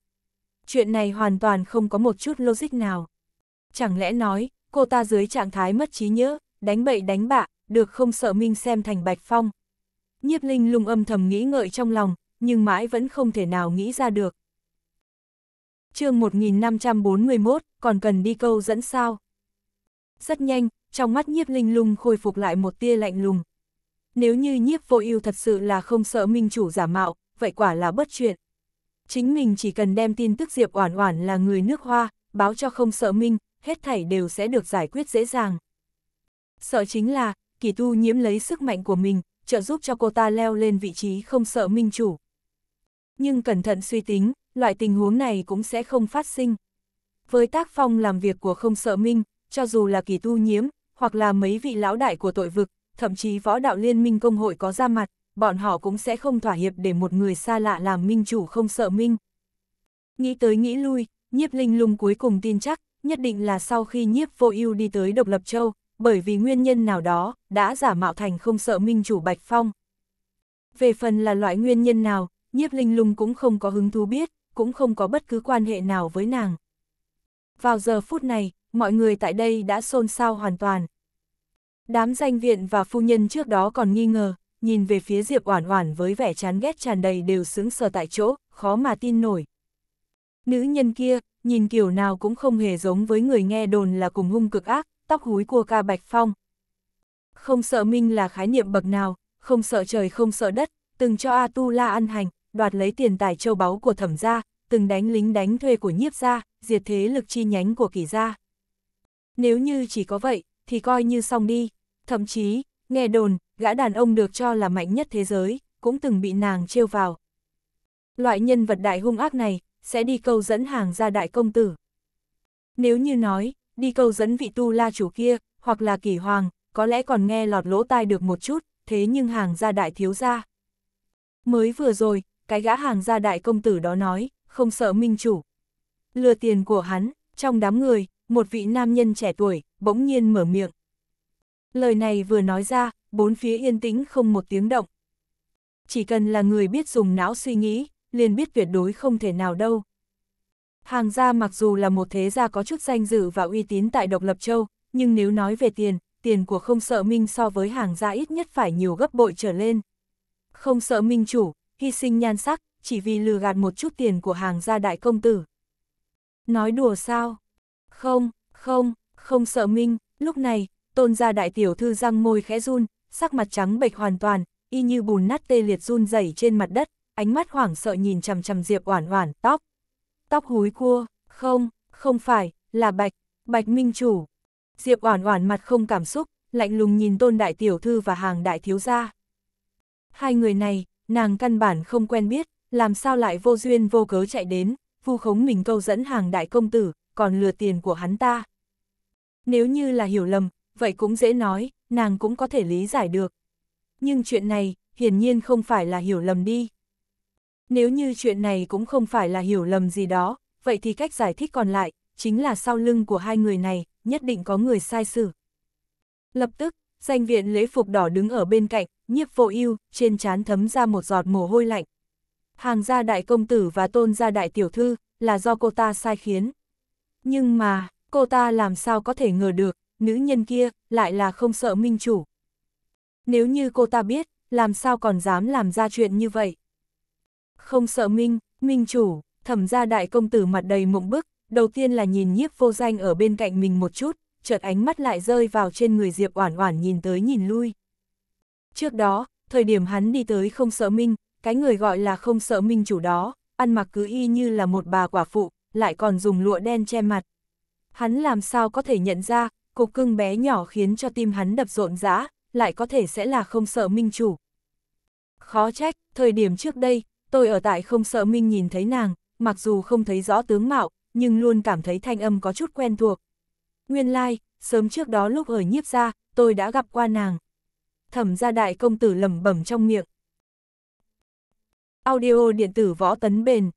Chuyện này hoàn toàn không có một chút logic nào. Chẳng lẽ nói, cô ta dưới trạng thái mất trí nhớ, đánh bậy đánh bạ, được không sợ minh xem thành bạch phong. Nhiếp linh lung âm thầm nghĩ ngợi trong lòng, nhưng mãi vẫn không thể nào nghĩ ra được. chương 1541, còn cần đi câu dẫn sao? Rất nhanh, trong mắt nhiếp linh lung khôi phục lại một tia lạnh lùng. Nếu như nhiếp vô ưu thật sự là không sợ minh chủ giả mạo, vậy quả là bất chuyện. Chính mình chỉ cần đem tin tức Diệp Oản Oản là người nước hoa, báo cho không sợ minh, hết thảy đều sẽ được giải quyết dễ dàng. Sợ chính là, kỳ tu nhiễm lấy sức mạnh của mình, trợ giúp cho cô ta leo lên vị trí không sợ minh chủ. Nhưng cẩn thận suy tính, loại tình huống này cũng sẽ không phát sinh. Với tác phong làm việc của không sợ minh, cho dù là kỳ tu nhiễm, hoặc là mấy vị lão đại của tội vực, thậm chí võ đạo liên minh công hội có ra mặt, bọn họ cũng sẽ không thỏa hiệp để một người xa lạ làm minh chủ không sợ minh. Nghĩ tới nghĩ lui, nhiếp linh lung cuối cùng tin chắc, nhất định là sau khi nhiếp vô ưu đi tới độc lập châu, bởi vì nguyên nhân nào đó, đã giả mạo thành không sợ minh chủ Bạch Phong. Về phần là loại nguyên nhân nào, nhiếp linh lung cũng không có hứng thú biết, cũng không có bất cứ quan hệ nào với nàng. Vào giờ phút này, mọi người tại đây đã xôn xao hoàn toàn. Đám danh viện và phu nhân trước đó còn nghi ngờ, nhìn về phía Diệp Oản Oản với vẻ chán ghét tràn đầy đều sững sờ tại chỗ, khó mà tin nổi. Nữ nhân kia, nhìn kiểu nào cũng không hề giống với người nghe đồn là cùng hung cực ác, tóc húi cua ca Bạch Phong. Không sợ minh là khái niệm bậc nào, không sợ trời không sợ đất, từng cho A Tu La ăn hành, đoạt lấy tiền tài châu báu của thẩm gia, từng đánh lính đánh thuê của nhiếp gia, diệt thế lực chi nhánh của kỳ gia. Nếu như chỉ có vậy, thì coi như xong đi. Thậm chí, nghe đồn, gã đàn ông được cho là mạnh nhất thế giới, cũng từng bị nàng trêu vào. Loại nhân vật đại hung ác này, sẽ đi câu dẫn hàng ra đại công tử. Nếu như nói, đi câu dẫn vị tu la chủ kia, hoặc là kỷ hoàng, có lẽ còn nghe lọt lỗ tai được một chút, thế nhưng hàng gia đại thiếu gia. Mới vừa rồi, cái gã hàng gia đại công tử đó nói, không sợ minh chủ. Lừa tiền của hắn, trong đám người, một vị nam nhân trẻ tuổi, bỗng nhiên mở miệng. Lời này vừa nói ra, bốn phía yên tĩnh không một tiếng động. Chỉ cần là người biết dùng não suy nghĩ, liền biết tuyệt đối không thể nào đâu. Hàng gia mặc dù là một thế gia có chút danh dự và uy tín tại độc lập châu, nhưng nếu nói về tiền, tiền của không sợ minh so với hàng gia ít nhất phải nhiều gấp bội trở lên. Không sợ minh chủ, hy sinh nhan sắc, chỉ vì lừa gạt một chút tiền của hàng gia đại công tử. Nói đùa sao? Không, không, không sợ minh, lúc này, tôn gia đại tiểu thư răng môi khẽ run, sắc mặt trắng bệch hoàn toàn, y như bùn nát tê liệt run rẩy trên mặt đất, ánh mắt hoảng sợ nhìn chằm chằm Diệp Oản Oản, tóc. Tóc húi cua, không, không phải, là Bạch, Bạch Minh chủ. Diệp Oản Oản mặt không cảm xúc, lạnh lùng nhìn Tôn đại tiểu thư và Hàng đại thiếu gia. Hai người này, nàng căn bản không quen biết, làm sao lại vô duyên vô cớ chạy đến, vu khống mình câu dẫn Hàng đại công tử, còn lừa tiền của hắn ta. Nếu như là hiểu lầm, vậy cũng dễ nói, nàng cũng có thể lý giải được. Nhưng chuyện này, hiển nhiên không phải là hiểu lầm đi. Nếu như chuyện này cũng không phải là hiểu lầm gì đó, vậy thì cách giải thích còn lại, chính là sau lưng của hai người này, nhất định có người sai xử. Lập tức, danh viện lễ phục đỏ đứng ở bên cạnh, nhiếp vô ưu trên trán thấm ra một giọt mồ hôi lạnh. Hàng gia đại công tử và tôn gia đại tiểu thư, là do cô ta sai khiến. Nhưng mà, cô ta làm sao có thể ngờ được, nữ nhân kia lại là không sợ minh chủ. Nếu như cô ta biết, làm sao còn dám làm ra chuyện như vậy? Không sợ minh, minh chủ, thẩm ra đại công tử mặt đầy mộng bức, đầu tiên là nhìn nhiếp vô danh ở bên cạnh mình một chút, chợt ánh mắt lại rơi vào trên người Diệp Oản Oản nhìn tới nhìn lui. Trước đó, thời điểm hắn đi tới không sợ minh, cái người gọi là không sợ minh chủ đó, ăn mặc cứ y như là một bà quả phụ, lại còn dùng lụa đen che mặt. Hắn làm sao có thể nhận ra, cục cưng bé nhỏ khiến cho tim hắn đập rộn rã, lại có thể sẽ là không sợ minh chủ. Khó trách, thời điểm trước đây, tôi ở tại không sợ minh nhìn thấy nàng, mặc dù không thấy rõ tướng mạo, nhưng luôn cảm thấy thanh âm có chút quen thuộc. Nguyên lai, like, sớm trước đó lúc ở nhiếp ra, tôi đã gặp qua nàng. Thẩm gia đại công tử lẩm bẩm trong miệng. Audio điện tử võ tấn bền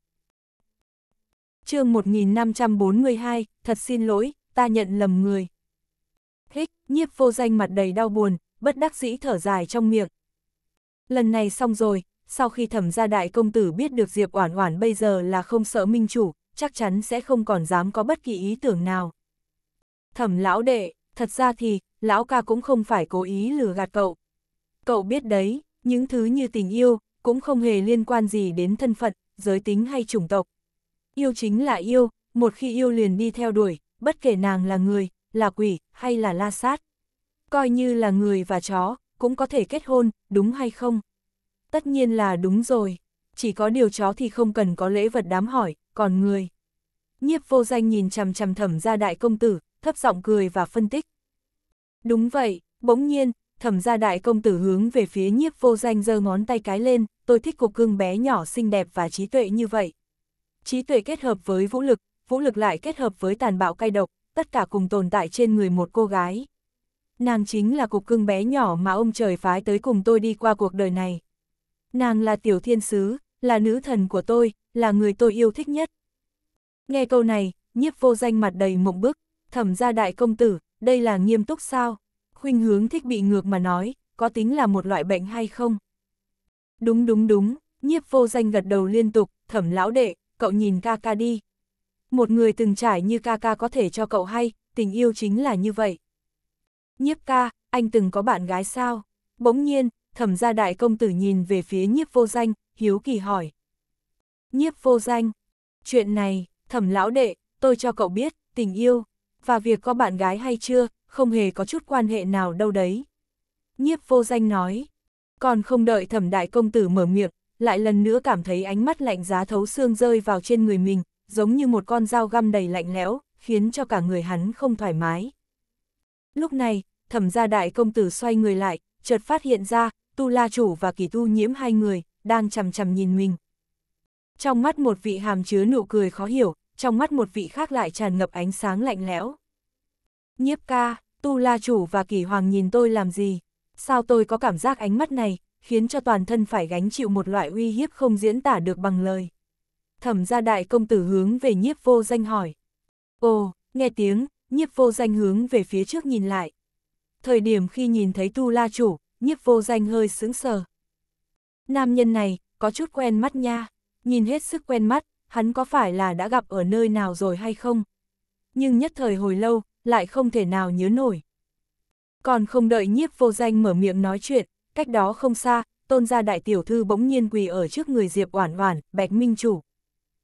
chương 1542, thật xin lỗi, ta nhận lầm người. Hích, nhiếp vô danh mặt đầy đau buồn, bất đắc dĩ thở dài trong miệng. Lần này xong rồi, sau khi thẩm gia đại công tử biết được Diệp Oản Oản bây giờ là không sợ minh chủ, chắc chắn sẽ không còn dám có bất kỳ ý tưởng nào. Thẩm lão đệ, thật ra thì, lão ca cũng không phải cố ý lừa gạt cậu. Cậu biết đấy, những thứ như tình yêu, cũng không hề liên quan gì đến thân phận, giới tính hay chủng tộc, Yêu chính là yêu, một khi yêu liền đi theo đuổi, bất kể nàng là người, là quỷ, hay là la sát. Coi như là người và chó, cũng có thể kết hôn, đúng hay không? Tất nhiên là đúng rồi, chỉ có điều chó thì không cần có lễ vật đám hỏi, còn người. Nhiếp vô danh nhìn chằm chằm thẩm gia đại công tử, thấp giọng cười và phân tích. Đúng vậy, bỗng nhiên, thẩm gia đại công tử hướng về phía nhiếp vô danh giơ ngón tay cái lên, tôi thích cục cưng bé nhỏ xinh đẹp và trí tuệ như vậy. Trí tuệ kết hợp với vũ lực, vũ lực lại kết hợp với tàn bạo cay độc, tất cả cùng tồn tại trên người một cô gái. Nàng chính là cục cưng bé nhỏ mà ông trời phái tới cùng tôi đi qua cuộc đời này. Nàng là tiểu thiên sứ, là nữ thần của tôi, là người tôi yêu thích nhất. Nghe câu này, nhiếp vô danh mặt đầy mộng bức, thẩm ra đại công tử, đây là nghiêm túc sao? Khuynh hướng thích bị ngược mà nói, có tính là một loại bệnh hay không? Đúng đúng đúng, nhiếp vô danh gật đầu liên tục, thẩm lão đệ, cậu nhìn ca ca đi. Một người từng trải như ca ca có thể cho cậu hay, tình yêu chính là như vậy. Nhiếp ca, anh từng có bạn gái sao? Bỗng nhiên, thẩm gia đại công tử nhìn về phía nhiếp vô danh, hiếu kỳ hỏi. Nhiếp vô danh, chuyện này, thẩm lão đệ, tôi cho cậu biết, tình yêu, và việc có bạn gái hay chưa, không hề có chút quan hệ nào đâu đấy. Nhiếp vô danh nói, còn không đợi thẩm đại công tử mở miệng, lại lần nữa cảm thấy ánh mắt lạnh giá thấu xương rơi vào trên người mình, giống như một con dao găm đầy lạnh lẽo, khiến cho cả người hắn không thoải mái. Lúc này, thẩm gia đại công tử xoay người lại, chợt phát hiện ra, tu la chủ và kỳ tu nhiễm hai người, đang chầm chầm nhìn mình. Trong mắt một vị hàm chứa nụ cười khó hiểu, trong mắt một vị khác lại tràn ngập ánh sáng lạnh lẽo. Nhiếp ca, tu la chủ và kỳ hoàng nhìn tôi làm gì? Sao tôi có cảm giác ánh mắt này, khiến cho toàn thân phải gánh chịu một loại uy hiếp không diễn tả được bằng lời. Thẩm gia đại công tử hướng về nhiếp vô danh hỏi. Ồ, nghe tiếng, nhiếp vô danh hướng về phía trước nhìn lại. Thời điểm khi nhìn thấy tu la chủ, nhiếp vô danh hơi sững sờ. Nam nhân này, có chút quen mắt nha, nhìn hết sức quen mắt, hắn có phải là đã gặp ở nơi nào rồi hay không? Nhưng nhất thời hồi lâu, lại không thể nào nhớ nổi. Còn không đợi nhiếp vô danh mở miệng nói chuyện, cách đó không xa, tôn gia đại tiểu thư bỗng nhiên quỳ ở trước người Diệp Oản Oản, Bạch Minh Chủ.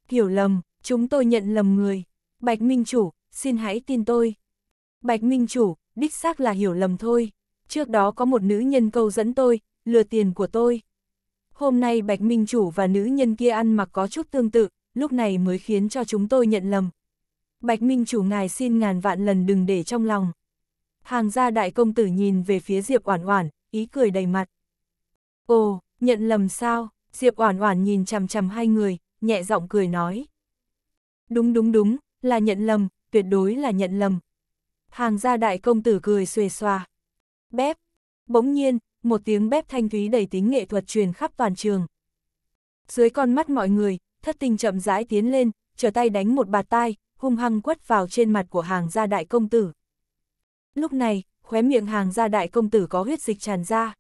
Hiểu lầm, chúng tôi nhận lầm người. Bạch Minh Chủ, xin hãy tin tôi. Bạch Minh Chủ, đích xác là hiểu lầm thôi. Trước đó có một nữ nhân câu dẫn tôi, lừa tiền của tôi. Hôm nay Bạch Minh Chủ và nữ nhân kia ăn mặc có chút tương tự, lúc này mới khiến cho chúng tôi nhận lầm. Bạch Minh Chủ ngài xin ngàn vạn lần đừng để trong lòng. Hàng gia đại công tử nhìn về phía Diệp Oản Oản, ý cười đầy mặt. Ồ, nhận lầm sao? Diệp Oản Oản nhìn chằm chằm hai người, nhẹ giọng cười nói. Đúng đúng đúng, là nhận lầm, tuyệt đối là nhận lầm. Hàng gia đại công tử cười xuề xòa. Bép. Bỗng nhiên, một tiếng bép thanh thúy đầy tính nghệ thuật truyền khắp toàn trường. Dưới con mắt mọi người, thất tình chậm rãi tiến lên, trở tay đánh một bạt tai, hung hăng quất vào trên mặt của hàng gia đại công tử. Lúc này, khóe miệng hàng gia đại công tử có huyết dịch tràn ra.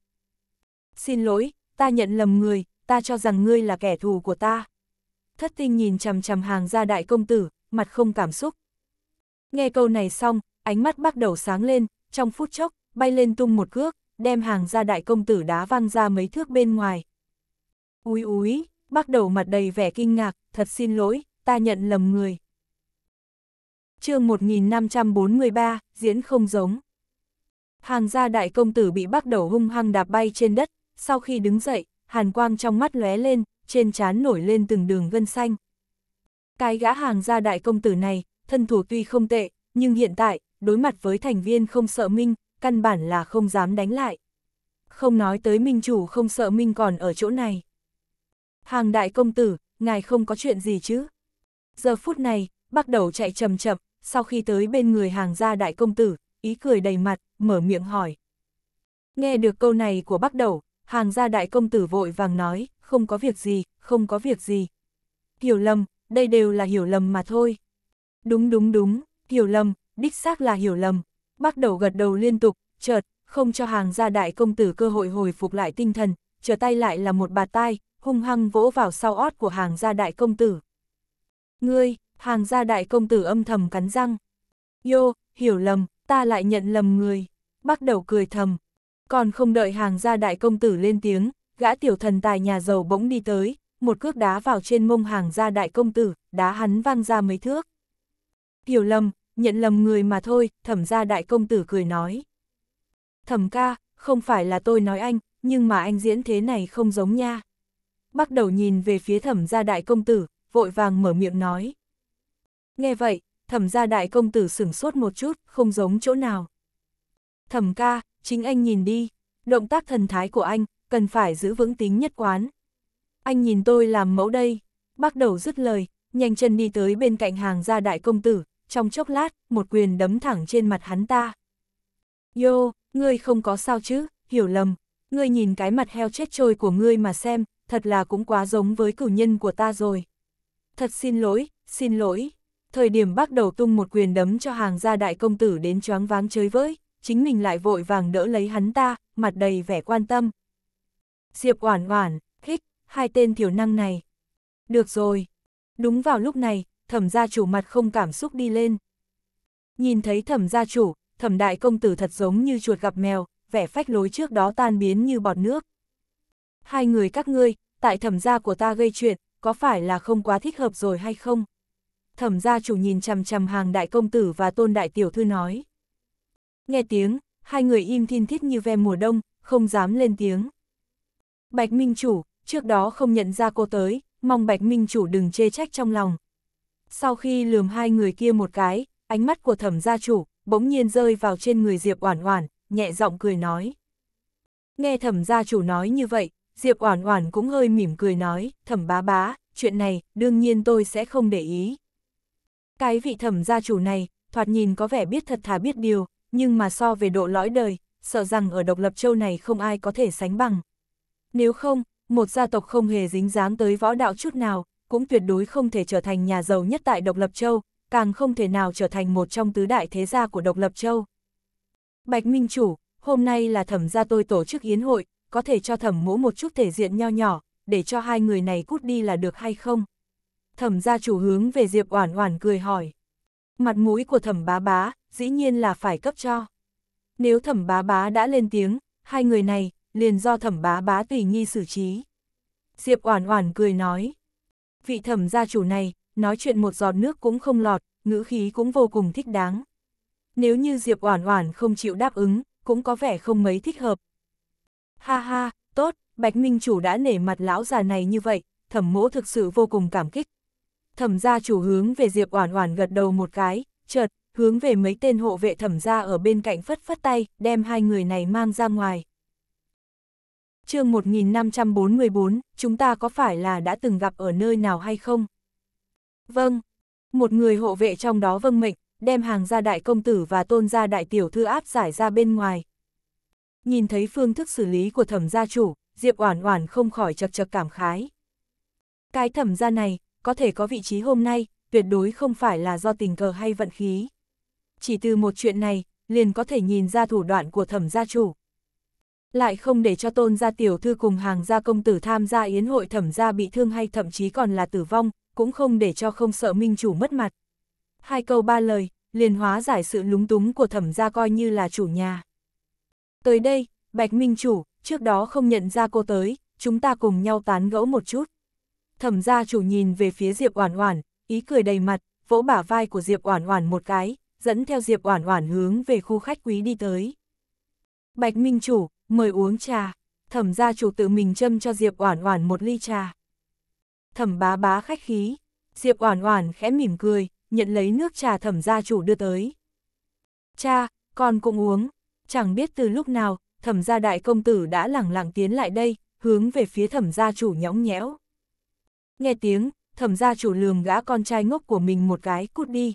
Xin lỗi, ta nhận lầm người, ta cho rằng ngươi là kẻ thù của ta. Thất tinh nhìn chằm chằm hàng gia đại công tử, mặt không cảm xúc. Nghe câu này xong, ánh mắt bắt đầu sáng lên, trong phút chốc, bay lên tung một cước, đem hàng gia đại công tử đá văng ra mấy thước bên ngoài. Úi úi, bắt đầu mặt đầy vẻ kinh ngạc, thật xin lỗi, ta nhận lầm người. chương 1543, diễn không giống. Hàng gia đại công tử bị bác đầu hung hăng đạp bay trên đất, sau khi đứng dậy, hàn quang trong mắt lóe lên, trên trán nổi lên từng đường gân xanh. Cái gã hàng gia đại công tử này, thân thủ tuy không tệ, nhưng hiện tại, đối mặt với thành viên không sợ Minh, căn bản là không dám đánh lại. Không nói tới Minh chủ không sợ Minh còn ở chỗ này. Hàng đại công tử, ngài không có chuyện gì chứ? Giờ phút này, bắt đầu chạy chậm chậm, sau khi tới bên người hàng gia đại công tử, ý cười đầy mặt, mở miệng hỏi. Nghe được câu này của bác đầu, hàng gia đại công tử vội vàng nói, không có việc gì, không có việc gì. Hiểu lầm, đây đều là hiểu lầm mà thôi. Đúng đúng đúng, hiểu lầm, đích xác là hiểu lầm. Bác đầu gật đầu liên tục, chợt, không cho hàng gia đại công tử cơ hội hồi phục lại tinh thần, trở tay lại là một bà tai, hung hăng vỗ vào sau ót của hàng gia đại công tử. Ngươi, hàng gia đại công tử âm thầm cắn răng. Yo, hiểu lầm, ta lại nhận lầm người. Bác đầu cười thầm. Còn không đợi hàng gia đại công tử lên tiếng, gã tiểu thần tài nhà giàu bỗng đi tới, một cước đá vào trên mông hàng gia đại công tử, đá hắn văng ra mấy thước. Hiểu lầm, nhận lầm người mà thôi, thẩm gia đại công tử cười nói. Thẩm ca, không phải là tôi nói anh, nhưng mà anh diễn thế này không giống nha. Bắt đầu nhìn về phía thẩm gia đại công tử, vội vàng mở miệng nói. Nghe vậy, thẩm gia đại công tử sửng sốt một chút, không giống chỗ nào. Thẩm ca, chính anh nhìn đi, động tác thần thái của anh, cần phải giữ vững tính nhất quán. Anh nhìn tôi làm mẫu đây, bác đầu dứt lời, nhanh chân đi tới bên cạnh hàng gia đại công tử, trong chốc lát, một quyền đấm thẳng trên mặt hắn ta. Yo, ngươi không có sao chứ, hiểu lầm, ngươi nhìn cái mặt heo chết trôi của ngươi mà xem, thật là cũng quá giống với cửu nhân của ta rồi. Thật xin lỗi, xin lỗi thời điểm bắt đầu tung một quyền đấm cho hàng gia đại công tử đến choáng váng chơi với, chính mình lại vội vàng đỡ lấy hắn ta, mặt đầy vẻ quan tâm. Diệp oản oản, hích, hai tên thiểu năng này. Được rồi. Đúng vào lúc này, thẩm gia chủ mặt không cảm xúc đi lên. Nhìn thấy thẩm gia chủ, thẩm đại công tử thật giống như chuột gặp mèo, vẻ phách lối trước đó tan biến như bọt nước. Hai người các ngươi, tại thẩm gia của ta gây chuyện, có phải là không quá thích hợp rồi hay không? thẩm gia chủ nhìn chằm chằm hàng đại công tử và tôn đại tiểu thư nói. Nghe tiếng, hai người im thiên thiết như ve mùa đông, không dám lên tiếng. Bạch Minh Chủ, trước đó không nhận ra cô tới, mong Bạch Minh Chủ đừng chê trách trong lòng. Sau khi lườm hai người kia một cái, ánh mắt của thẩm gia chủ bỗng nhiên rơi vào trên người Diệp Oản Oản, nhẹ giọng cười nói. Nghe thẩm gia chủ nói như vậy, Diệp Oản Oản cũng hơi mỉm cười nói, thẩm bá bá, chuyện này đương nhiên tôi sẽ không để ý. Cái vị thẩm gia chủ này, thoạt nhìn có vẻ biết thật thà biết điều, nhưng mà so về độ lõi đời, sợ rằng ở độc lập châu này không ai có thể sánh bằng. Nếu không, một gia tộc không hề dính dáng tới võ đạo chút nào, cũng tuyệt đối không thể trở thành nhà giàu nhất tại độc lập châu, càng không thể nào trở thành một trong tứ đại thế gia của độc lập châu. Bạch Minh Chủ, hôm nay là thẩm gia tôi tổ chức yến hội, có thể cho thẩm mũ một chút thể diện nho nhỏ, để cho hai người này cút đi là được hay không? thẩm gia chủ hướng về Diệp Oản Oản cười hỏi. Mặt mũi của thẩm bá bá, dĩ nhiên là phải cấp cho. Nếu thẩm bá bá đã lên tiếng, hai người này, liền do thẩm bá bá tùy nghi xử trí. Diệp Oản Oản cười nói. Vị thẩm gia chủ này, nói chuyện một giọt nước cũng không lọt, ngữ khí cũng vô cùng thích đáng. Nếu như Diệp Oản Oản không chịu đáp ứng, cũng có vẻ không mấy thích hợp. Ha ha, tốt, Bạch Minh chủ đã nể mặt lão già này như vậy, thẩm mỗ thực sự vô cùng cảm kích, thẩm gia chủ hướng về Diệp Oản Oản gật đầu một cái, chợt, hướng về mấy tên hộ vệ thẩm gia ở bên cạnh phất phất tay, đem hai người này mang ra ngoài. chương 1544, chúng ta có phải là đã từng gặp ở nơi nào hay không? Vâng, một người hộ vệ trong đó vâng mệnh, đem hàng gia đại công tử và tôn gia đại tiểu thư áp giải ra bên ngoài. Nhìn thấy phương thức xử lý của thẩm gia chủ, Diệp Oản Oản không khỏi chật chật cảm khái. Cái thẩm gia này, có thể có vị trí hôm nay, tuyệt đối không phải là do tình cờ hay vận khí. Chỉ từ một chuyện này, liền có thể nhìn ra thủ đoạn của thẩm gia chủ. Lại không để cho tôn gia tiểu thư cùng hàng gia công tử tham gia yến hội thẩm gia bị thương hay thậm chí còn là tử vong, cũng không để cho không sợ minh chủ mất mặt. Hai câu ba lời, liền hóa giải sự lúng túng của thẩm gia coi như là chủ nhà. Tới đây, Bạch Minh Chủ, trước đó không nhận ra cô tới, chúng ta cùng nhau tán gẫu một chút thẩm gia chủ nhìn về phía Diệp Oản Oản, ý cười đầy mặt, vỗ bả vai của Diệp Oản Oản một cái, dẫn theo Diệp Oản Oản hướng về khu khách quý đi tới. Bạch Minh chủ, mời uống trà. Thẩm gia chủ tự mình châm cho Diệp Oản Oản một ly trà. Thẩm bá bá khách khí, Diệp Oản Oản khẽ mỉm cười, nhận lấy nước trà thẩm gia chủ đưa tới. Cha, con cũng uống. Chẳng biết từ lúc nào, thẩm gia đại công tử đã lẳng lặng tiến lại đây, hướng về phía thẩm gia chủ nhõng nhẽo nghe tiếng, thẩm gia chủ lường gã con trai ngốc của mình một cái cút đi.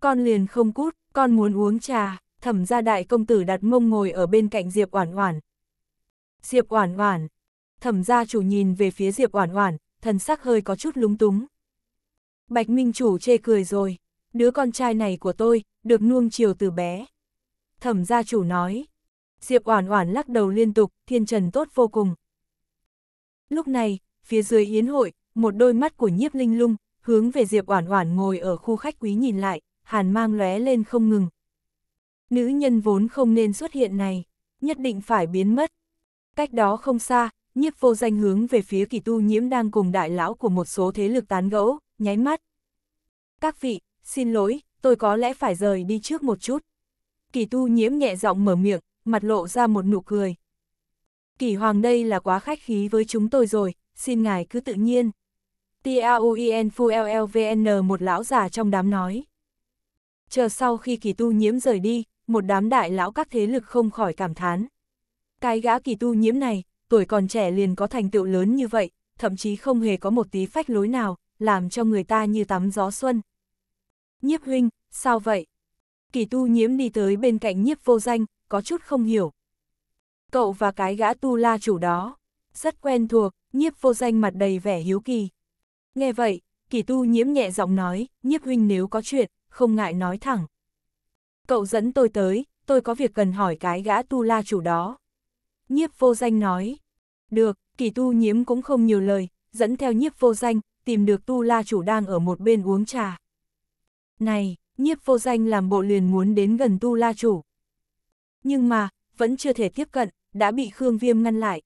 Con liền không cút, con muốn uống trà, thẩm gia đại công tử đặt mông ngồi ở bên cạnh Diệp Oản Oản. Diệp Oản Oản, thẩm gia chủ nhìn về phía Diệp Oản Oản, thần sắc hơi có chút lúng túng. Bạch Minh chủ chê cười rồi, đứa con trai này của tôi, được nuông chiều từ bé. Thẩm gia chủ nói. Diệp Oản Oản lắc đầu liên tục, thiên trần tốt vô cùng. Lúc này, phía dưới yến hội, một đôi mắt của nhiếp linh lung, hướng về Diệp Oản Oản ngồi ở khu khách quý nhìn lại, hàn mang lóe lên không ngừng. Nữ nhân vốn không nên xuất hiện này, nhất định phải biến mất. Cách đó không xa, nhiếp vô danh hướng về phía kỳ tu nhiễm đang cùng đại lão của một số thế lực tán gẫu, nháy mắt. Các vị, xin lỗi, tôi có lẽ phải rời đi trước một chút. Kỳ tu nhiễm nhẹ giọng mở miệng, mặt lộ ra một nụ cười. Kỳ hoàng đây là quá khách khí với chúng tôi rồi, xin ngài cứ tự nhiên. Tiaoyen Fuellvn một lão già trong đám nói. Chờ sau khi kỳ tu nhiễm rời đi, một đám đại lão các thế lực không khỏi cảm thán. Cái gã kỳ tu nhiễm này, tuổi còn trẻ liền có thành tựu lớn như vậy, thậm chí không hề có một tí phách lối nào, làm cho người ta như tắm gió xuân. Nhiếp huynh, sao vậy? Kỳ tu nhiễm đi tới bên cạnh nhiếp vô danh, có chút không hiểu. Cậu và cái gã tu la chủ đó rất quen thuộc, nhiếp vô danh mặt đầy vẻ hiếu kỳ. Nghe vậy, kỳ tu nhiễm nhẹ giọng nói, nhiếp huynh nếu có chuyện, không ngại nói thẳng. Cậu dẫn tôi tới, tôi có việc cần hỏi cái gã tu la chủ đó. Nhiếp vô danh nói, được, kỳ tu nhiễm cũng không nhiều lời, dẫn theo nhiếp vô danh, tìm được tu la chủ đang ở một bên uống trà. Này, nhiếp vô danh làm bộ liền muốn đến gần tu la chủ. Nhưng mà, vẫn chưa thể tiếp cận, đã bị Khương Viêm ngăn lại.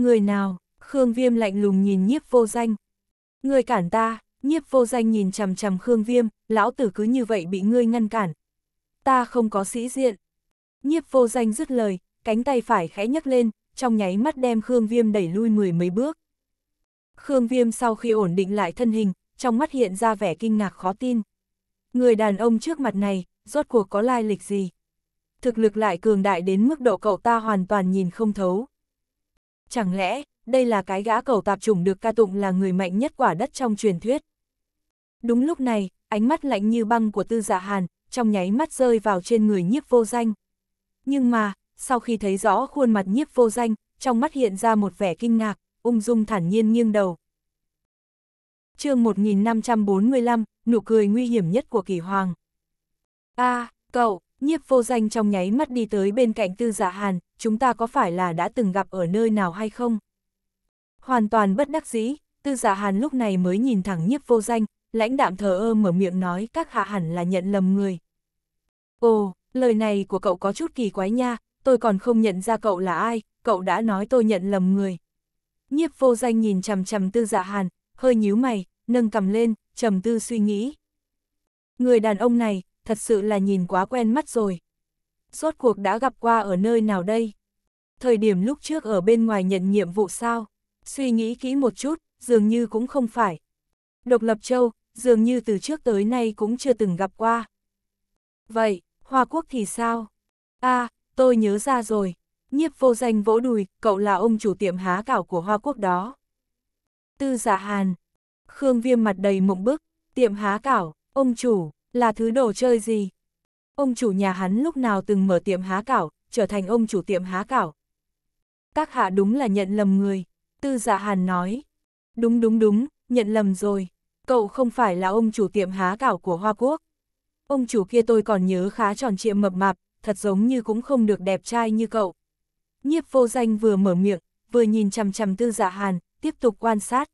Người nào? Khương Viêm lạnh lùng nhìn nhiếp vô danh. Người cản ta, nhiếp vô danh nhìn chằm chằm Khương Viêm, lão tử cứ như vậy bị ngươi ngăn cản. Ta không có sĩ diện. Nhiếp vô danh dứt lời, cánh tay phải khẽ nhấc lên, trong nháy mắt đem Khương Viêm đẩy lui mười mấy bước. Khương Viêm sau khi ổn định lại thân hình, trong mắt hiện ra vẻ kinh ngạc khó tin. Người đàn ông trước mặt này, rốt cuộc có lai lịch gì? Thực lực lại cường đại đến mức độ cậu ta hoàn toàn nhìn không thấu. Chẳng lẽ, đây là cái gã cầu tạp trùng được ca tụng là người mạnh nhất quả đất trong truyền thuyết. Đúng lúc này, ánh mắt lạnh như băng của tư dạ hàn, trong nháy mắt rơi vào trên người nhiếp vô danh. Nhưng mà, sau khi thấy rõ khuôn mặt nhiếp vô danh, trong mắt hiện ra một vẻ kinh ngạc, ung dung thản nhiên nghiêng đầu. chương 1545, nụ cười nguy hiểm nhất của kỳ hoàng. a à, cậu, nhiếp vô danh trong nháy mắt đi tới bên cạnh tư Dạ hàn, chúng ta có phải là đã từng gặp ở nơi nào hay không? Hoàn toàn bất đắc dĩ, tư giả dạ hàn lúc này mới nhìn thẳng nhiếp vô danh, lãnh đạm thờ ơ mở miệng nói các hạ hẳn là nhận lầm người. Ồ, lời này của cậu có chút kỳ quái nha, tôi còn không nhận ra cậu là ai, cậu đã nói tôi nhận lầm người. Nhiếp vô danh nhìn chằm chằm tư dạ hàn, hơi nhíu mày, nâng cầm lên, trầm tư suy nghĩ. Người đàn ông này, thật sự là nhìn quá quen mắt rồi rốt cuộc đã gặp qua ở nơi nào đây? Thời điểm lúc trước ở bên ngoài nhận nhiệm vụ sao? Suy nghĩ kỹ một chút, dường như cũng không phải. Độc lập châu, dường như từ trước tới nay cũng chưa từng gặp qua. Vậy, Hoa Quốc thì sao? a à, tôi nhớ ra rồi. Nhiếp vô danh vỗ đùi, cậu là ông chủ tiệm há cảo của Hoa Quốc đó. Tư giả dạ hàn. Khương Viêm mặt đầy mộng bức, tiệm há cảo, ông chủ, là thứ đồ chơi gì? Ông chủ nhà hắn lúc nào từng mở tiệm há cảo, trở thành ông chủ tiệm há cảo. Các hạ đúng là nhận lầm người, tư dạ hàn nói. Đúng đúng đúng, nhận lầm rồi, cậu không phải là ông chủ tiệm há cảo của Hoa Quốc. Ông chủ kia tôi còn nhớ khá tròn trịa mập mạp, thật giống như cũng không được đẹp trai như cậu. Nhiếp vô danh vừa mở miệng, vừa nhìn chằm chằm tư dạ hàn, tiếp tục quan sát.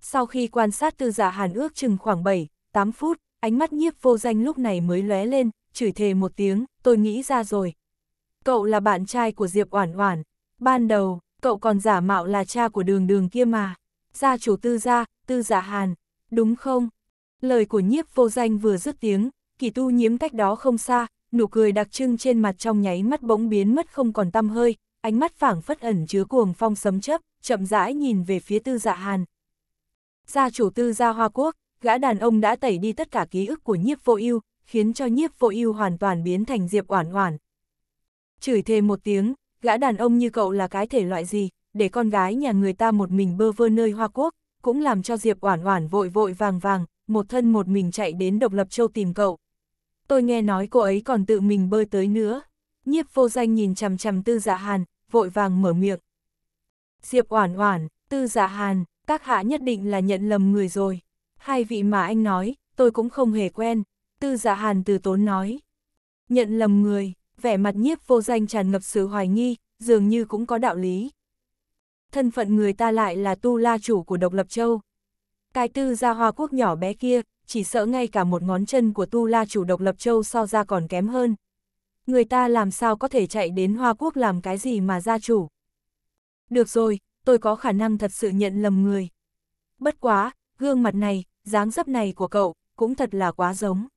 Sau khi quan sát tư giả dạ hàn ước chừng khoảng 7, 8 phút, ánh mắt nhiếp vô danh lúc này mới lóe lên, chửi thề một tiếng, tôi nghĩ ra rồi. Cậu là bạn trai của Diệp Oản Oản, ban đầu, cậu còn giả mạo là cha của đường đường kia mà. Gia chủ tư gia, tư giả dạ hàn, đúng không? Lời của nhiếp vô danh vừa dứt tiếng, kỳ tu nhiễm cách đó không xa, nụ cười đặc trưng trên mặt trong nháy mắt bỗng biến mất không còn tăm hơi, ánh mắt phảng phất ẩn chứa cuồng phong sấm chấp, chậm rãi nhìn về phía tư dạ hàn. Gia chủ tư gia Hoa Quốc, gã đàn ông đã tẩy đi tất cả ký ức của nhiếp vô ưu khiến cho nhiếp vô ưu hoàn toàn biến thành Diệp Oản Oản. Chửi thề một tiếng, gã đàn ông như cậu là cái thể loại gì, để con gái nhà người ta một mình bơ vơ nơi Hoa Quốc, cũng làm cho Diệp Oản Oản vội vội vàng vàng, một thân một mình chạy đến Độc Lập Châu tìm cậu. Tôi nghe nói cô ấy còn tự mình bơi tới nữa. Nhiếp Vô Danh nhìn chằm chằm Tư Dạ Hàn, vội vàng mở miệng. Diệp Oản Oản, Tư Dạ Hàn, các hạ nhất định là nhận lầm người rồi. Hai vị mà anh nói, tôi cũng không hề quen. Tư dạ hàn từ tốn nói. Nhận lầm người, vẻ mặt nhiếp vô danh tràn ngập sự hoài nghi, dường như cũng có đạo lý. Thân phận người ta lại là tu la chủ của độc lập châu. Cái tư gia dạ hoa quốc nhỏ bé kia, chỉ sợ ngay cả một ngón chân của tu la chủ độc lập châu so ra còn kém hơn. Người ta làm sao có thể chạy đến hoa quốc làm cái gì mà gia chủ. Được rồi, tôi có khả năng thật sự nhận lầm người. Bất quá, gương mặt này, dáng dấp này của cậu, cũng thật là quá giống.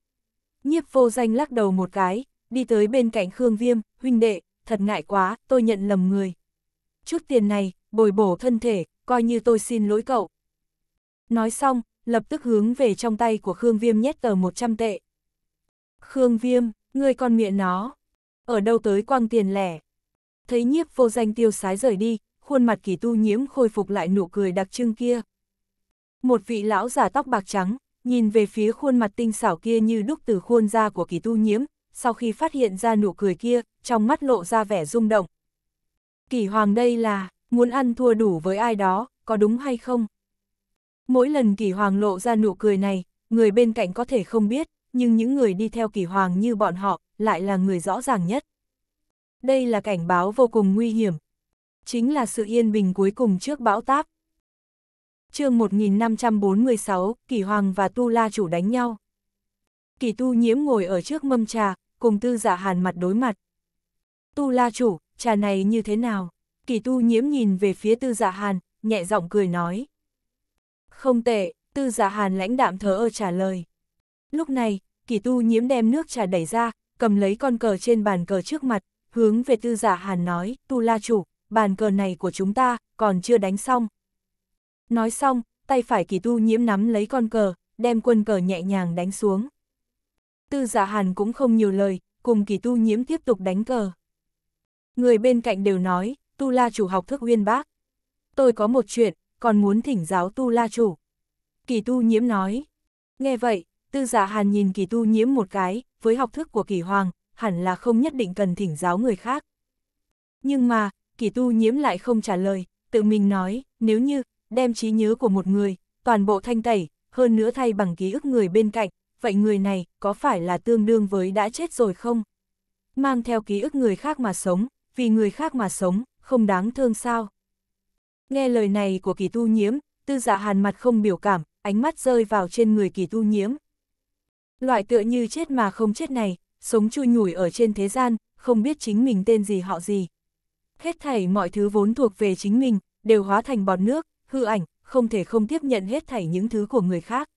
Nhiếp vô danh lắc đầu một cái, đi tới bên cạnh Khương Viêm, huynh đệ, thật ngại quá, tôi nhận lầm người. Chút tiền này, bồi bổ thân thể, coi như tôi xin lỗi cậu. Nói xong, lập tức hướng về trong tay của Khương Viêm nhét tờ 100 tệ. Khương Viêm, ngươi con miệng nó, ở đâu tới quăng tiền lẻ. Thấy nhiếp vô danh tiêu sái rời đi, khuôn mặt kỳ tu nhiễm khôi phục lại nụ cười đặc trưng kia. Một vị lão giả tóc bạc trắng, nhìn về phía khuôn mặt tinh xảo kia như đúc từ khuôn da của kỳ tu nhiễm, sau khi phát hiện ra nụ cười kia, trong mắt lộ ra vẻ rung động. Kỳ hoàng đây là, muốn ăn thua đủ với ai đó, có đúng hay không? Mỗi lần kỳ hoàng lộ ra nụ cười này, người bên cạnh có thể không biết, nhưng những người đi theo kỳ hoàng như bọn họ, lại là người rõ ràng nhất. Đây là cảnh báo vô cùng nguy hiểm. Chính là sự yên bình cuối cùng trước bão táp chương 1546, Kỳ Hoàng và Tu La chủ đánh nhau. Kỳ Tu nhiễm ngồi ở trước mâm trà, cùng tư Dạ hàn mặt đối mặt. Tu La chủ, trà này như thế nào? Kỳ Tu nhiễm nhìn về phía tư Dạ hàn, nhẹ giọng cười nói. Không tệ, tư Dạ hàn lãnh đạm thờ ơ trả lời. Lúc này, kỳ tu nhiễm đem nước trà đẩy ra, cầm lấy con cờ trên bàn cờ trước mặt, hướng về tư Dạ hàn nói, tu la chủ, bàn cờ này của chúng ta, còn chưa đánh xong, Nói xong, tay phải kỳ tu nhiễm nắm lấy con cờ, đem quân cờ nhẹ nhàng đánh xuống. Tư giả dạ hàn cũng không nhiều lời, cùng kỳ tu nhiễm tiếp tục đánh cờ. Người bên cạnh đều nói, tu la chủ học thức uyên bác. Tôi có một chuyện, còn muốn thỉnh giáo tu la chủ. Kỳ tu nhiễm nói. Nghe vậy, tư giả dạ hàn nhìn kỳ tu nhiễm một cái, với học thức của kỳ hoàng, hẳn là không nhất định cần thỉnh giáo người khác. Nhưng mà, kỳ tu nhiễm lại không trả lời, tự mình nói, nếu như, đem trí nhớ của một người, toàn bộ thanh tẩy, hơn nữa thay bằng ký ức người bên cạnh, vậy người này có phải là tương đương với đã chết rồi không? Mang theo ký ức người khác mà sống, vì người khác mà sống, không đáng thương sao? Nghe lời này của kỳ tu nhiễm, tư dạ hàn mặt không biểu cảm, ánh mắt rơi vào trên người kỳ tu nhiễm. Loại tựa như chết mà không chết này, sống chui nhủi ở trên thế gian, không biết chính mình tên gì họ gì. Hết thảy mọi thứ vốn thuộc về chính mình, đều hóa thành bọt nước, hư ảnh, không thể không tiếp nhận hết thảy những thứ của người khác.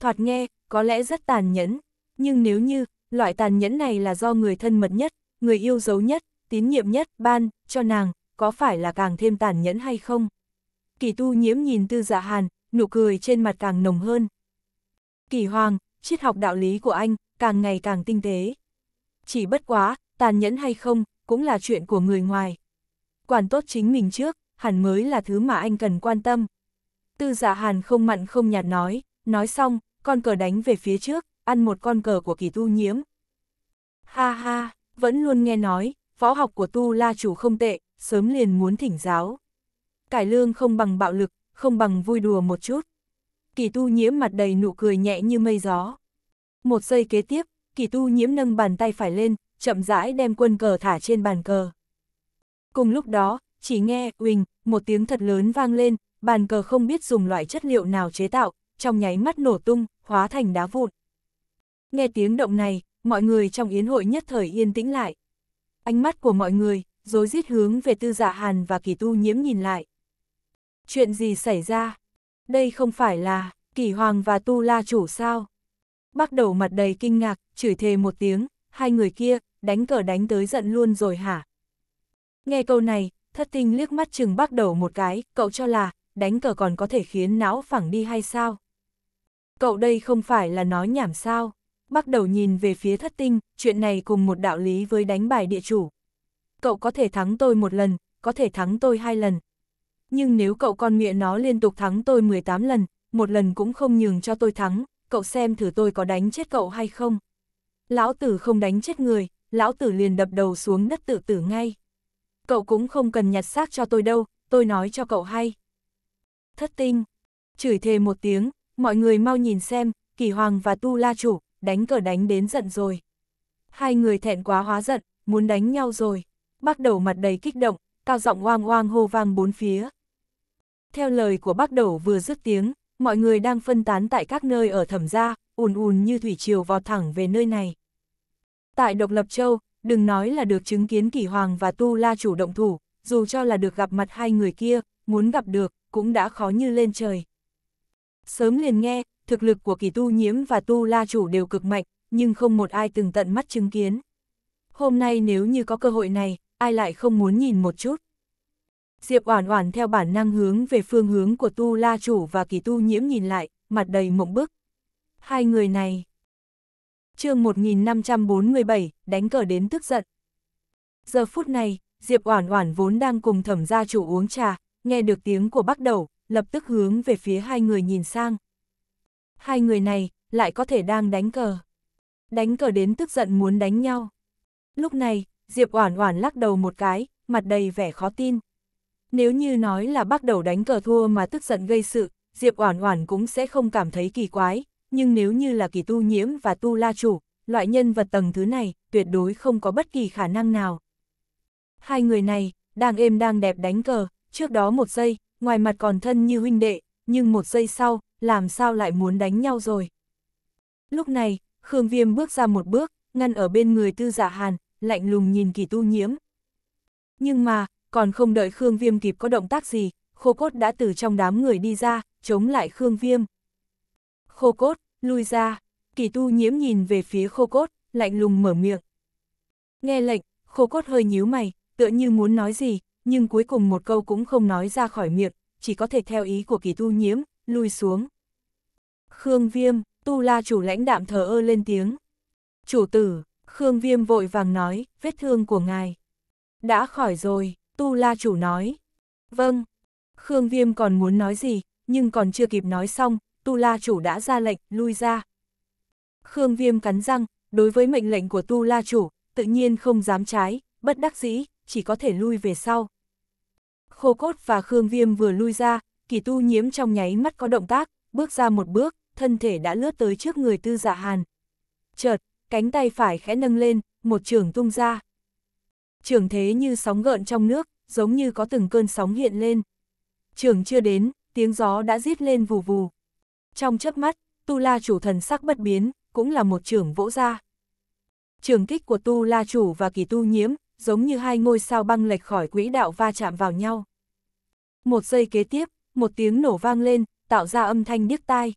Thoạt nghe, có lẽ rất tàn nhẫn, nhưng nếu như, loại tàn nhẫn này là do người thân mật nhất, người yêu dấu nhất, tín nhiệm nhất, ban, cho nàng, có phải là càng thêm tàn nhẫn hay không? Kỳ tu nhiễm nhìn tư dạ hàn, nụ cười trên mặt càng nồng hơn. Kỳ hoàng, triết học đạo lý của anh, càng ngày càng tinh tế. Chỉ bất quá, tàn nhẫn hay không, cũng là chuyện của người ngoài. Quản tốt chính mình trước, hẳn mới là thứ mà anh cần quan tâm. Tư dạ hàn không mặn không nhạt nói, nói xong, con cờ đánh về phía trước, ăn một con cờ của kỳ tu nhiễm. Ha ha, vẫn luôn nghe nói, võ học của tu la chủ không tệ, sớm liền muốn thỉnh giáo. Cải lương không bằng bạo lực, không bằng vui đùa một chút. Kỳ tu nhiễm mặt đầy nụ cười nhẹ như mây gió. Một giây kế tiếp, kỳ tu nhiễm nâng bàn tay phải lên, chậm rãi đem quân cờ thả trên bàn cờ. Cùng lúc đó, chỉ nghe, uỳnh, một tiếng thật lớn vang lên, bàn cờ không biết dùng loại chất liệu nào chế tạo, trong nháy mắt nổ tung, hóa thành đá vụn. Nghe tiếng động này, mọi người trong yến hội nhất thời yên tĩnh lại. Ánh mắt của mọi người, dối rít hướng về tư dạ hàn và kỳ tu nhiễm nhìn lại. Chuyện gì xảy ra? Đây không phải là, kỳ hoàng và tu la chủ sao? Bắt đầu mặt đầy kinh ngạc, chửi thề một tiếng, hai người kia, đánh cờ đánh tới giận luôn rồi hả? Nghe câu này, thất tinh liếc mắt chừng bác đầu một cái, cậu cho là, đánh cờ còn có thể khiến não phẳng đi hay sao? Cậu đây không phải là nói nhảm sao? Bắt đầu nhìn về phía thất tinh, chuyện này cùng một đạo lý với đánh bài địa chủ. Cậu có thể thắng tôi một lần, có thể thắng tôi hai lần. Nhưng nếu cậu con mịa nó liên tục thắng tôi 18 lần, một lần cũng không nhường cho tôi thắng, cậu xem thử tôi có đánh chết cậu hay không. Lão tử không đánh chết người, lão tử liền đập đầu xuống đất tự tử ngay cậu cũng không cần nhặt xác cho tôi đâu, tôi nói cho cậu hay. Thất tinh, chửi thề một tiếng, mọi người mau nhìn xem, kỳ hoàng và tu la chủ, đánh cờ đánh đến giận rồi. Hai người thẹn quá hóa giận, muốn đánh nhau rồi. Bác đầu mặt đầy kích động, cao giọng oang oang hô vang bốn phía. Theo lời của bác đầu vừa dứt tiếng, mọi người đang phân tán tại các nơi ở thẩm gia, ùn ùn như thủy triều vọt thẳng về nơi này. Tại Độc Lập Châu, đừng nói là được chứng kiến kỷ hoàng và tu la chủ động thủ, dù cho là được gặp mặt hai người kia, muốn gặp được, cũng đã khó như lên trời. Sớm liền nghe, thực lực của kỳ tu nhiễm và tu la chủ đều cực mạnh, nhưng không một ai từng tận mắt chứng kiến. Hôm nay nếu như có cơ hội này, ai lại không muốn nhìn một chút. Diệp Oản Oản theo bản năng hướng về phương hướng của Tu La chủ và Kỳ Tu Nhiễm nhìn lại, mặt đầy mộng bức. Hai người này, chương 1547, đánh cờ đến tức giận. Giờ phút này, Diệp Oản Oản vốn đang cùng thẩm gia chủ uống trà, nghe được tiếng của bắt đầu, lập tức hướng về phía hai người nhìn sang. Hai người này, lại có thể đang đánh cờ. Đánh cờ đến tức giận muốn đánh nhau. Lúc này, Diệp Oản Oản lắc đầu một cái, mặt đầy vẻ khó tin. Nếu như nói là bắt đầu đánh cờ thua mà tức giận gây sự, Diệp Oản Oản cũng sẽ không cảm thấy kỳ quái, nhưng nếu như là kỳ tu nhiễm và tu la chủ, loại nhân vật tầng thứ này tuyệt đối không có bất kỳ khả năng nào. Hai người này, đang êm đang đẹp đánh cờ, trước đó một giây, ngoài mặt còn thân như huynh đệ, nhưng một giây sau, làm sao lại muốn đánh nhau rồi. Lúc này, Khương Viêm bước ra một bước, ngăn ở bên người tư giả dạ hàn, lạnh lùng nhìn kỳ tu nhiễm. Nhưng mà, còn không đợi Khương Viêm kịp có động tác gì, khô cốt đã từ trong đám người đi ra, chống lại Khương Viêm. Khô cốt, lui ra, kỳ tu nhiễm nhìn về phía khô cốt, lạnh lùng mở miệng. Nghe lệnh, khô cốt hơi nhíu mày, tựa như muốn nói gì, nhưng cuối cùng một câu cũng không nói ra khỏi miệng, chỉ có thể theo ý của kỳ tu nhiễm, lui xuống. Khương Viêm, tu la chủ lãnh đạm thờ ơ lên tiếng. Chủ tử, Khương Viêm vội vàng nói, vết thương của ngài. Đã khỏi rồi, tu la chủ nói. Vâng, Khương Viêm còn muốn nói gì, nhưng còn chưa kịp nói xong, Tu La Chủ đã ra lệnh, lui ra. Khương Viêm cắn răng, đối với mệnh lệnh của Tu La Chủ, tự nhiên không dám trái, bất đắc dĩ, chỉ có thể lui về sau. Khô Cốt và Khương Viêm vừa lui ra, kỳ tu nhiễm trong nháy mắt có động tác, bước ra một bước, thân thể đã lướt tới trước người tư dạ hàn. Chợt, cánh tay phải khẽ nâng lên, một trường tung ra. Trường thế như sóng gợn trong nước, giống như có từng cơn sóng hiện lên. Trường chưa đến, tiếng gió đã giết lên vù vù. Trong chớp mắt, Tu La chủ thần sắc bất biến, cũng là một trưởng vỗ ra. Trường kích của Tu La chủ và kỳ tu nhiễm, giống như hai ngôi sao băng lệch khỏi quỹ đạo va chạm vào nhau. Một giây kế tiếp, một tiếng nổ vang lên, tạo ra âm thanh điếc tai.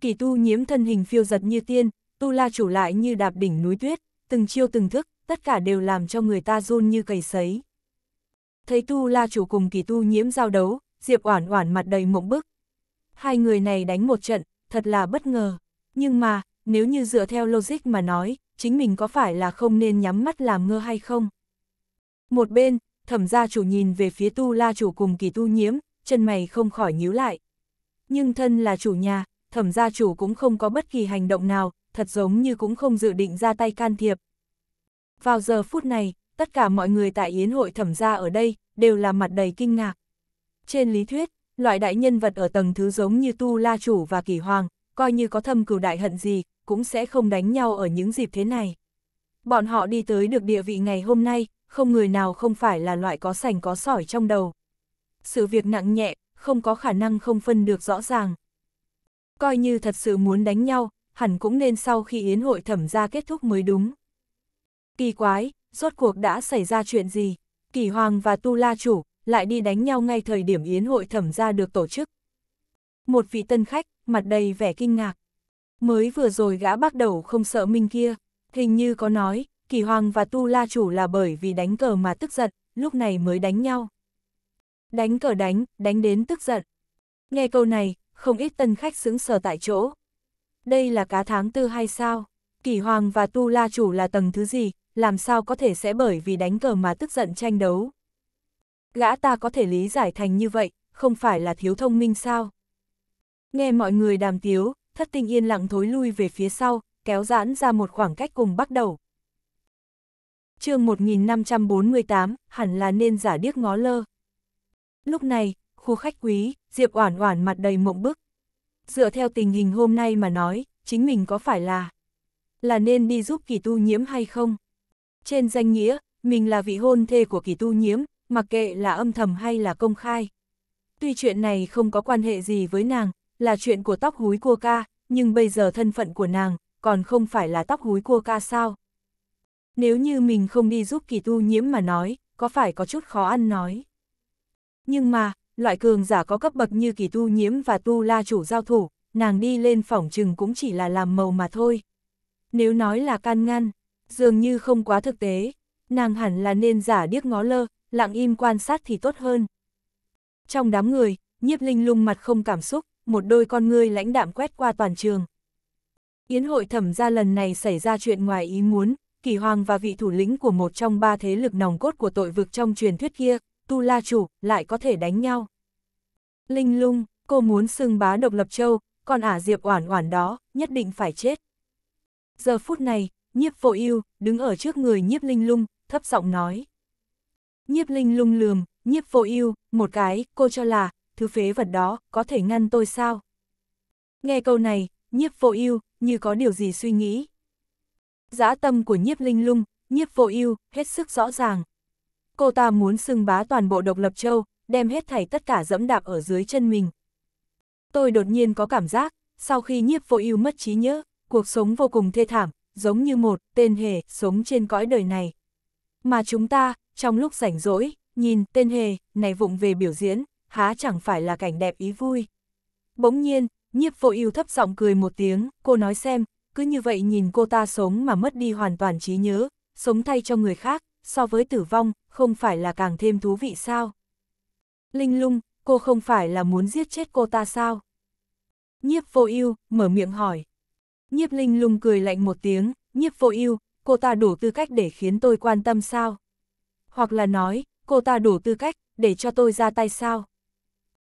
Kỳ tu nhiễm thân hình phiêu giật như tiên, Tu La chủ lại như đạp đỉnh núi tuyết, từng chiêu từng thức, tất cả đều làm cho người ta run như cầy sấy. Thấy Tu La chủ cùng kỳ tu nhiễm giao đấu, Diệp Oản Oản mặt đầy mộng bức, hai người này đánh một trận, thật là bất ngờ. Nhưng mà, nếu như dựa theo logic mà nói, chính mình có phải là không nên nhắm mắt làm ngơ hay không? Một bên, thẩm gia chủ nhìn về phía tu la chủ cùng kỳ tu nhiễm, chân mày không khỏi nhíu lại. Nhưng thân là chủ nhà, thẩm gia chủ cũng không có bất kỳ hành động nào, thật giống như cũng không dự định ra tay can thiệp. Vào giờ phút này, tất cả mọi người tại yến hội thẩm gia ở đây, đều là mặt đầy kinh ngạc. Trên lý thuyết, Loại đại nhân vật ở tầng thứ giống như Tu La Chủ và Kỳ Hoàng, coi như có thâm cửu đại hận gì, cũng sẽ không đánh nhau ở những dịp thế này. Bọn họ đi tới được địa vị ngày hôm nay, không người nào không phải là loại có sành có sỏi trong đầu. Sự việc nặng nhẹ, không có khả năng không phân được rõ ràng. Coi như thật sự muốn đánh nhau, hẳn cũng nên sau khi yến hội thẩm ra kết thúc mới đúng. Kỳ quái, rốt cuộc đã xảy ra chuyện gì? Kỳ Hoàng và Tu La Chủ, lại đi đánh nhau ngay thời điểm yến hội thẩm gia được tổ chức. Một vị tân khách, mặt đầy vẻ kinh ngạc. Mới vừa rồi gã bắt đầu không sợ minh kia, hình như có nói, kỳ hoàng và tu la chủ là bởi vì đánh cờ mà tức giận, lúc này mới đánh nhau. Đánh cờ đánh, đánh đến tức giận. Nghe câu này, không ít tân khách xứng sờ tại chỗ. Đây là cá tháng tư hay sao? Kỳ hoàng và tu la chủ là tầng thứ gì, làm sao có thể sẽ bởi vì đánh cờ mà tức giận tranh đấu? Gã ta có thể lý giải thành như vậy, không phải là thiếu thông minh sao? Nghe mọi người đàm tiếu, thất tinh yên lặng thối lui về phía sau, kéo giãn ra một khoảng cách cùng bắt đầu. chương 1548, hẳn là nên giả điếc ngó lơ. Lúc này, khu khách quý, Diệp Oản Oản mặt đầy mộng bức. Dựa theo tình hình hôm nay mà nói, chính mình có phải là là nên đi giúp kỳ tu nhiễm hay không? Trên danh nghĩa, mình là vị hôn thê của kỳ tu nhiễm, mặc kệ là âm thầm hay là công khai. Tuy chuyện này không có quan hệ gì với nàng, là chuyện của tóc húi cua ca, nhưng bây giờ thân phận của nàng còn không phải là tóc húi cua ca sao. Nếu như mình không đi giúp kỳ tu nhiễm mà nói, có phải có chút khó ăn nói. Nhưng mà, loại cường giả có cấp bậc như kỳ tu nhiễm và tu la chủ giao thủ, nàng đi lên phòng trừng cũng chỉ là làm màu mà thôi. Nếu nói là can ngăn, dường như không quá thực tế, nàng hẳn là nên giả điếc ngó lơ, lặng im quan sát thì tốt hơn. Trong đám người, nhiếp linh lung mặt không cảm xúc, một đôi con ngươi lãnh đạm quét qua toàn trường. Yến hội thẩm ra lần này xảy ra chuyện ngoài ý muốn, kỳ hoàng và vị thủ lĩnh của một trong ba thế lực nòng cốt của tội vực trong truyền thuyết kia, Tu La Chủ, lại có thể đánh nhau. Linh lung, cô muốn xưng bá độc lập châu, còn ả diệp oản oản đó, nhất định phải chết. Giờ phút này, nhiếp vô ưu đứng ở trước người nhiếp linh lung, thấp giọng nói. Nhiếp Linh lung lườm, nhiếp vô ưu một cái, cô cho là, thứ phế vật đó, có thể ngăn tôi sao? Nghe câu này, nhiếp vô ưu như có điều gì suy nghĩ. Giã tâm của nhiếp linh lung, nhiếp vô ưu hết sức rõ ràng. Cô ta muốn xưng bá toàn bộ độc lập châu, đem hết thảy tất cả dẫm đạp ở dưới chân mình. Tôi đột nhiên có cảm giác, sau khi nhiếp vô ưu mất trí nhớ, cuộc sống vô cùng thê thảm, giống như một tên hề sống trên cõi đời này. Mà chúng ta, trong lúc rảnh rỗi, nhìn tên hề, này vụng về biểu diễn, há chẳng phải là cảnh đẹp ý vui. Bỗng nhiên, nhiếp vô ưu thấp giọng cười một tiếng, cô nói xem, cứ như vậy nhìn cô ta sống mà mất đi hoàn toàn trí nhớ, sống thay cho người khác, so với tử vong, không phải là càng thêm thú vị sao. Linh lung, cô không phải là muốn giết chết cô ta sao? Nhiếp vô ưu mở miệng hỏi. Nhiếp linh lung cười lạnh một tiếng, nhiếp vô ưu cô ta đủ tư cách để khiến tôi quan tâm sao? hoặc là nói, cô ta đủ tư cách, để cho tôi ra tay sao.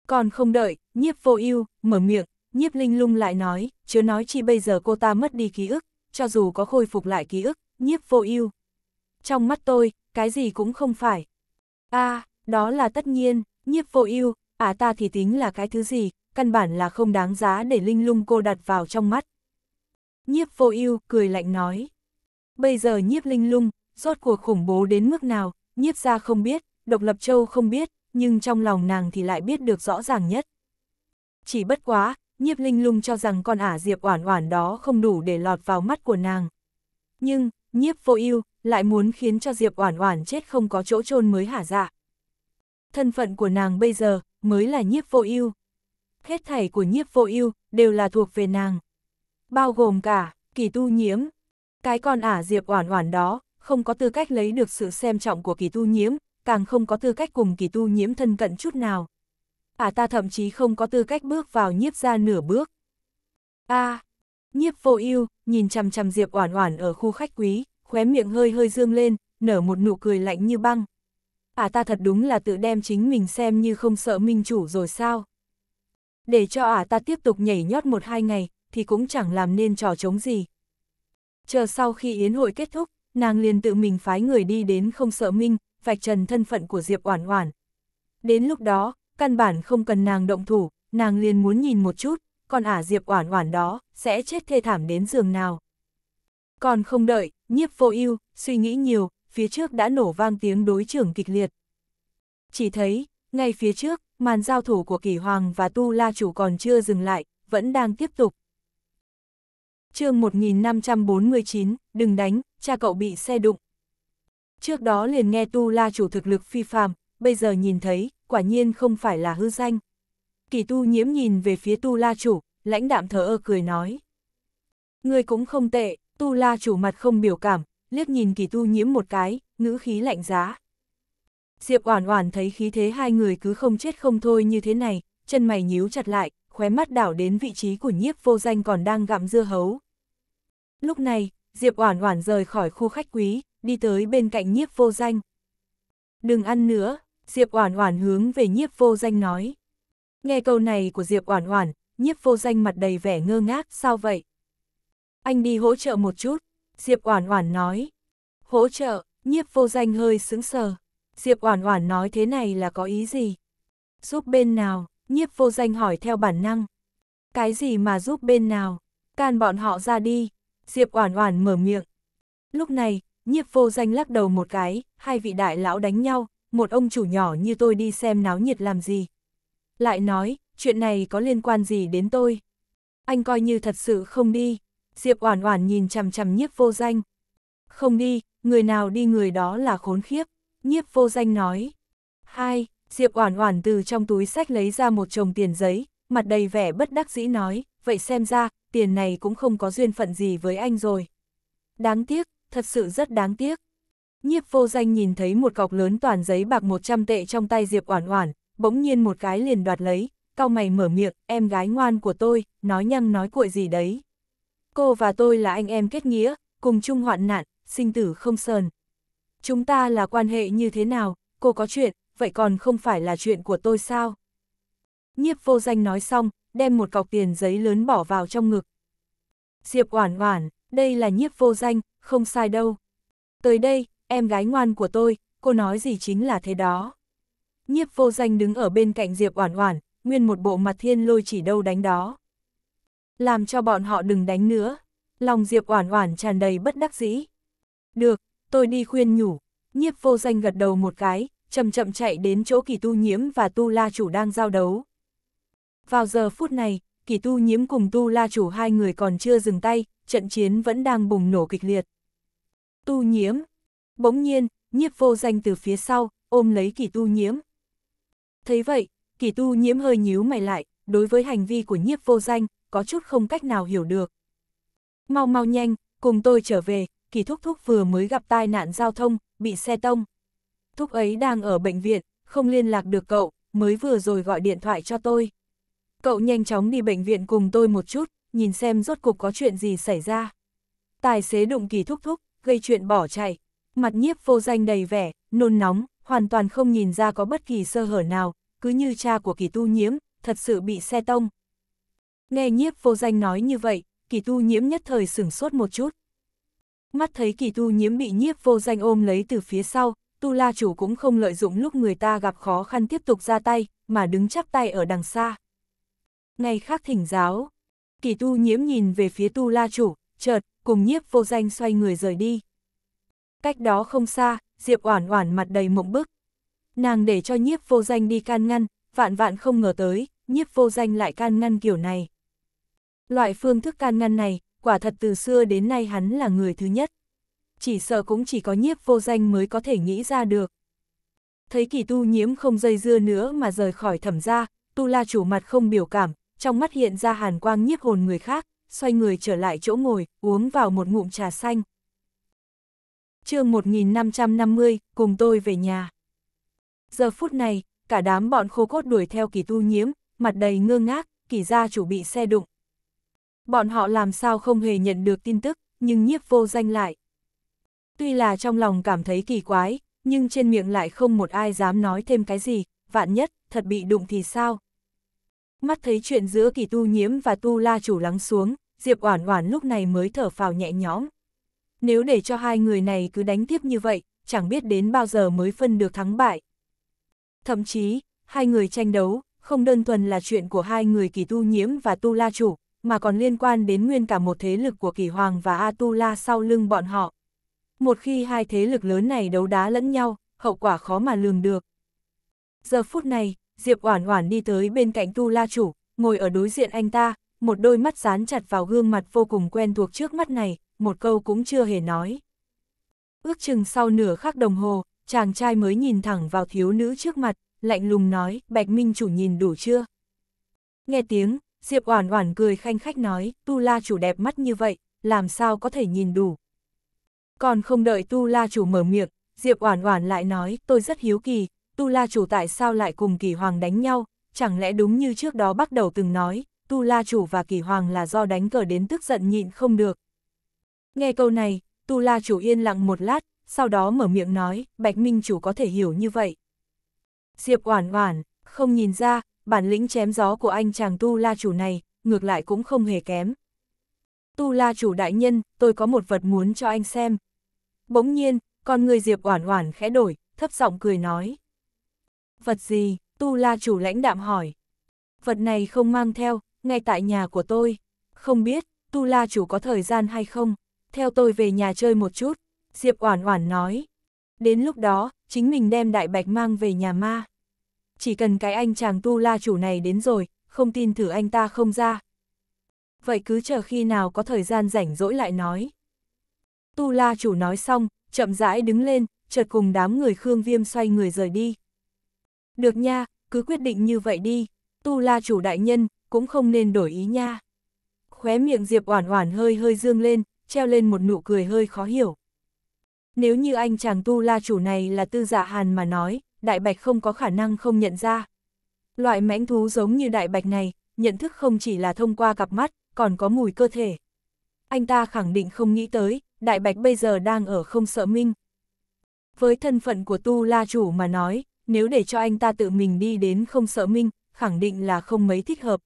Còn không đợi, nhiếp vô ưu mở miệng, nhiếp linh lung lại nói, chứ nói chi bây giờ cô ta mất đi ký ức, cho dù có khôi phục lại ký ức, nhiếp vô ưu Trong mắt tôi, cái gì cũng không phải. a à, đó là tất nhiên, nhiếp vô ưu à ta thì tính là cái thứ gì, căn bản là không đáng giá để linh lung cô đặt vào trong mắt. Nhiếp vô ưu cười lạnh nói. Bây giờ nhiếp linh lung, rốt cuộc khủng bố đến mức nào, Nhiếp gia không biết, Độc Lập Châu không biết, nhưng trong lòng nàng thì lại biết được rõ ràng nhất. Chỉ bất quá, Nhiếp Linh Lung cho rằng con ả Diệp Oản Oản đó không đủ để lọt vào mắt của nàng. Nhưng, Nhiếp Vô Ưu lại muốn khiến cho Diệp Oản Oản chết không có chỗ chôn mới hả dạ. Thân phận của nàng bây giờ mới là Nhiếp Vô Ưu. Hết thảy của Nhiếp Vô Ưu đều là thuộc về nàng. Bao gồm cả Kỳ Tu Nhiễm, cái con ả Diệp Oản Oản đó không có tư cách lấy được sự xem trọng của kỳ tu nhiễm, càng không có tư cách cùng kỳ tu nhiễm thân cận chút nào. À ta thậm chí không có tư cách bước vào nhiếp ra nửa bước. a à, nhiếp vô ưu nhìn chằm chằm Diệp Oản Oản ở khu khách quý, khóe miệng hơi hơi dương lên, nở một nụ cười lạnh như băng. À ta thật đúng là tự đem chính mình xem như không sợ minh chủ rồi sao. Để cho à ta tiếp tục nhảy nhót một hai ngày, thì cũng chẳng làm nên trò chống gì. Chờ sau khi yến hội kết thúc, nàng liền tự mình phái người đi đến không sợ minh, vạch trần thân phận của Diệp Oản Oản. Đến lúc đó, căn bản không cần nàng động thủ, nàng liền muốn nhìn một chút, còn ả à Diệp Oản Oản đó sẽ chết thê thảm đến giường nào. Còn không đợi, Nhiếp Vô Ưu suy nghĩ nhiều, phía trước đã nổ vang tiếng đối trưởng kịch liệt. Chỉ thấy, ngay phía trước, màn giao thủ của Kỳ Hoàng và Tu La chủ còn chưa dừng lại, vẫn đang tiếp tục, chương 1549, đừng đánh, cha cậu bị xe đụng. Trước đó liền nghe Tu La chủ thực lực phi phàm, bây giờ nhìn thấy, quả nhiên không phải là hư danh. Kỳ Tu nhiễm nhìn về phía Tu La chủ, lãnh đạm thờ ơ cười nói. Ngươi cũng không tệ, Tu La chủ mặt không biểu cảm, liếc nhìn Kỳ Tu nhiễm một cái, ngữ khí lạnh giá. Diệp Oản Oản thấy khí thế hai người cứ không chết không thôi như thế này, chân mày nhíu chặt lại, khóe mắt đảo đến vị trí của nhiếp vô danh còn đang gặm dưa hấu. Lúc này, Diệp Oản Oản rời khỏi khu khách quý, đi tới bên cạnh nhiếp vô danh. Đừng ăn nữa, Diệp Oản Oản hướng về nhiếp vô danh nói. Nghe câu này của Diệp Oản Oản, nhiếp vô danh mặt đầy vẻ ngơ ngác, sao vậy? Anh đi hỗ trợ một chút, Diệp Oản Oản nói. Hỗ trợ, nhiếp vô danh hơi sững sờ. Diệp Oản Oản nói thế này là có ý gì? Giúp bên nào? nhiếp vô danh hỏi theo bản năng. Cái gì mà giúp bên nào? Can bọn họ ra đi. Diệp Oản Oản mở miệng. Lúc này, nhiếp vô danh lắc đầu một cái, hai vị đại lão đánh nhau, một ông chủ nhỏ như tôi đi xem náo nhiệt làm gì. Lại nói, chuyện này có liên quan gì đến tôi? Anh coi như thật sự không đi. Diệp Oản Oản nhìn chằm chằm nhiếp vô danh. Không đi, người nào đi người đó là khốn khiếp. Nhiếp vô danh nói. Hai, Diệp Oản Oản từ trong túi sách lấy ra một chồng tiền giấy, mặt đầy vẻ bất đắc dĩ nói, vậy xem ra, tiền này cũng không có duyên phận gì với anh rồi. Đáng tiếc, thật sự rất đáng tiếc. Nhiếp vô danh nhìn thấy một cọc lớn toàn giấy bạc 100 tệ trong tay Diệp Oản Oản, bỗng nhiên một cái liền đoạt lấy, cau mày mở miệng, em gái ngoan của tôi, nói nhăng nói cuội gì đấy. Cô và tôi là anh em kết nghĩa, cùng chung hoạn nạn, sinh tử không sờn. Chúng ta là quan hệ như thế nào, cô có chuyện, vậy còn không phải là chuyện của tôi sao? Nhiếp vô danh nói xong, đem một cọc tiền giấy lớn bỏ vào trong ngực. Diệp Oản Oản, đây là nhiếp vô danh, không sai đâu. Tới đây, em gái ngoan của tôi, cô nói gì chính là thế đó. Nhiếp vô danh đứng ở bên cạnh Diệp Oản Oản, nguyên một bộ mặt thiên lôi chỉ đâu đánh đó. Làm cho bọn họ đừng đánh nữa. Lòng Diệp Oản Oản tràn đầy bất đắc dĩ. Được, tôi đi khuyên nhủ. Nhiếp vô danh gật đầu một cái, chậm chậm chạy đến chỗ kỳ tu nhiễm và tu la chủ đang giao đấu. Vào giờ phút này, kỳ tu nhiễm cùng tu la chủ hai người còn chưa dừng tay, trận chiến vẫn đang bùng nổ kịch liệt. Tu nhiễm. Bỗng nhiên, nhiếp vô danh từ phía sau, ôm lấy kỳ tu nhiễm. Thấy vậy, kỳ tu nhiễm hơi nhíu mày lại, đối với hành vi của nhiếp vô danh, có chút không cách nào hiểu được. Mau mau nhanh, cùng tôi trở về, kỳ thúc thúc vừa mới gặp tai nạn giao thông, bị xe tông thúc ấy đang ở bệnh viện, không liên lạc được cậu, mới vừa rồi gọi điện thoại cho tôi. Cậu nhanh chóng đi bệnh viện cùng tôi một chút, nhìn xem rốt cục có chuyện gì xảy ra. Tài xế đụng kỳ thúc thúc, gây chuyện bỏ chạy, mặt nhiếp vô danh đầy vẻ, nôn nóng, hoàn toàn không nhìn ra có bất kỳ sơ hở nào, cứ như cha của kỳ tu nhiễm, thật sự bị xe tông. Nghe nhiếp vô danh nói như vậy, kỳ tu nhiễm nhất thời sửng sốt một chút. Mắt thấy kỳ tu nhiễm bị nhiếp vô danh ôm lấy từ phía sau, tu la chủ cũng không lợi dụng lúc người ta gặp khó khăn tiếp tục ra tay, mà đứng chắc tay ở đằng xa. Ngày khác thỉnh giáo, kỳ tu nhiễm nhìn về phía tu la chủ, chợt, cùng nhiếp vô danh xoay người rời đi. Cách đó không xa, Diệp Oản Oản mặt đầy mộng bức. Nàng để cho nhiếp vô danh đi can ngăn, vạn vạn không ngờ tới, nhiếp vô danh lại can ngăn kiểu này. Loại phương thức can ngăn này, quả thật từ xưa đến nay hắn là người thứ nhất chỉ sợ cũng chỉ có nhiếp vô danh mới có thể nghĩ ra được. Thấy kỳ tu nhiễm không dây dưa nữa mà rời khỏi thẩm ra, tu la chủ mặt không biểu cảm, trong mắt hiện ra hàn quang nhiếp hồn người khác, xoay người trở lại chỗ ngồi, uống vào một ngụm trà xanh. chương 1550, cùng tôi về nhà. Giờ phút này, cả đám bọn khô cốt đuổi theo kỳ tu nhiễm, mặt đầy ngơ ngác, kỳ gia chủ bị xe đụng. Bọn họ làm sao không hề nhận được tin tức, nhưng nhiếp vô danh lại, Tuy là trong lòng cảm thấy kỳ quái, nhưng trên miệng lại không một ai dám nói thêm cái gì, vạn nhất, thật bị đụng thì sao? Mắt thấy chuyện giữa kỳ tu nhiễm và tu la chủ lắng xuống, Diệp Oản Oản lúc này mới thở phào nhẹ nhõm. Nếu để cho hai người này cứ đánh tiếp như vậy, chẳng biết đến bao giờ mới phân được thắng bại. Thậm chí, hai người tranh đấu, không đơn thuần là chuyện của hai người kỳ tu nhiễm và tu la chủ, mà còn liên quan đến nguyên cả một thế lực của kỳ hoàng và A tu la sau lưng bọn họ một khi hai thế lực lớn này đấu đá lẫn nhau, hậu quả khó mà lường được. Giờ phút này, Diệp Oản Oản đi tới bên cạnh Tu La chủ, ngồi ở đối diện anh ta, một đôi mắt dán chặt vào gương mặt vô cùng quen thuộc trước mắt này, một câu cũng chưa hề nói. Ước chừng sau nửa khắc đồng hồ, chàng trai mới nhìn thẳng vào thiếu nữ trước mặt, lạnh lùng nói, Bạch Minh chủ nhìn đủ chưa? Nghe tiếng, Diệp Oản Oản cười khanh khách nói, Tu La chủ đẹp mắt như vậy, làm sao có thể nhìn đủ? Còn không đợi Tu La Chủ mở miệng, Diệp Oản Oản lại nói, tôi rất hiếu kỳ, Tu La Chủ tại sao lại cùng Kỳ Hoàng đánh nhau, chẳng lẽ đúng như trước đó bắt đầu từng nói, Tu La Chủ và Kỳ Hoàng là do đánh cờ đến tức giận nhịn không được. Nghe câu này, Tu La Chủ yên lặng một lát, sau đó mở miệng nói, Bạch Minh Chủ có thể hiểu như vậy. Diệp Oản Oản, không nhìn ra, bản lĩnh chém gió của anh chàng Tu La Chủ này, ngược lại cũng không hề kém. Tu La Chủ đại nhân, tôi có một vật muốn cho anh xem, Bỗng nhiên, con người Diệp Oản Oản khẽ đổi, thấp giọng cười nói. Vật gì? Tu La chủ lãnh đạm hỏi. Vật này không mang theo, ngay tại nhà của tôi. Không biết, Tu La chủ có thời gian hay không? Theo tôi về nhà chơi một chút. Diệp Oản Oản nói. Đến lúc đó, chính mình đem đại bạch mang về nhà ma. Chỉ cần cái anh chàng Tu La chủ này đến rồi, không tin thử anh ta không ra. Vậy cứ chờ khi nào có thời gian rảnh rỗi lại nói. Tu La chủ nói xong, chậm rãi đứng lên, chợt cùng đám người Khương Viêm xoay người rời đi. Được nha, cứ quyết định như vậy đi, Tu La chủ đại nhân, cũng không nên đổi ý nha. Khóe miệng Diệp Oản Oản hơi hơi dương lên, treo lên một nụ cười hơi khó hiểu. Nếu như anh chàng Tu La chủ này là Tư Dạ Hàn mà nói, Đại Bạch không có khả năng không nhận ra. Loại mãnh thú giống như Đại Bạch này, nhận thức không chỉ là thông qua cặp mắt, còn có mùi cơ thể. Anh ta khẳng định không nghĩ tới, Đại Bạch bây giờ đang ở không sợ minh. Với thân phận của Tu La Chủ mà nói, nếu để cho anh ta tự mình đi đến không sợ minh, khẳng định là không mấy thích hợp.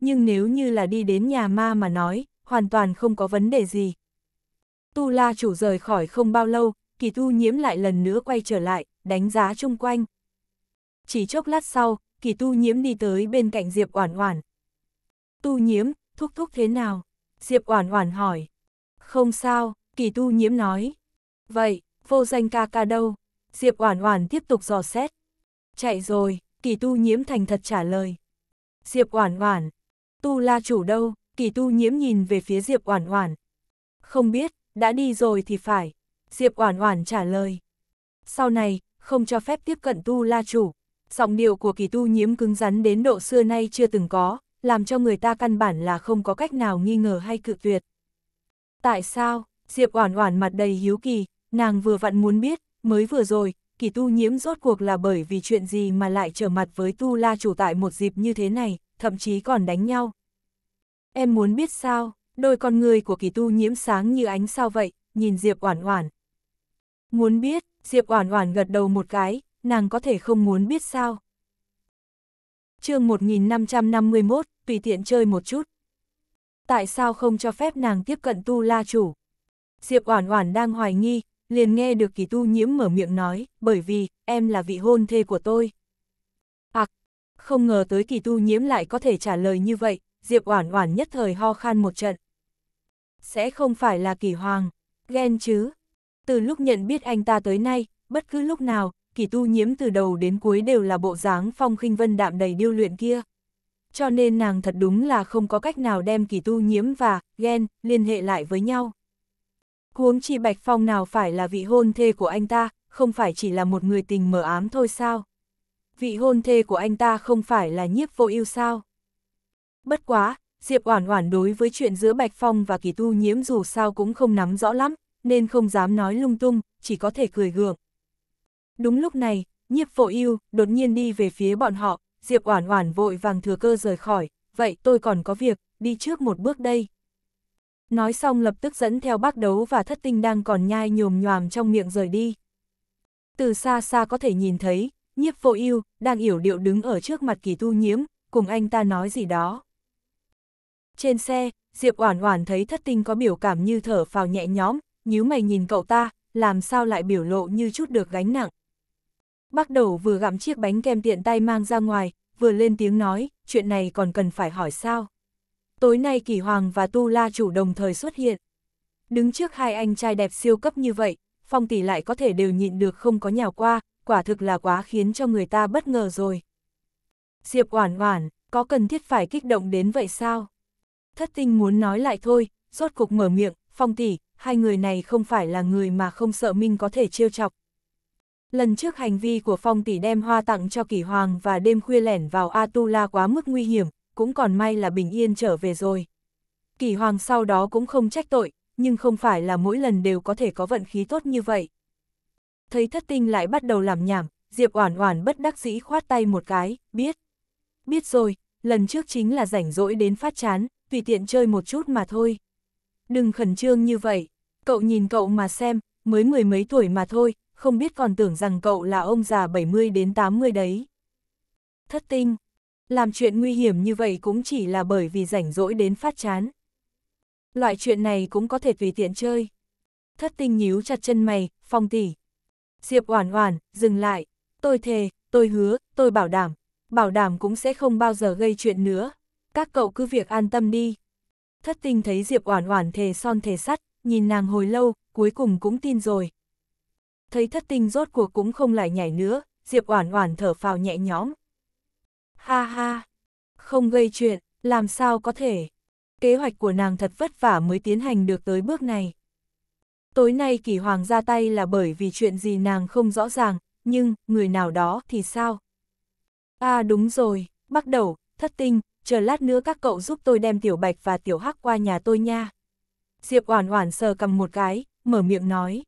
Nhưng nếu như là đi đến nhà ma mà nói, hoàn toàn không có vấn đề gì. Tu La Chủ rời khỏi không bao lâu, kỳ tu nhiễm lại lần nữa quay trở lại, đánh giá chung quanh. Chỉ chốc lát sau, kỳ tu nhiễm đi tới bên cạnh Diệp Oản Oản. Tu nhiễm, thúc thúc thế nào? Diệp Oản Oản hỏi. Không sao, kỳ tu nhiễm nói. Vậy, vô danh ca ca đâu? Diệp Oản Oản tiếp tục dò xét. Chạy rồi, kỳ tu nhiễm thành thật trả lời. Diệp Oản Oản, tu la chủ đâu? Kỳ tu nhiễm nhìn về phía Diệp Oản Oản. Không biết, đã đi rồi thì phải. Diệp Oản Oản trả lời. Sau này, không cho phép tiếp cận tu la chủ. Giọng điệu của kỳ tu nhiễm cứng rắn đến độ xưa nay chưa từng có, làm cho người ta căn bản là không có cách nào nghi ngờ hay cự tuyệt. Tại sao? Diệp Oản Oản mặt đầy hiếu kỳ, nàng vừa vặn muốn biết, mới vừa rồi, Kỳ Tu Nhiễm rốt cuộc là bởi vì chuyện gì mà lại trở mặt với Tu La chủ tại một dịp như thế này, thậm chí còn đánh nhau. Em muốn biết sao? Đôi con người của Kỳ Tu Nhiễm sáng như ánh sao vậy, nhìn Diệp Oản Oản. Muốn biết, Diệp Oản Oản gật đầu một cái, nàng có thể không muốn biết sao? Chương 1551, tùy tiện chơi một chút tại sao không cho phép nàng tiếp cận tu la chủ? Diệp Oản Oản đang hoài nghi, liền nghe được kỳ tu nhiễm mở miệng nói, bởi vì, em là vị hôn thê của tôi. Ặc, à, không ngờ tới kỳ tu nhiễm lại có thể trả lời như vậy, Diệp Oản Oản nhất thời ho khan một trận. Sẽ không phải là kỳ hoàng, ghen chứ. Từ lúc nhận biết anh ta tới nay, bất cứ lúc nào, kỳ tu nhiễm từ đầu đến cuối đều là bộ dáng phong khinh vân đạm đầy điêu luyện kia cho nên nàng thật đúng là không có cách nào đem kỳ tu nhiễm và ghen liên hệ lại với nhau. Huống chi Bạch Phong nào phải là vị hôn thê của anh ta, không phải chỉ là một người tình mờ ám thôi sao? Vị hôn thê của anh ta không phải là nhiếp vô ưu sao? Bất quá, Diệp Oản Oản đối với chuyện giữa Bạch Phong và Kỳ Tu Nhiễm dù sao cũng không nắm rõ lắm, nên không dám nói lung tung, chỉ có thể cười gượng. Đúng lúc này, Nhiếp Vô Ưu đột nhiên đi về phía bọn họ, Diệp Oản Oản vội vàng thừa cơ rời khỏi, vậy tôi còn có việc, đi trước một bước đây. Nói xong lập tức dẫn theo bác đấu và thất tinh đang còn nhai nhồm nhòm trong miệng rời đi. Từ xa xa có thể nhìn thấy, nhiếp vô ưu đang yểu điệu đứng ở trước mặt kỳ tu nhiễm, cùng anh ta nói gì đó. Trên xe, Diệp Oản Oản thấy thất tinh có biểu cảm như thở phào nhẹ nhõm, nhíu mày nhìn cậu ta, làm sao lại biểu lộ như chút được gánh nặng bắt đầu vừa gặm chiếc bánh kem tiện tay mang ra ngoài, vừa lên tiếng nói, chuyện này còn cần phải hỏi sao. Tối nay Kỳ Hoàng và Tu La chủ đồng thời xuất hiện. Đứng trước hai anh trai đẹp siêu cấp như vậy, Phong tỷ lại có thể đều nhịn được không có nhào qua, quả thực là quá khiến cho người ta bất ngờ rồi. Diệp Oản Oản, có cần thiết phải kích động đến vậy sao? Thất Tinh muốn nói lại thôi, rốt cục mở miệng, "Phong tỷ, hai người này không phải là người mà không sợ Minh có thể trêu chọc, Lần trước hành vi của phong tỷ đem hoa tặng cho kỷ hoàng và đêm khuya lẻn vào Atula quá mức nguy hiểm, cũng còn may là bình yên trở về rồi. Kỷ hoàng sau đó cũng không trách tội, nhưng không phải là mỗi lần đều có thể có vận khí tốt như vậy. Thấy thất tinh lại bắt đầu làm nhảm, Diệp Oản Oản bất đắc dĩ khoát tay một cái, biết. Biết rồi, lần trước chính là rảnh rỗi đến phát chán, tùy tiện chơi một chút mà thôi. Đừng khẩn trương như vậy, cậu nhìn cậu mà xem, mới mười mấy tuổi mà thôi, không biết còn tưởng rằng cậu là ông già 70 đến 80 đấy. Thất tinh, làm chuyện nguy hiểm như vậy cũng chỉ là bởi vì rảnh rỗi đến phát chán. Loại chuyện này cũng có thể tùy tiện chơi. Thất tinh nhíu chặt chân mày, phong tỉ. Diệp oản oản, dừng lại. Tôi thề, tôi hứa, tôi bảo đảm. Bảo đảm cũng sẽ không bao giờ gây chuyện nữa. Các cậu cứ việc an tâm đi. Thất tinh thấy Diệp oản oản thề son thề sắt, nhìn nàng hồi lâu, cuối cùng cũng tin rồi thấy thất tinh rốt cuộc cũng không lại nhảy nữa, Diệp Oản Oản thở phào nhẹ nhõm. Ha ha, không gây chuyện, làm sao có thể? Kế hoạch của nàng thật vất vả mới tiến hành được tới bước này. Tối nay kỳ hoàng ra tay là bởi vì chuyện gì nàng không rõ ràng, nhưng người nào đó thì sao? À đúng rồi, bắt đầu, thất tinh, chờ lát nữa các cậu giúp tôi đem tiểu bạch và tiểu hắc qua nhà tôi nha. Diệp Oản Oản sờ cầm một cái, mở miệng nói.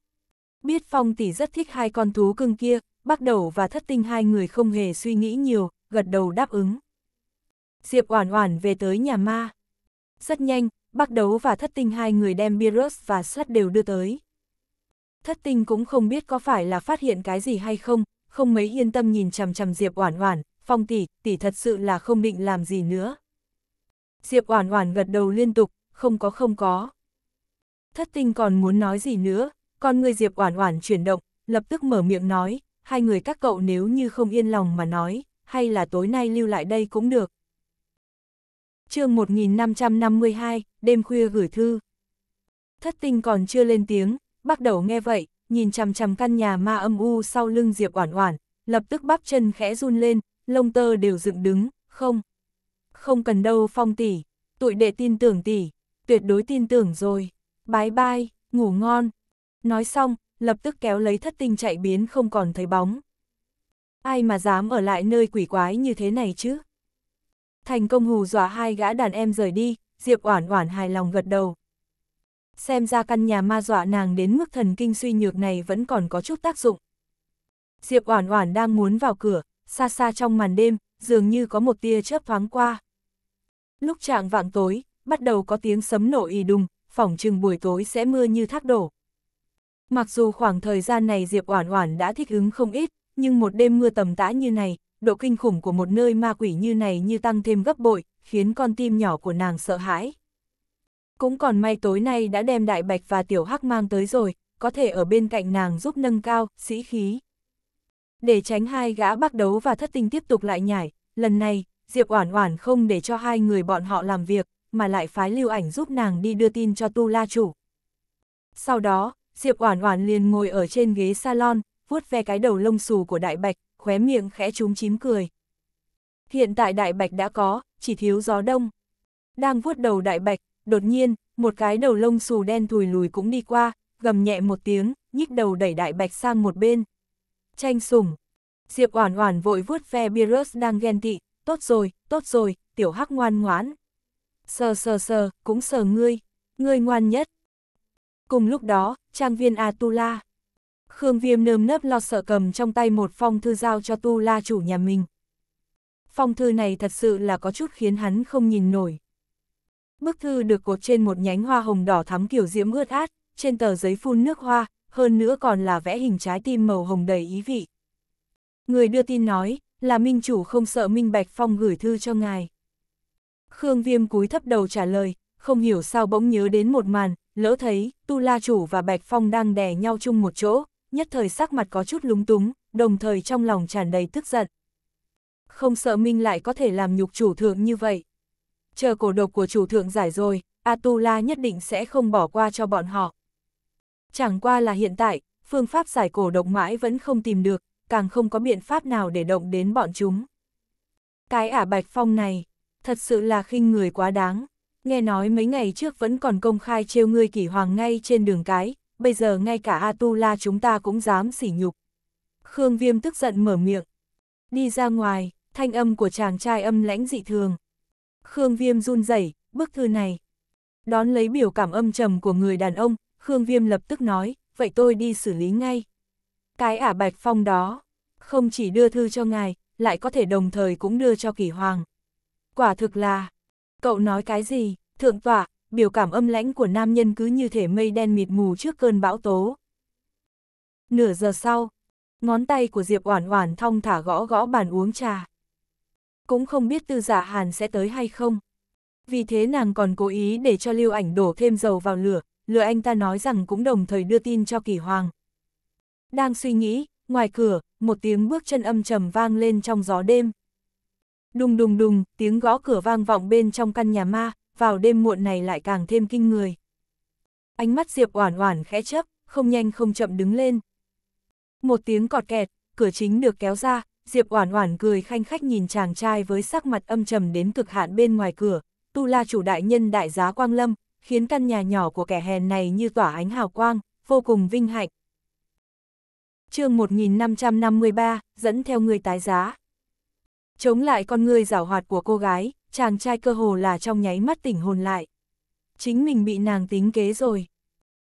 Biết Phong tỷ rất thích hai con thú cưng kia, bắt đầu và thất tinh hai người không hề suy nghĩ nhiều, gật đầu đáp ứng. Diệp Oản Oản về tới nhà ma. Rất nhanh, Bắc Đấu và Thất Tinh hai người đem Beerus và sát đều đưa tới. Thất Tinh cũng không biết có phải là phát hiện cái gì hay không, không mấy yên tâm nhìn chằm chằm Diệp Oản Oản, "Phong tỷ, tỷ thật sự là không định làm gì nữa." Diệp Oản Oản gật đầu liên tục, "Không có không có." Thất Tinh còn muốn nói gì nữa, con người Diệp Oản Oản chuyển động, lập tức mở miệng nói, hai người các cậu nếu như không yên lòng mà nói, hay là tối nay lưu lại đây cũng được. chương 1552, đêm khuya gửi thư. Thất tinh còn chưa lên tiếng, bắt đầu nghe vậy, nhìn chằm chằm căn nhà ma âm u sau lưng Diệp Oản Oản, lập tức bắp chân khẽ run lên, lông tơ đều dựng đứng, không. Không cần đâu phong tỷ, tụi đệ tin tưởng tỷ, tuyệt đối tin tưởng rồi, bái bai, ngủ ngon, Nói xong, lập tức kéo lấy thất tinh chạy biến không còn thấy bóng. Ai mà dám ở lại nơi quỷ quái như thế này chứ? Thành công hù dọa hai gã đàn em rời đi, Diệp Oản Oản hài lòng gật đầu. Xem ra căn nhà ma dọa nàng đến mức thần kinh suy nhược này vẫn còn có chút tác dụng. Diệp Oản Oản đang muốn vào cửa, xa xa trong màn đêm, dường như có một tia chớp thoáng qua. Lúc trạng vạng tối, bắt đầu có tiếng sấm nổ ì đùng, phỏng chừng buổi tối sẽ mưa như thác đổ. Mặc dù khoảng thời gian này Diệp Oản Oản đã thích ứng không ít, nhưng một đêm mưa tầm tã như này, độ kinh khủng của một nơi ma quỷ như này như tăng thêm gấp bội, khiến con tim nhỏ của nàng sợ hãi. Cũng còn may tối nay đã đem Đại Bạch và Tiểu Hắc mang tới rồi, có thể ở bên cạnh nàng giúp nâng cao sĩ khí. Để tránh hai gã bắt đấu và thất tinh tiếp tục lại nhảy, lần này, Diệp Oản Oản không để cho hai người bọn họ làm việc, mà lại phái Lưu Ảnh giúp nàng đi đưa tin cho Tu La chủ. Sau đó, Diệp Oản Oản liền ngồi ở trên ghế salon, vuốt ve cái đầu lông xù của Đại Bạch, khóe miệng khẽ trúng chím cười. Hiện tại Đại Bạch đã có, chỉ thiếu gió đông. Đang vuốt đầu Đại Bạch, đột nhiên, một cái đầu lông xù đen thùi lùi cũng đi qua, gầm nhẹ một tiếng, nhích đầu đẩy Đại Bạch sang một bên. Tranh sủng. Diệp Oản Oản vội vuốt ve Beerus đang ghen tị, tốt rồi, tốt rồi, tiểu hắc ngoan ngoãn. Sờ sờ sờ, cũng sờ ngươi, ngươi ngoan nhất. Cùng lúc đó, trang viên Atula. Khương Viêm nơm nớp lo sợ cầm trong tay một phong thư giao cho Tu La chủ nhà mình. Phong thư này thật sự là có chút khiến hắn không nhìn nổi. Bức thư được cột trên một nhánh hoa hồng đỏ thắm kiểu diễm ướt át, trên tờ giấy phun nước hoa, hơn nữa còn là vẽ hình trái tim màu hồng đầy ý vị. Người đưa tin nói, là minh chủ không sợ minh bạch phong gửi thư cho ngài. Khương Viêm cúi thấp đầu trả lời, không hiểu sao bỗng nhớ đến một màn, lỡ thấy, Tu La Chủ và Bạch Phong đang đè nhau chung một chỗ, nhất thời sắc mặt có chút lúng túng, đồng thời trong lòng tràn đầy tức giận. Không sợ Minh lại có thể làm nhục chủ thượng như vậy. Chờ cổ độc của chủ thượng giải rồi, a tu la nhất định sẽ không bỏ qua cho bọn họ. Chẳng qua là hiện tại, phương pháp giải cổ độc mãi vẫn không tìm được, càng không có biện pháp nào để động đến bọn chúng. Cái ả Bạch Phong này, thật sự là khinh người quá đáng nghe nói mấy ngày trước vẫn còn công khai trêu ngươi kỷ hoàng ngay trên đường cái, bây giờ ngay cả Atula chúng ta cũng dám sỉ nhục. Khương Viêm tức giận mở miệng. Đi ra ngoài, thanh âm của chàng trai âm lãnh dị thường. Khương Viêm run rẩy, bức thư này. Đón lấy biểu cảm âm trầm của người đàn ông, Khương Viêm lập tức nói, vậy tôi đi xử lý ngay. Cái ả bạch phong đó, không chỉ đưa thư cho ngài, lại có thể đồng thời cũng đưa cho kỷ hoàng. Quả thực là, Cậu nói cái gì, thượng tọa, biểu cảm âm lãnh của nam nhân cứ như thể mây đen mịt mù trước cơn bão tố. Nửa giờ sau, ngón tay của Diệp Oản Oản thong thả gõ gõ bàn uống trà. Cũng không biết Tư giả dạ Hàn sẽ tới hay không. Vì thế nàng còn cố ý để cho Lưu Ảnh đổ thêm dầu vào lửa, lừa anh ta nói rằng cũng đồng thời đưa tin cho Kỳ Hoàng. Đang suy nghĩ, ngoài cửa, một tiếng bước chân âm trầm vang lên trong gió đêm. Đùng đùng đùng, tiếng gõ cửa vang vọng bên trong căn nhà ma, vào đêm muộn này lại càng thêm kinh người. Ánh mắt Diệp Oản Oản khẽ chớp, không nhanh không chậm đứng lên. Một tiếng cọt kẹt, cửa chính được kéo ra, Diệp Oản Oản cười khanh khách nhìn chàng trai với sắc mặt âm trầm đến cực hạn bên ngoài cửa, tu la chủ đại nhân đại giá quang lâm, khiến căn nhà nhỏ của kẻ hèn này như tỏa ánh hào quang, vô cùng vinh hạnh. Chương 1553, dẫn theo người tái giá chống lại con người giảo hoạt của cô gái, chàng trai cơ hồ là trong nháy mắt tỉnh hồn lại. Chính mình bị nàng tính kế rồi.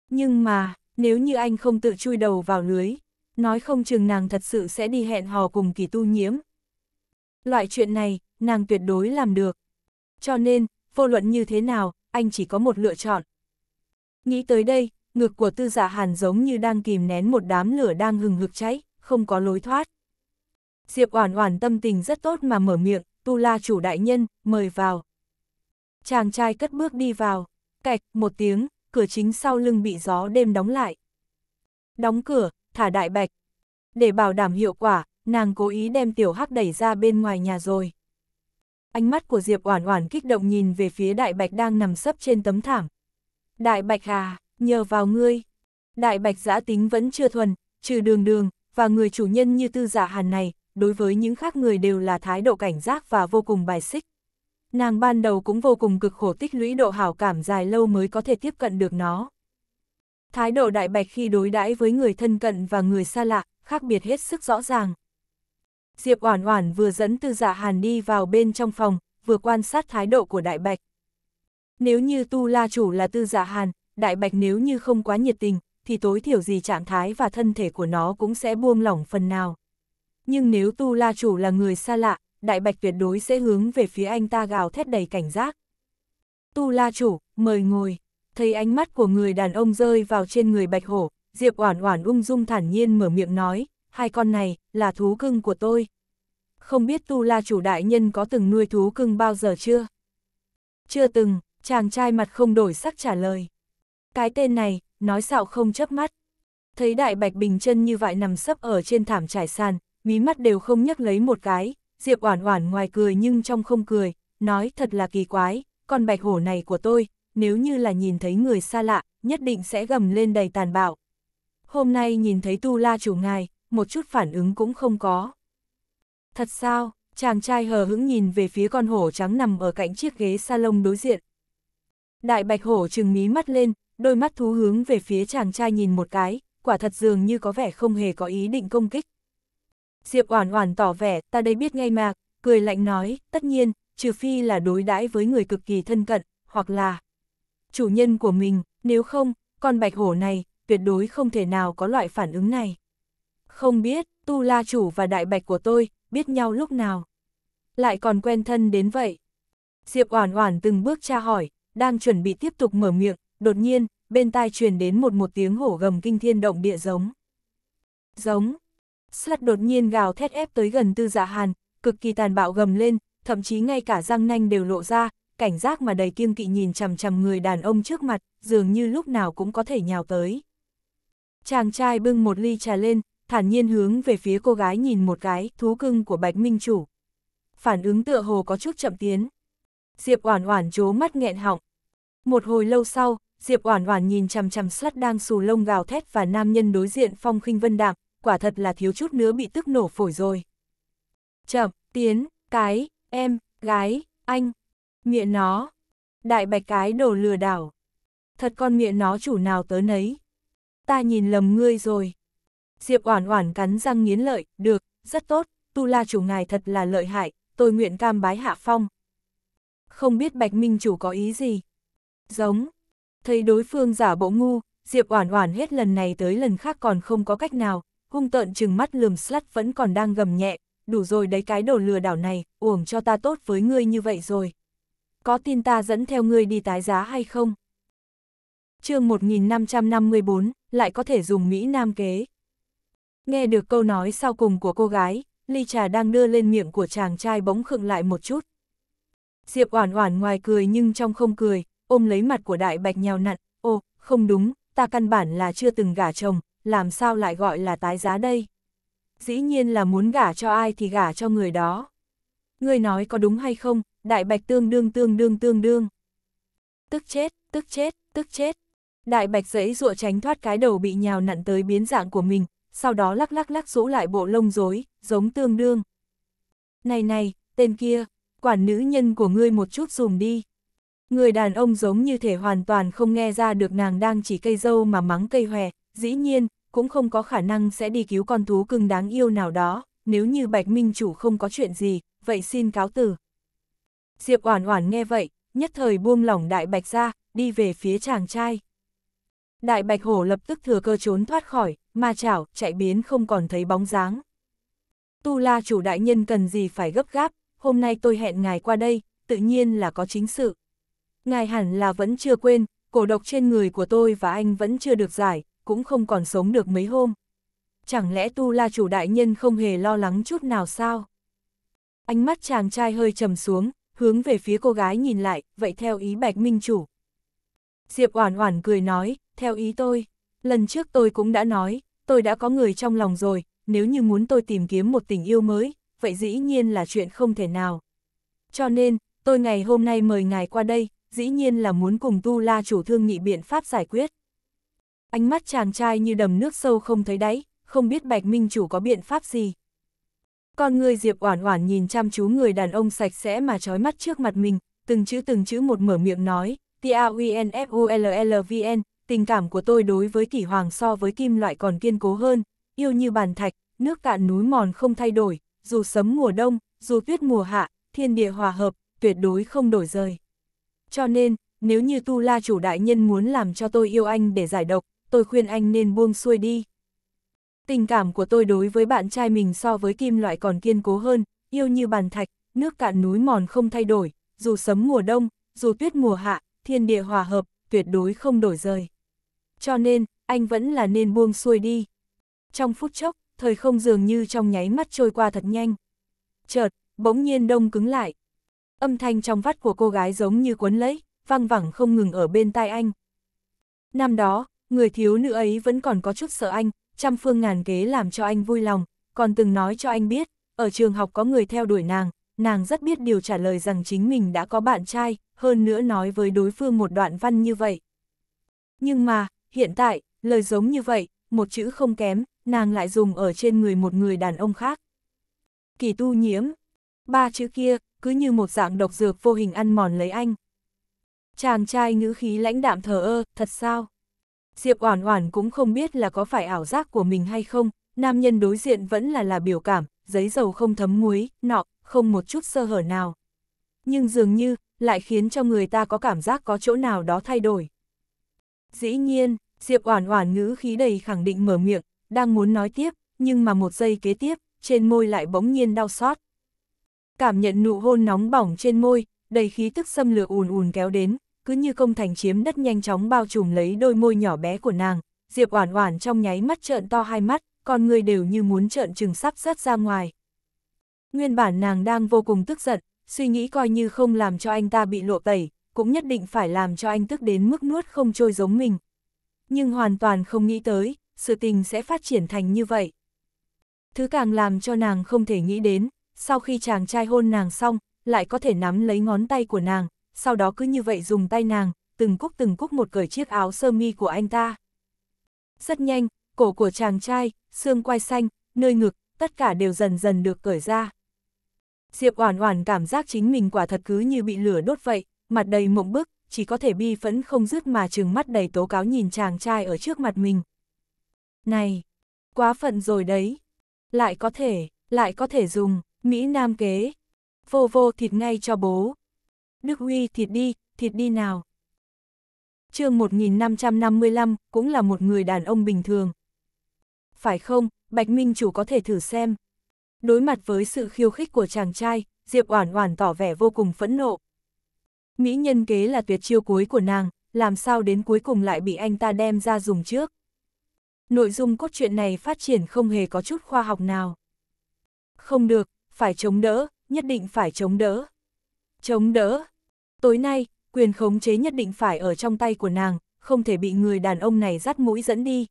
Nhưng mà, nếu như anh không tự chui đầu vào lưới, nói không chừng nàng thật sự sẽ đi hẹn hò cùng kỳ tu nhiễm. Loại chuyện này, nàng tuyệt đối làm được. Cho nên, vô luận như thế nào, anh chỉ có một lựa chọn. Nghĩ tới đây, ngực của tư giả dạ hàn giống như đang kìm nén một đám lửa đang hừng hực cháy, không có lối thoát. Diệp Oản Oản tâm tình rất tốt mà mở miệng, "Tu La chủ đại nhân, mời vào." Chàng trai cất bước đi vào, cạch một tiếng, cửa chính sau lưng bị gió đêm đóng lại. Đóng cửa, thả đại bạch. Để bảo đảm hiệu quả, nàng cố ý đem tiểu hắc đẩy ra bên ngoài nhà rồi. Ánh mắt của Diệp Oản Oản kích động nhìn về phía đại bạch đang nằm sấp trên tấm thảm. "Đại bạch à, nhờ vào ngươi." Đại bạch giã tính vẫn chưa thuần, trừ Đường Đường và người chủ nhân như Tư Giả dạ Hàn này, đối với những khác người đều là thái độ cảnh giác và vô cùng bài xích. Nàng ban đầu cũng vô cùng cực khổ tích lũy độ hảo cảm dài lâu mới có thể tiếp cận được nó. Thái độ đại bạch khi đối đãi với người thân cận và người xa lạ, khác biệt hết sức rõ ràng. Diệp Oản Oản vừa dẫn Tư giả dạ Hàn đi vào bên trong phòng, vừa quan sát thái độ của Đại Bạch. Nếu như Tu La chủ là Tư giả dạ Hàn, Đại Bạch nếu như không quá nhiệt tình, thì tối thiểu gì trạng thái và thân thể của nó cũng sẽ buông lỏng phần nào nhưng nếu Tu La Chủ là người xa lạ, Đại Bạch tuyệt đối sẽ hướng về phía anh ta gào thét đầy cảnh giác. Tu La Chủ, mời ngồi. Thấy ánh mắt của người đàn ông rơi vào trên người Bạch Hổ, Diệp Oản Oản ung dung thản nhiên mở miệng nói, hai con này là thú cưng của tôi. Không biết Tu La Chủ đại nhân có từng nuôi thú cưng bao giờ chưa? Chưa từng, chàng trai mặt không đổi sắc trả lời. Cái tên này, nói xạo không chớp mắt. Thấy Đại Bạch Bình chân như vậy nằm sấp ở trên thảm trải sàn, mí mắt đều không nhấc lấy một cái, Diệp Oản Oản ngoài cười nhưng trong không cười, nói thật là kỳ quái, con bạch hổ này của tôi, nếu như là nhìn thấy người xa lạ, nhất định sẽ gầm lên đầy tàn bạo. Hôm nay nhìn thấy Tu La chủ ngài, một chút phản ứng cũng không có. Thật sao? Chàng trai hờ hững nhìn về phía con hổ trắng nằm ở cạnh chiếc ghế salon đối diện. Đại bạch hổ trừng mí mắt lên, đôi mắt thú hướng về phía chàng trai nhìn một cái, quả thật dường như có vẻ không hề có ý định công kích. Diệp Oản Oản tỏ vẻ, ta đây biết ngay mà, cười lạnh nói, tất nhiên, trừ phi là đối đãi với người cực kỳ thân cận, hoặc là chủ nhân của mình, nếu không, con bạch hổ này, tuyệt đối không thể nào có loại phản ứng này. Không biết, tu la chủ và đại bạch của tôi, biết nhau lúc nào. Lại còn quen thân đến vậy. Diệp Oản Oản từng bước tra hỏi, đang chuẩn bị tiếp tục mở miệng, đột nhiên, bên tai truyền đến một một tiếng hổ gầm kinh thiên động địa giống. Giống, sắt đột nhiên gào thét ép tới gần tư dạ hàn, cực kỳ tàn bạo gầm lên, thậm chí ngay cả răng nanh đều lộ ra, cảnh giác mà đầy kiêng kỵ nhìn chằm chằm người đàn ông trước mặt, dường như lúc nào cũng có thể nhào tới. Chàng trai bưng một ly trà lên, thản nhiên hướng về phía cô gái nhìn một cái, thú cưng của Bạch Minh Chủ. Phản ứng tựa hồ có chút chậm tiến. Diệp Oản Oản trố mắt nghẹn họng. Một hồi lâu sau, Diệp Oản Oản nhìn chằm chằm sắt đang xù lông gào thét và nam nhân đối diện Phong Khinh Vân Đạm, quả thật là thiếu chút nữa bị tức nổ phổi rồi. Chậm, tiến, cái, em, gái, anh, miệng nó. Đại bạch cái đồ lừa đảo. Thật con miệng nó chủ nào tới nấy. Ta nhìn lầm ngươi rồi. Diệp oản oản cắn răng nghiến lợi, được, rất tốt, tu la chủ ngài thật là lợi hại, tôi nguyện cam bái hạ phong. Không biết bạch minh chủ có ý gì. Giống. Thấy đối phương giả bộ ngu, Diệp oản oản hết lần này tới lần khác còn không có cách nào, hung tợn chừng mắt lườm sắt vẫn còn đang gầm nhẹ, đủ rồi đấy cái đồ lừa đảo này, uổng cho ta tốt với ngươi như vậy rồi. Có tin ta dẫn theo ngươi đi tái giá hay không? chương 1554, lại có thể dùng Mỹ Nam kế. Nghe được câu nói sau cùng của cô gái, ly trà đang đưa lên miệng của chàng trai bỗng khựng lại một chút. Diệp oản oản ngoài cười nhưng trong không cười, ôm lấy mặt của đại bạch nhào nặn, ô, không đúng, ta căn bản là chưa từng gả chồng, làm sao lại gọi là tái giá đây? Dĩ nhiên là muốn gả cho ai thì gả cho người đó. Ngươi nói có đúng hay không, đại bạch tương đương tương đương tương đương. Tức chết, tức chết, tức chết. Đại bạch dẫy dụa tránh thoát cái đầu bị nhào nặn tới biến dạng của mình, sau đó lắc lắc lắc rũ lại bộ lông rối, giống tương đương. Này này, tên kia, quản nữ nhân của ngươi một chút dùm đi. Người đàn ông giống như thể hoàn toàn không nghe ra được nàng đang chỉ cây dâu mà mắng cây hòe, dĩ nhiên, cũng không có khả năng sẽ đi cứu con thú cưng đáng yêu nào đó, nếu như Bạch Minh Chủ không có chuyện gì, vậy xin cáo từ. Diệp Oản Oản nghe vậy, nhất thời buông lỏng Đại Bạch ra, đi về phía chàng trai. Đại Bạch Hổ lập tức thừa cơ trốn thoát khỏi, ma chảo, chạy biến không còn thấy bóng dáng. Tu La Chủ Đại Nhân cần gì phải gấp gáp, hôm nay tôi hẹn ngài qua đây, tự nhiên là có chính sự. Ngài hẳn là vẫn chưa quên, cổ độc trên người của tôi và anh vẫn chưa được giải, cũng không còn sống được mấy hôm. Chẳng lẽ Tu La chủ đại nhân không hề lo lắng chút nào sao? Ánh mắt chàng trai hơi trầm xuống, hướng về phía cô gái nhìn lại, vậy theo ý Bạch Minh chủ. Diệp Oản Oản cười nói, theo ý tôi, lần trước tôi cũng đã nói, tôi đã có người trong lòng rồi, nếu như muốn tôi tìm kiếm một tình yêu mới, vậy dĩ nhiên là chuyện không thể nào. Cho nên, tôi ngày hôm nay mời ngài qua đây, dĩ nhiên là muốn cùng Tu La chủ thương nghị biện pháp giải quyết ánh mắt chàng trai như đầm nước sâu không thấy đáy, không biết Bạch Minh Chủ có biện pháp gì. Con người Diệp Oản Oản nhìn chăm chú người đàn ông sạch sẽ mà trói mắt trước mặt mình, từng chữ từng chữ một mở miệng nói, T-A-U-N-F-U-L-L-V-N, e tình cảm của tôi đối với kỷ hoàng so với kim loại còn kiên cố hơn, yêu như bàn thạch, nước cạn núi mòn không thay đổi, dù sấm mùa đông, dù tuyết mùa hạ, thiên địa hòa hợp, tuyệt đối không đổi rời. Cho nên, nếu như Tu La chủ đại nhân muốn làm cho tôi yêu anh để giải độc, tôi khuyên anh nên buông xuôi đi. Tình cảm của tôi đối với bạn trai mình so với kim loại còn kiên cố hơn, yêu như bàn thạch, nước cạn núi mòn không thay đổi, dù sấm mùa đông, dù tuyết mùa hạ, thiên địa hòa hợp, tuyệt đối không đổi rời. Cho nên, anh vẫn là nên buông xuôi đi. Trong phút chốc, thời không dường như trong nháy mắt trôi qua thật nhanh. Chợt, bỗng nhiên đông cứng lại. Âm thanh trong vắt của cô gái giống như cuốn lấy, văng vẳng không ngừng ở bên tai anh. Năm đó, người thiếu nữ ấy vẫn còn có chút sợ anh, trăm phương ngàn kế làm cho anh vui lòng, còn từng nói cho anh biết, ở trường học có người theo đuổi nàng, nàng rất biết điều trả lời rằng chính mình đã có bạn trai, hơn nữa nói với đối phương một đoạn văn như vậy. Nhưng mà, hiện tại, lời giống như vậy, một chữ không kém, nàng lại dùng ở trên người một người đàn ông khác. Kỳ tu nhiễm, ba chữ kia, cứ như một dạng độc dược vô hình ăn mòn lấy anh. Chàng trai ngữ khí lãnh đạm thờ ơ, thật sao? Diệp Oản Oản cũng không biết là có phải ảo giác của mình hay không, nam nhân đối diện vẫn là là biểu cảm, giấy dầu không thấm muối, nọ, không một chút sơ hở nào. Nhưng dường như, lại khiến cho người ta có cảm giác có chỗ nào đó thay đổi. Dĩ nhiên, Diệp Oản Oản ngữ khí đầy khẳng định mở miệng, đang muốn nói tiếp, nhưng mà một giây kế tiếp, trên môi lại bỗng nhiên đau xót. Cảm nhận nụ hôn nóng bỏng trên môi, đầy khí tức xâm lược ùn ùn kéo đến, cứ như công thành chiếm đất nhanh chóng bao trùm lấy đôi môi nhỏ bé của nàng, Diệp Oản Oản trong nháy mắt trợn to hai mắt, con người đều như muốn trợn trừng sắp rớt ra ngoài. Nguyên bản nàng đang vô cùng tức giận, suy nghĩ coi như không làm cho anh ta bị lộ tẩy, cũng nhất định phải làm cho anh tức đến mức nuốt không trôi giống mình. Nhưng hoàn toàn không nghĩ tới, sự tình sẽ phát triển thành như vậy. Thứ càng làm cho nàng không thể nghĩ đến, sau khi chàng trai hôn nàng xong, lại có thể nắm lấy ngón tay của nàng, sau đó cứ như vậy dùng tay nàng, từng cúc từng cúc một cởi chiếc áo sơ mi của anh ta. Rất nhanh, cổ của chàng trai, xương quai xanh, nơi ngực, tất cả đều dần dần được cởi ra. Diệp Oản Oản cảm giác chính mình quả thật cứ như bị lửa đốt vậy, mặt đầy mộng bức, chỉ có thể bi phẫn không dứt mà trừng mắt đầy tố cáo nhìn chàng trai ở trước mặt mình. Này, quá phận rồi đấy. Lại có thể, lại có thể dùng, Mỹ Nam kế. Vô vô thịt ngay cho bố. Đức Huy thịt đi, thịt đi nào. chương 1555 cũng là một người đàn ông bình thường. Phải không, Bạch Minh chủ có thể thử xem. Đối mặt với sự khiêu khích của chàng trai, Diệp Oản Oản tỏ vẻ vô cùng phẫn nộ. Mỹ nhân kế là tuyệt chiêu cuối của nàng, làm sao đến cuối cùng lại bị anh ta đem ra dùng trước. Nội dung cốt truyện này phát triển không hề có chút khoa học nào. Không được, phải chống đỡ, nhất định phải chống đỡ. Chống đỡ. Tối nay, quyền khống chế nhất định phải ở trong tay của nàng, không thể bị người đàn ông này dắt mũi dẫn đi.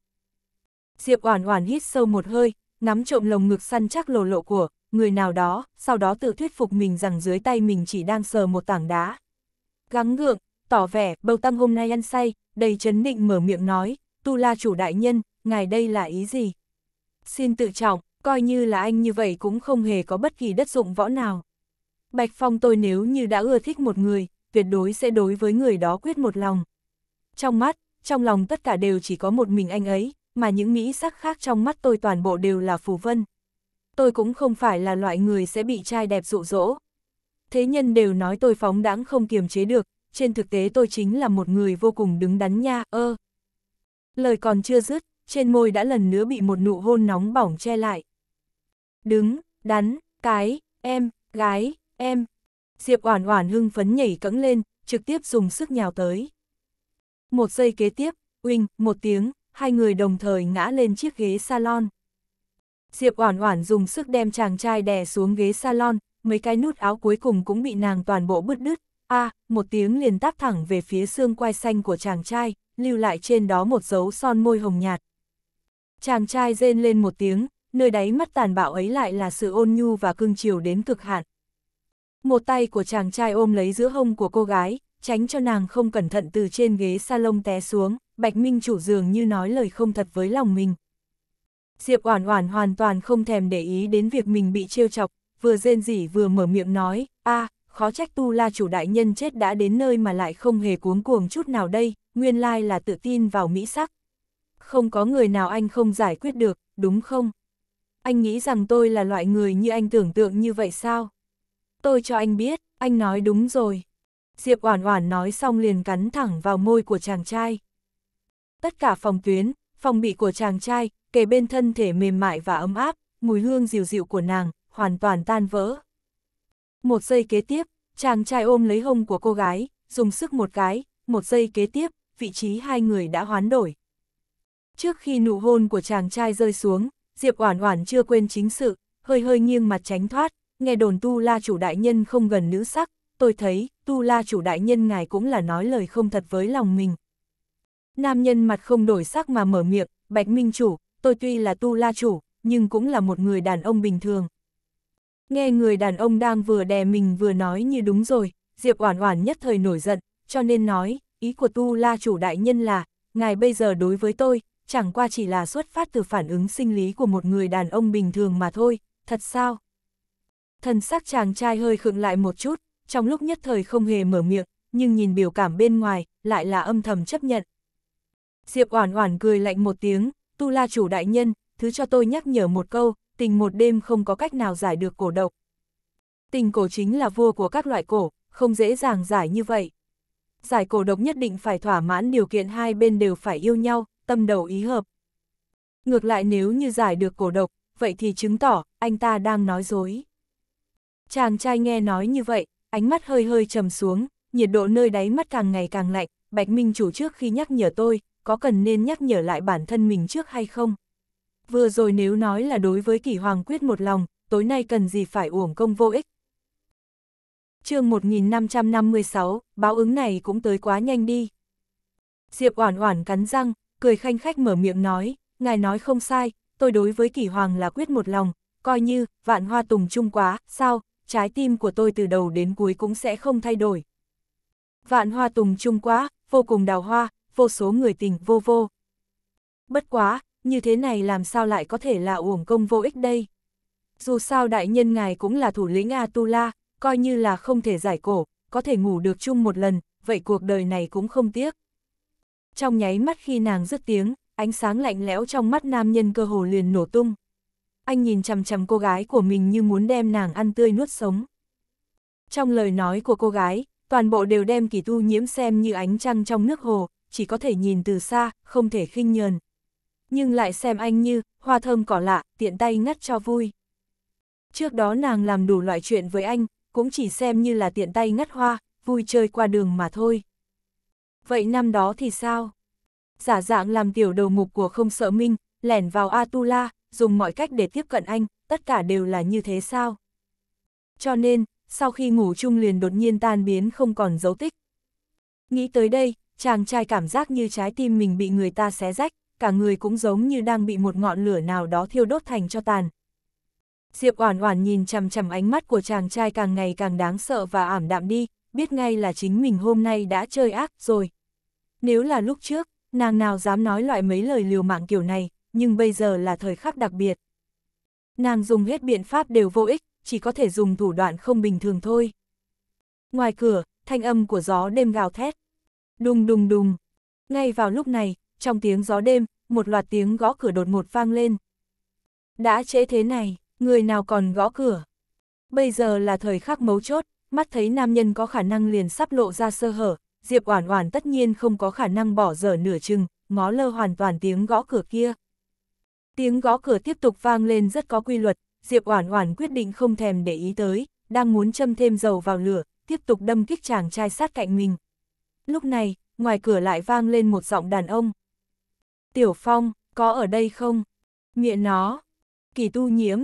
Diệp Oản Oản hít sâu một hơi, nắm trộm lồng ngực săn chắc lồ lộ của người nào đó, sau đó tự thuyết phục mình rằng dưới tay mình chỉ đang sờ một tảng đá. Gắng gượng, tỏ vẻ, bầu tăng hôm nay ăn say, đầy chấn định mở miệng nói, tu la chủ đại nhân, ngài đây là ý gì? Xin tự trọng, coi như là anh như vậy cũng không hề có bất kỳ đất dụng võ nào. Bạch Phong tôi nếu như đã ưa thích một người, tuyệt đối sẽ đối với người đó quyết một lòng. Trong mắt, trong lòng tất cả đều chỉ có một mình anh ấy, mà những mỹ sắc khác trong mắt tôi toàn bộ đều là phù vân. Tôi cũng không phải là loại người sẽ bị trai đẹp dụ dỗ. Thế nhân đều nói tôi phóng đãng không kiềm chế được, trên thực tế tôi chính là một người vô cùng đứng đắn nha, ơ. Lời còn chưa dứt, trên môi đã lần nữa bị một nụ hôn nóng bỏng che lại. Đứng, đắn, cái, em, gái, Em! Diệp Oản Oản hưng phấn nhảy cẫng lên, trực tiếp dùng sức nhào tới. Một giây kế tiếp, uinh, một tiếng, hai người đồng thời ngã lên chiếc ghế salon. Diệp Oản Oản dùng sức đem chàng trai đè xuống ghế salon, mấy cái nút áo cuối cùng cũng bị nàng toàn bộ bứt đứt. A, một tiếng liền táp thẳng về phía xương quai xanh của chàng trai, lưu lại trên đó một dấu son môi hồng nhạt. Chàng trai rên lên một tiếng, nơi đáy mắt tàn bạo ấy lại là sự ôn nhu và cưng chiều đến cực hạn. Một tay của chàng trai ôm lấy giữa hông của cô gái, tránh cho nàng không cẩn thận từ trên ghế salon té xuống, Bạch Minh chủ dường như nói lời không thật với lòng mình. Diệp Oản Oản hoàn toàn không thèm để ý đến việc mình bị trêu chọc, vừa rên rỉ vừa mở miệng nói, "A, khó trách tu la chủ đại nhân chết đã đến nơi mà lại không hề cuống cuồng chút nào đây, nguyên lai là tự tin vào mỹ sắc. Không có người nào anh không giải quyết được, đúng không? Anh nghĩ rằng tôi là loại người như anh tưởng tượng như vậy sao?" tôi cho anh biết, anh nói đúng rồi. Diệp Oản Oản nói xong liền cắn thẳng vào môi của chàng trai. Tất cả phòng tuyến, phòng bị của chàng trai, kề bên thân thể mềm mại và ấm áp, mùi hương dịu dịu của nàng, hoàn toàn tan vỡ. Một giây kế tiếp, chàng trai ôm lấy hông của cô gái, dùng sức một cái, một giây kế tiếp, vị trí hai người đã hoán đổi. Trước khi nụ hôn của chàng trai rơi xuống, Diệp Oản Oản chưa quên chính sự, hơi hơi nghiêng mặt tránh thoát, nghe đồn Tu La chủ đại nhân không gần nữ sắc, tôi thấy, Tu La chủ đại nhân ngài cũng là nói lời không thật với lòng mình. Nam nhân mặt không đổi sắc mà mở miệng, Bạch Minh chủ, tôi tuy là Tu La chủ, nhưng cũng là một người đàn ông bình thường. Nghe người đàn ông đang vừa đè mình vừa nói như đúng rồi, Diệp Oản Oản nhất thời nổi giận, cho nên nói, ý của Tu La chủ đại nhân là, ngài bây giờ đối với tôi, chẳng qua chỉ là xuất phát từ phản ứng sinh lý của một người đàn ông bình thường mà thôi, thật sao? Thần sắc chàng trai hơi khựng lại một chút, trong lúc nhất thời không hề mở miệng, nhưng nhìn biểu cảm bên ngoài, lại là âm thầm chấp nhận. Diệp Oản Oản cười lạnh một tiếng, "Tu La chủ đại nhân, thứ cho tôi nhắc nhở một câu, tình một đêm không có cách nào giải được cổ độc. Tình cổ chính là vua của các loại cổ, không dễ dàng giải như vậy. Giải cổ độc nhất định phải thỏa mãn điều kiện hai bên đều phải yêu nhau, tâm đầu ý hợp. Ngược lại nếu như giải được cổ độc, vậy thì chứng tỏ anh ta đang nói dối. Chàng trai nghe nói như vậy, ánh mắt hơi hơi trầm xuống, nhiệt độ nơi đáy mắt càng ngày càng lạnh, Bạch Minh chủ trước khi nhắc nhở tôi, có cần nên nhắc nhở lại bản thân mình trước hay không? Vừa rồi nếu nói là đối với kỷ hoàng quyết một lòng, tối nay cần gì phải uổng công vô ích? chương 1556, báo ứng này cũng tới quá nhanh đi. Diệp Oản Oản cắn răng, cười khanh khách mở miệng nói, ngài nói không sai, tôi đối với kỷ hoàng là quyết một lòng, coi như, vạn hoa tùng chung quá, sao, trái tim của tôi từ đầu đến cuối cũng sẽ không thay đổi. Vạn hoa tùng chung quá, vô cùng đào hoa, vô số người tình vô vô. Bất quá, như thế này làm sao lại có thể là uổng công vô ích đây? Dù sao đại nhân ngài cũng là thủ lĩnh Atula, coi như là không thể giải cổ, có thể ngủ được chung một lần, vậy cuộc đời này cũng không tiếc. Trong nháy mắt khi nàng dứt tiếng, ánh sáng lạnh lẽo trong mắt nam nhân cơ hồ liền nổ tung anh nhìn chằm chằm cô gái của mình như muốn đem nàng ăn tươi nuốt sống. Trong lời nói của cô gái, toàn bộ đều đem kỳ tu nhiễm xem như ánh trăng trong nước hồ, chỉ có thể nhìn từ xa, không thể khinh nhờn. Nhưng lại xem anh như, hoa thơm cỏ lạ, tiện tay ngắt cho vui. Trước đó nàng làm đủ loại chuyện với anh, cũng chỉ xem như là tiện tay ngắt hoa, vui chơi qua đường mà thôi. Vậy năm đó thì sao? Giả dạng làm tiểu đầu mục của không sợ minh, lẻn vào Atula, dùng mọi cách để tiếp cận anh, tất cả đều là như thế sao? Cho nên, sau khi ngủ chung liền đột nhiên tan biến không còn dấu tích. Nghĩ tới đây, chàng trai cảm giác như trái tim mình bị người ta xé rách, cả người cũng giống như đang bị một ngọn lửa nào đó thiêu đốt thành cho tàn. Diệp Oản Oản nhìn chằm chằm ánh mắt của chàng trai càng ngày càng đáng sợ và ảm đạm đi, biết ngay là chính mình hôm nay đã chơi ác rồi. Nếu là lúc trước, nàng nào dám nói loại mấy lời liều mạng kiểu này, nhưng bây giờ là thời khắc đặc biệt. Nàng dùng hết biện pháp đều vô ích, chỉ có thể dùng thủ đoạn không bình thường thôi. Ngoài cửa, thanh âm của gió đêm gào thét. Đùng đùng đùng. Ngay vào lúc này, trong tiếng gió đêm, một loạt tiếng gõ cửa đột ngột vang lên. Đã trễ thế này, người nào còn gõ cửa? Bây giờ là thời khắc mấu chốt, mắt thấy nam nhân có khả năng liền sắp lộ ra sơ hở, Diệp Oản Oản tất nhiên không có khả năng bỏ dở nửa chừng, ngó lơ hoàn toàn tiếng gõ cửa kia. Tiếng gõ cửa tiếp tục vang lên rất có quy luật, Diệp Oản Oản quyết định không thèm để ý tới, đang muốn châm thêm dầu vào lửa, tiếp tục đâm kích chàng trai sát cạnh mình. Lúc này, ngoài cửa lại vang lên một giọng đàn ông. Tiểu Phong, có ở đây không? Miệng nó. Kỳ tu nhiễm.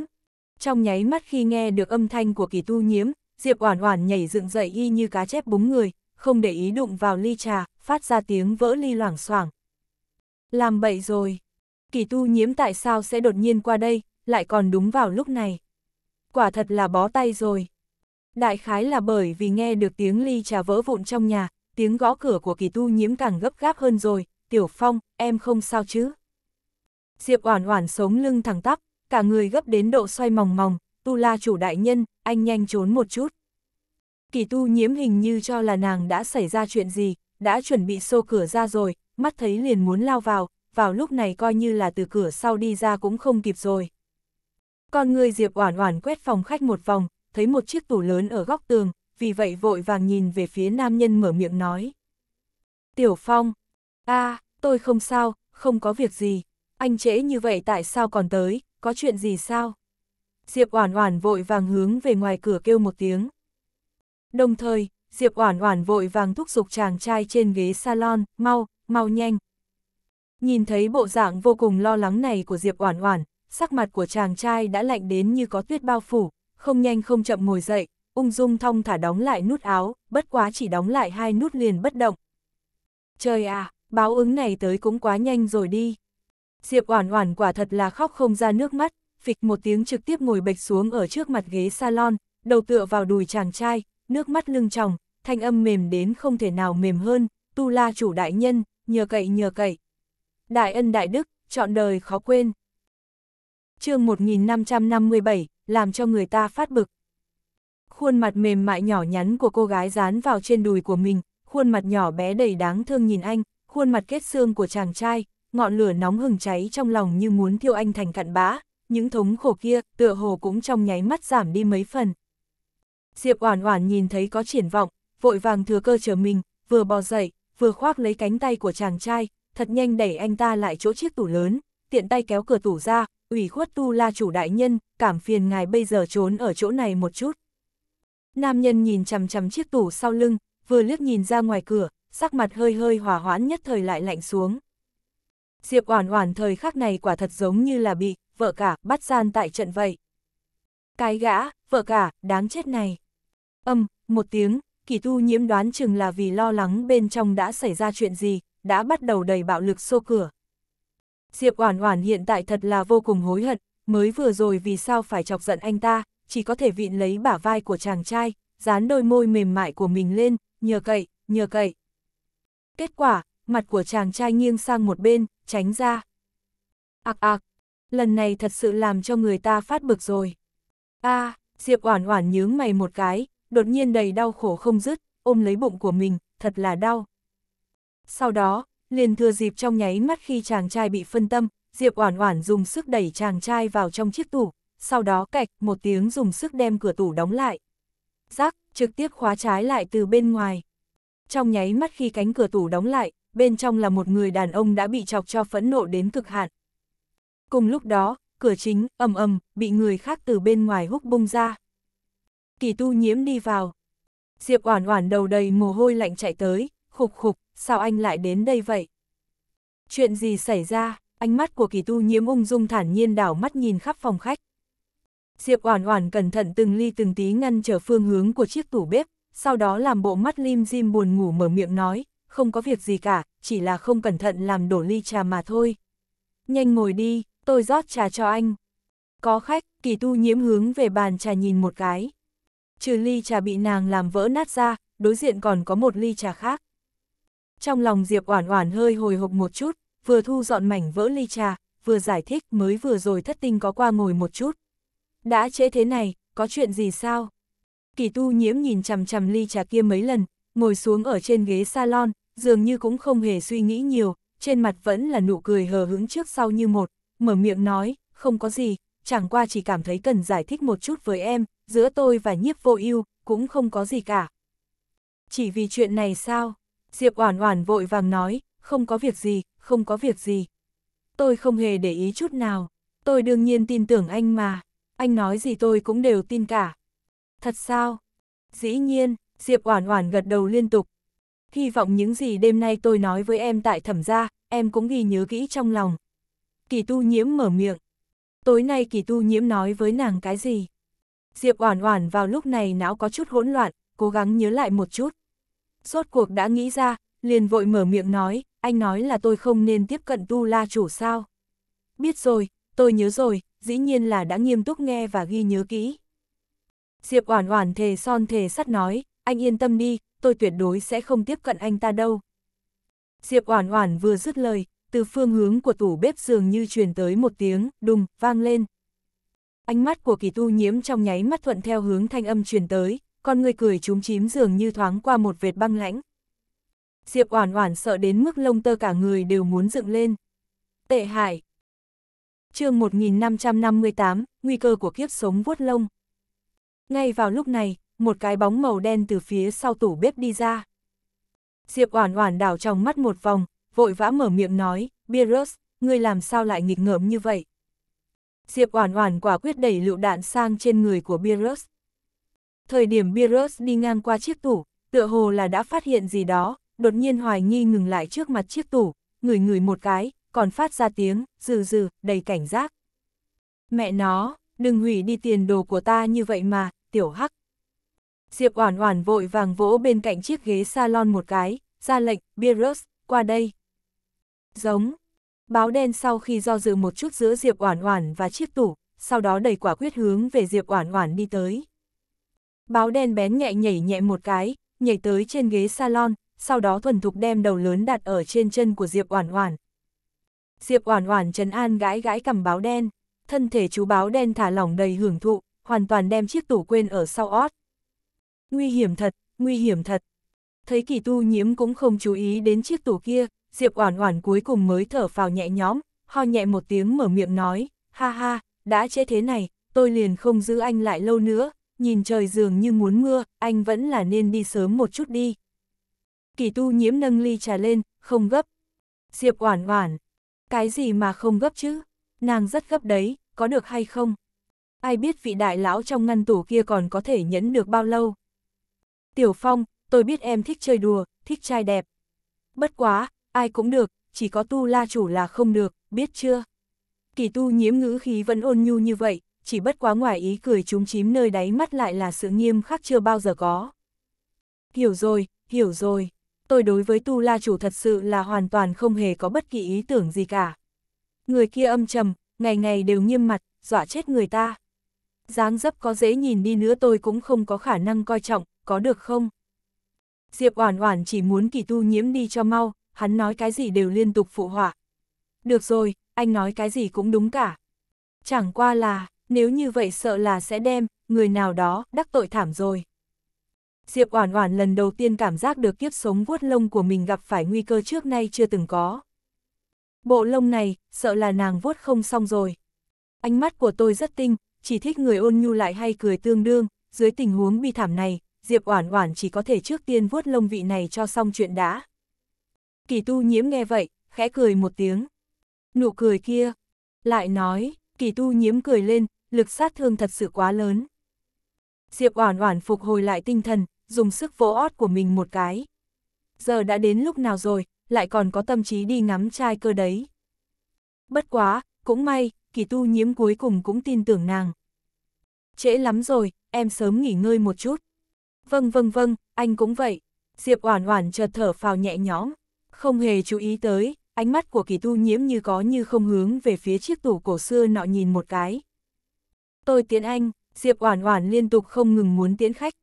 Trong nháy mắt khi nghe được âm thanh của kỳ tu nhiễm, Diệp Oản Oản nhảy dựng dậy y như cá chép búng người, không để ý đụng vào ly trà, phát ra tiếng vỡ ly loảng xoảng. Làm bậy rồi kỳ tu nhiễm tại sao sẽ đột nhiên qua đây, lại còn đúng vào lúc này. Quả thật là bó tay rồi. Đại khái là bởi vì nghe được tiếng ly trà vỡ vụn trong nhà, tiếng gõ cửa của kỳ tu nhiễm càng gấp gáp hơn rồi, tiểu phong, em không sao chứ. Diệp oản oản sống lưng thẳng tắp, cả người gấp đến độ xoay mòng mòng, tu la chủ đại nhân, anh nhanh trốn một chút. Kỳ tu nhiễm hình như cho là nàng đã xảy ra chuyện gì, đã chuẩn bị xô cửa ra rồi, mắt thấy liền muốn lao vào, vào lúc này coi như là từ cửa sau đi ra cũng không kịp rồi. Con người Diệp Oản Oản quét phòng khách một vòng, thấy một chiếc tủ lớn ở góc tường, vì vậy vội vàng nhìn về phía nam nhân mở miệng nói. Tiểu Phong, a, tôi không sao, không có việc gì, anh trễ như vậy tại sao còn tới, có chuyện gì sao? Diệp Oản Oản vội vàng hướng về ngoài cửa kêu một tiếng. Đồng thời, Diệp Oản Oản vội vàng thúc giục chàng trai trên ghế salon, mau, mau nhanh, Nhìn thấy bộ dạng vô cùng lo lắng này của Diệp Oản Oản, sắc mặt của chàng trai đã lạnh đến như có tuyết bao phủ, không nhanh không chậm ngồi dậy, ung dung thong thả đóng lại nút áo, bất quá chỉ đóng lại hai nút liền bất động. Trời à, báo ứng này tới cũng quá nhanh rồi đi. Diệp Oản Oản quả thật là khóc không ra nước mắt, phịch một tiếng trực tiếp ngồi bệt xuống ở trước mặt ghế salon, đầu tựa vào đùi chàng trai, nước mắt lưng tròng, thanh âm mềm đến không thể nào mềm hơn, "Tu La chủ đại nhân, nhờ cậy nhờ cậy." Đại ân đại đức, chọn đời khó quên. chương 1557, làm cho người ta phát bực. Khuôn mặt mềm mại nhỏ nhắn của cô gái dán vào trên đùi của mình, khuôn mặt nhỏ bé đầy đáng thương nhìn anh, khuôn mặt kết xương của chàng trai, ngọn lửa nóng hừng cháy trong lòng như muốn thiêu anh thành cặn bã, những thống khổ kia tựa hồ cũng trong nháy mắt giảm đi mấy phần. Diệp Oản Oản nhìn thấy có triển vọng, vội vàng thừa cơ chờ mình, vừa bò dậy, vừa khoác lấy cánh tay của chàng trai, thật nhanh đẩy anh ta lại chỗ chiếc tủ lớn, tiện tay kéo cửa tủ ra, ủy khuất tu la chủ đại nhân, cảm phiền ngài bây giờ trốn ở chỗ này một chút. Nam nhân nhìn chằm chằm chiếc tủ sau lưng, vừa liếc nhìn ra ngoài cửa, sắc mặt hơi hơi hòa hoãn nhất thời lại lạnh xuống. Diệp Oản Oản thời khắc này quả thật giống như là bị vợ cả bắt gian tại trận vậy. Cái gã, vợ cả, đáng chết này. Âm, một tiếng, Kỳ Tu Nhiễm đoán chừng là vì lo lắng bên trong đã xảy ra chuyện gì, đã bắt đầu đầy bạo lực xô cửa. Diệp Oản Oản hiện tại thật là vô cùng hối hận, mới vừa rồi vì sao phải chọc giận anh ta, chỉ có thể vịn lấy bả vai của chàng trai, dán đôi môi mềm mại của mình lên, nhờ cậy, nhờ cậy. Kết quả, mặt của chàng trai nghiêng sang một bên, tránh ra. Ác ạc, lần này thật sự làm cho người ta phát bực rồi. A, Diệp Oản Oản nhướng mày một cái, đột nhiên đầy đau khổ không dứt, ôm lấy bụng của mình, thật là đau. Sau đó, liền thừa dịp trong nháy mắt khi chàng trai bị phân tâm, Diệp Oản Oản dùng sức đẩy chàng trai vào trong chiếc tủ, sau đó cạch một tiếng dùng sức đem cửa tủ đóng lại. Rắc, trực tiếp khóa trái lại từ bên ngoài. Trong nháy mắt khi cánh cửa tủ đóng lại, bên trong là một người đàn ông đã bị chọc cho phẫn nộ đến cực hạn. Cùng lúc đó, cửa chính ầm ầm bị người khác từ bên ngoài húc bung ra. Kỳ Tu Nhiễm đi vào. Diệp Oản Oản đầu đầy mồ hôi lạnh chạy tới, khục khục, sao anh lại đến đây vậy? Chuyện gì xảy ra? Ánh mắt của kỳ tu nhiễm ung dung thản nhiên đảo mắt nhìn khắp phòng khách. Diệp Oản Oản cẩn thận từng ly từng tí ngăn trở phương hướng của chiếc tủ bếp, sau đó làm bộ mắt lim dim buồn ngủ mở miệng nói, không có việc gì cả, chỉ là không cẩn thận làm đổ ly trà mà thôi. Nhanh ngồi đi, tôi rót trà cho anh. Có khách, kỳ tu nhiễm hướng về bàn trà nhìn một cái. Trừ ly trà bị nàng làm vỡ nát ra, đối diện còn có một ly trà khác. Trong lòng Diệp Oản Oản hơi hồi hộp một chút, vừa thu dọn mảnh vỡ ly trà, vừa giải thích mới vừa rồi thất tinh có qua ngồi một chút. Đã chế thế này, có chuyện gì sao? Kỳ tu nhiễm nhìn chằm chằm ly trà kia mấy lần, ngồi xuống ở trên ghế salon, dường như cũng không hề suy nghĩ nhiều, trên mặt vẫn là nụ cười hờ hững trước sau như một, mở miệng nói, không có gì, chẳng qua chỉ cảm thấy cần giải thích một chút với em, giữa tôi và nhiếp vô ưu cũng không có gì cả. Chỉ vì chuyện này sao? Diệp Oản Oản vội vàng nói, không có việc gì, không có việc gì. Tôi không hề để ý chút nào, tôi đương nhiên tin tưởng anh mà, anh nói gì tôi cũng đều tin cả. Thật sao? Dĩ nhiên, Diệp Oản Oản gật đầu liên tục. Hy vọng những gì đêm nay tôi nói với em tại thẩm gia, em cũng ghi nhớ kỹ trong lòng. Kỳ Tu Nhiễm mở miệng. Tối nay Kỳ Tu Nhiễm nói với nàng cái gì? Diệp Oản Oản vào lúc này não có chút hỗn loạn, cố gắng nhớ lại một chút rốt cuộc đã nghĩ ra, liền vội mở miệng nói, anh nói là tôi không nên tiếp cận tu la chủ sao. Biết rồi, tôi nhớ rồi, dĩ nhiên là đã nghiêm túc nghe và ghi nhớ kỹ. Diệp Oản Oản thề son thề sắt nói, anh yên tâm đi, tôi tuyệt đối sẽ không tiếp cận anh ta đâu. Diệp Oản Oản vừa dứt lời, từ phương hướng của tủ bếp dường như truyền tới một tiếng đùng vang lên. Ánh mắt của Kỳ Tu Nhiễm trong nháy mắt thuận theo hướng thanh âm truyền tới, con người cười trúng chím dường như thoáng qua một vệt băng lãnh. Diệp Oản Oản sợ đến mức lông tơ cả người đều muốn dựng lên. Tệ hại. Chương 1558, nguy cơ của kiếp sống vuốt lông. Ngay vào lúc này, một cái bóng màu đen từ phía sau tủ bếp đi ra. Diệp Oản Oản đảo trong mắt một vòng, vội vã mở miệng nói, "Beerus, ngươi làm sao lại nghịch ngợm như vậy?" Diệp Oản Oản quả quyết đẩy lựu đạn sang trên người của Beerus. Thời điểm Beerus đi ngang qua chiếc tủ, tựa hồ là đã phát hiện gì đó, đột nhiên hoài nghi ngừng lại trước mặt chiếc tủ, ngửi ngửi một cái, còn phát ra tiếng, rừ rừ, đầy cảnh giác. Mẹ nó, đừng hủy đi tiền đồ của ta như vậy mà, tiểu hắc. Diệp Oản Oản vội vàng vỗ bên cạnh chiếc ghế salon một cái, ra lệnh, Beerus, qua đây. Giống. Báo đen sau khi do dự một chút giữa Diệp Oản Oản và chiếc tủ, sau đó đầy quả quyết hướng về Diệp Oản Oản đi tới. Báo đen bén nhẹ nhảy nhẹ một cái, nhảy tới trên ghế salon, sau đó thuần thục đem đầu lớn đặt ở trên chân của Diệp Oản Oản. Diệp Oản Oản trấn an gãi gãi cầm báo đen, thân thể chú báo đen thả lỏng đầy hưởng thụ, hoàn toàn đem chiếc tủ quên ở sau ót. Nguy hiểm thật, nguy hiểm thật. Thấy Kỳ Tu Nhiễm cũng không chú ý đến chiếc tủ kia, Diệp Oản Oản cuối cùng mới thở phào nhẹ nhõm, ho nhẹ một tiếng mở miệng nói, ha ha, đã chế thế này, tôi liền không giữ anh lại lâu nữa, nhìn trời dường như muốn mưa, anh vẫn là nên đi sớm một chút đi. Kỳ tu nhiễm nâng ly trà lên, không gấp. Diệp oản oản, cái gì mà không gấp chứ? Nàng rất gấp đấy, có được hay không? Ai biết vị đại lão trong ngăn tủ kia còn có thể nhẫn được bao lâu? Tiểu Phong, tôi biết em thích chơi đùa, thích trai đẹp. Bất quá, ai cũng được, chỉ có tu la chủ là không được, biết chưa? Kỳ tu nhiễm ngữ khí vẫn ôn nhu như vậy, chỉ bất quá ngoài ý cười chúng chím nơi đáy mắt lại là sự nghiêm khắc chưa bao giờ có. Hiểu rồi, hiểu rồi, tôi đối với Tu La Chủ thật sự là hoàn toàn không hề có bất kỳ ý tưởng gì cả. Người kia âm trầm, ngày ngày đều nghiêm mặt, dọa chết người ta. dáng dấp có dễ nhìn đi nữa tôi cũng không có khả năng coi trọng, có được không? Diệp Oản Oản chỉ muốn kỳ tu nhiễm đi cho mau, hắn nói cái gì đều liên tục phụ họa. Được rồi, anh nói cái gì cũng đúng cả. Chẳng qua là, nếu như vậy sợ là sẽ đem, người nào đó, đắc tội thảm rồi. Diệp Oản Oản lần đầu tiên cảm giác được kiếp sống vuốt lông của mình gặp phải nguy cơ trước nay chưa từng có. Bộ lông này, sợ là nàng vuốt không xong rồi. Ánh mắt của tôi rất tinh, chỉ thích người ôn nhu lại hay cười tương đương, dưới tình huống bi thảm này, Diệp Oản Oản chỉ có thể trước tiên vuốt lông vị này cho xong chuyện đã. Kỳ Tu Nhiễm nghe vậy, khẽ cười một tiếng. Nụ cười kia, lại nói, Kỳ Tu Nhiễm cười lên, lực sát thương thật sự quá lớn. Diệp Oản Oản phục hồi lại tinh thần, dùng sức vỗ ót của mình một cái. Giờ đã đến lúc nào rồi, lại còn có tâm trí đi ngắm trai cơ đấy. Bất quá, cũng may, kỳ tu nhiễm cuối cùng cũng tin tưởng nàng. Trễ lắm rồi, em sớm nghỉ ngơi một chút. Vâng vâng vâng, anh cũng vậy. Diệp Oản Oản chợt thở phào nhẹ nhõm, không hề chú ý tới, ánh mắt của kỳ tu nhiễm như có như không hướng về phía chiếc tủ cổ xưa nọ nhìn một cái. Tôi tiến anh, Diệp Oản Oản liên tục không ngừng muốn tiến khách.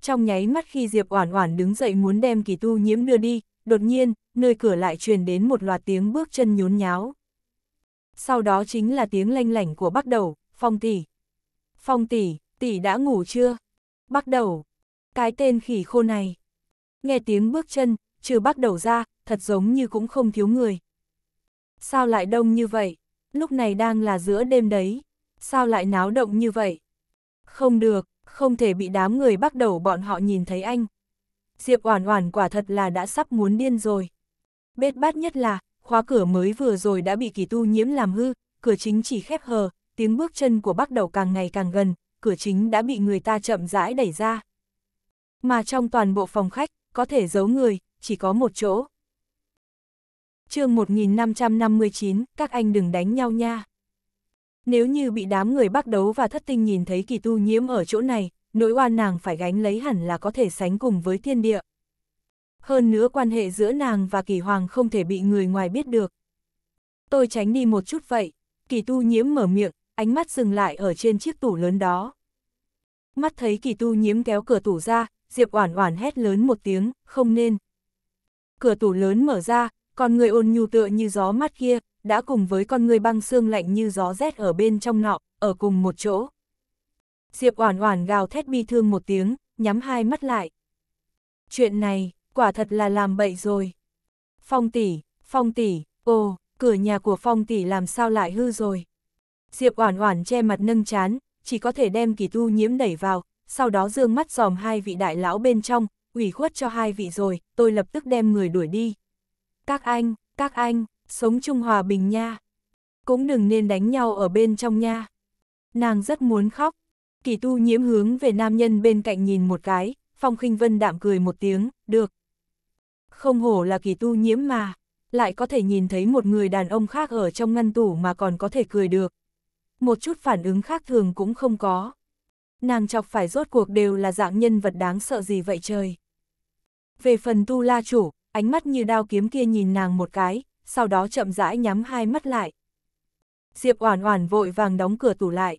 Trong nháy mắt khi Diệp Oản Oản đứng dậy muốn đem Kỳ Tu Nhiễm đưa đi, đột nhiên, nơi cửa lại truyền đến một loạt tiếng bước chân nhốn nháo. Sau đó chính là tiếng lanh lảnh của Bắc Đầu, "Phong tỷ, Phong tỷ, tỷ đã ngủ chưa?" Bắc Đầu, cái tên khỉ khô này. Nghe tiếng bước chân, trừ Bắc Đầu ra, thật giống như cũng không thiếu người. Sao lại đông như vậy? Lúc này đang là giữa đêm đấy sao lại náo động như vậy? Không được, không thể bị đám người bắt đầu bọn họ nhìn thấy anh. Diệp Oản Oản quả thật là đã sắp muốn điên rồi. Bết bát nhất là, khóa cửa mới vừa rồi đã bị kỳ tu nhiễm làm hư, cửa chính chỉ khép hờ, tiếng bước chân của bắt đầu càng ngày càng gần, cửa chính đã bị người ta chậm rãi đẩy ra. Mà trong toàn bộ phòng khách, có thể giấu người, chỉ có một chỗ. chương 1559, các anh đừng đánh nhau nha. Nếu như bị đám người bắt đấu và thất tinh nhìn thấy kỳ tu nhiễm ở chỗ này, nỗi oan nàng phải gánh lấy hẳn là có thể sánh cùng với thiên địa. Hơn nữa quan hệ giữa nàng và kỳ hoàng không thể bị người ngoài biết được. Tôi tránh đi một chút vậy, kỳ tu nhiễm mở miệng, ánh mắt dừng lại ở trên chiếc tủ lớn đó. Mắt thấy kỳ tu nhiễm kéo cửa tủ ra, Diệp Oản Oản hét lớn một tiếng, không nên. Cửa tủ lớn mở ra, con người ôn nhu tựa như gió mát kia, đã cùng với con người băng xương lạnh như gió rét ở bên trong nọ, ở cùng một chỗ. Diệp Oản Oản gào thét bi thương một tiếng, nhắm hai mắt lại. Chuyện này, quả thật là làm bậy rồi. Phong tỷ, Phong tỷ, ồ, cửa nhà của Phong tỷ làm sao lại hư rồi? Diệp Oản Oản che mặt nâng chán, chỉ có thể đem Kỳ Tu Nhiễm đẩy vào, sau đó dương mắt dòm hai vị đại lão bên trong, ủy khuất cho hai vị rồi, tôi lập tức đem người đuổi đi. Các anh, các anh, sống chung hòa bình nha. Cũng đừng nên đánh nhau ở bên trong nha. Nàng rất muốn khóc. Kỳ tu nhiễm hướng về nam nhân bên cạnh nhìn một cái, Phong khinh Vân đạm cười một tiếng, được. Không hổ là kỳ tu nhiễm mà, lại có thể nhìn thấy một người đàn ông khác ở trong ngăn tủ mà còn có thể cười được. Một chút phản ứng khác thường cũng không có. Nàng chọc phải rốt cuộc đều là dạng nhân vật đáng sợ gì vậy trời. Về phần tu la chủ, ánh mắt như đao kiếm kia nhìn nàng một cái, sau đó chậm rãi nhắm hai mắt lại. Diệp Oản Oản vội vàng đóng cửa tủ lại.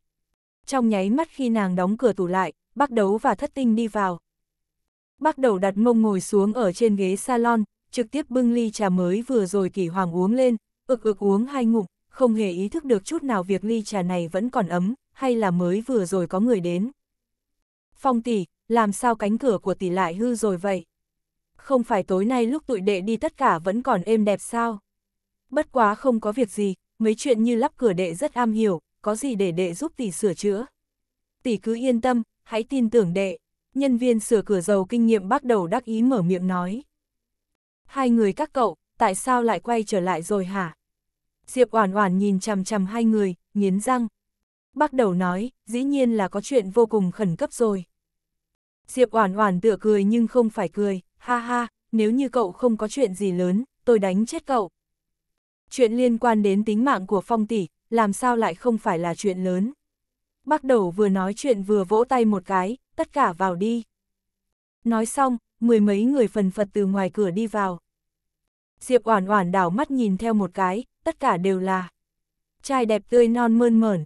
Trong nháy mắt khi nàng đóng cửa tủ lại, Bác Đấu và Thất Tinh đi vào. Bác Đầu đặt mông ngồi xuống ở trên ghế salon, trực tiếp bưng ly trà mới vừa rồi Kỳ Hoàng uống lên, ực ực uống hai ngụm, không hề ý thức được chút nào việc ly trà này vẫn còn ấm, hay là mới vừa rồi có người đến. Phong tỷ, làm sao cánh cửa của tỷ lại hư rồi vậy? không phải tối nay lúc tụi đệ đi tất cả vẫn còn êm đẹp sao. Bất quá không có việc gì, mấy chuyện như lắp cửa đệ rất am hiểu, có gì để đệ giúp tỷ sửa chữa. Tỷ cứ yên tâm, hãy tin tưởng đệ. Nhân viên sửa cửa giàu kinh nghiệm bắt đầu đắc ý mở miệng nói. Hai người các cậu, tại sao lại quay trở lại rồi hả? Diệp Oản Oản nhìn chằm chằm hai người, nghiến răng. Bắt đầu nói, dĩ nhiên là có chuyện vô cùng khẩn cấp rồi. Diệp Oản Oản tựa cười nhưng không phải cười, ha ha, nếu như cậu không có chuyện gì lớn, tôi đánh chết cậu. Chuyện liên quan đến tính mạng của Phong Tỷ, làm sao lại không phải là chuyện lớn. Bác đầu vừa nói chuyện vừa vỗ tay một cái, tất cả vào đi. Nói xong, mười mấy người phần phật từ ngoài cửa đi vào. Diệp Oản Oản đảo mắt nhìn theo một cái, tất cả đều là trai đẹp tươi non mơn mởn.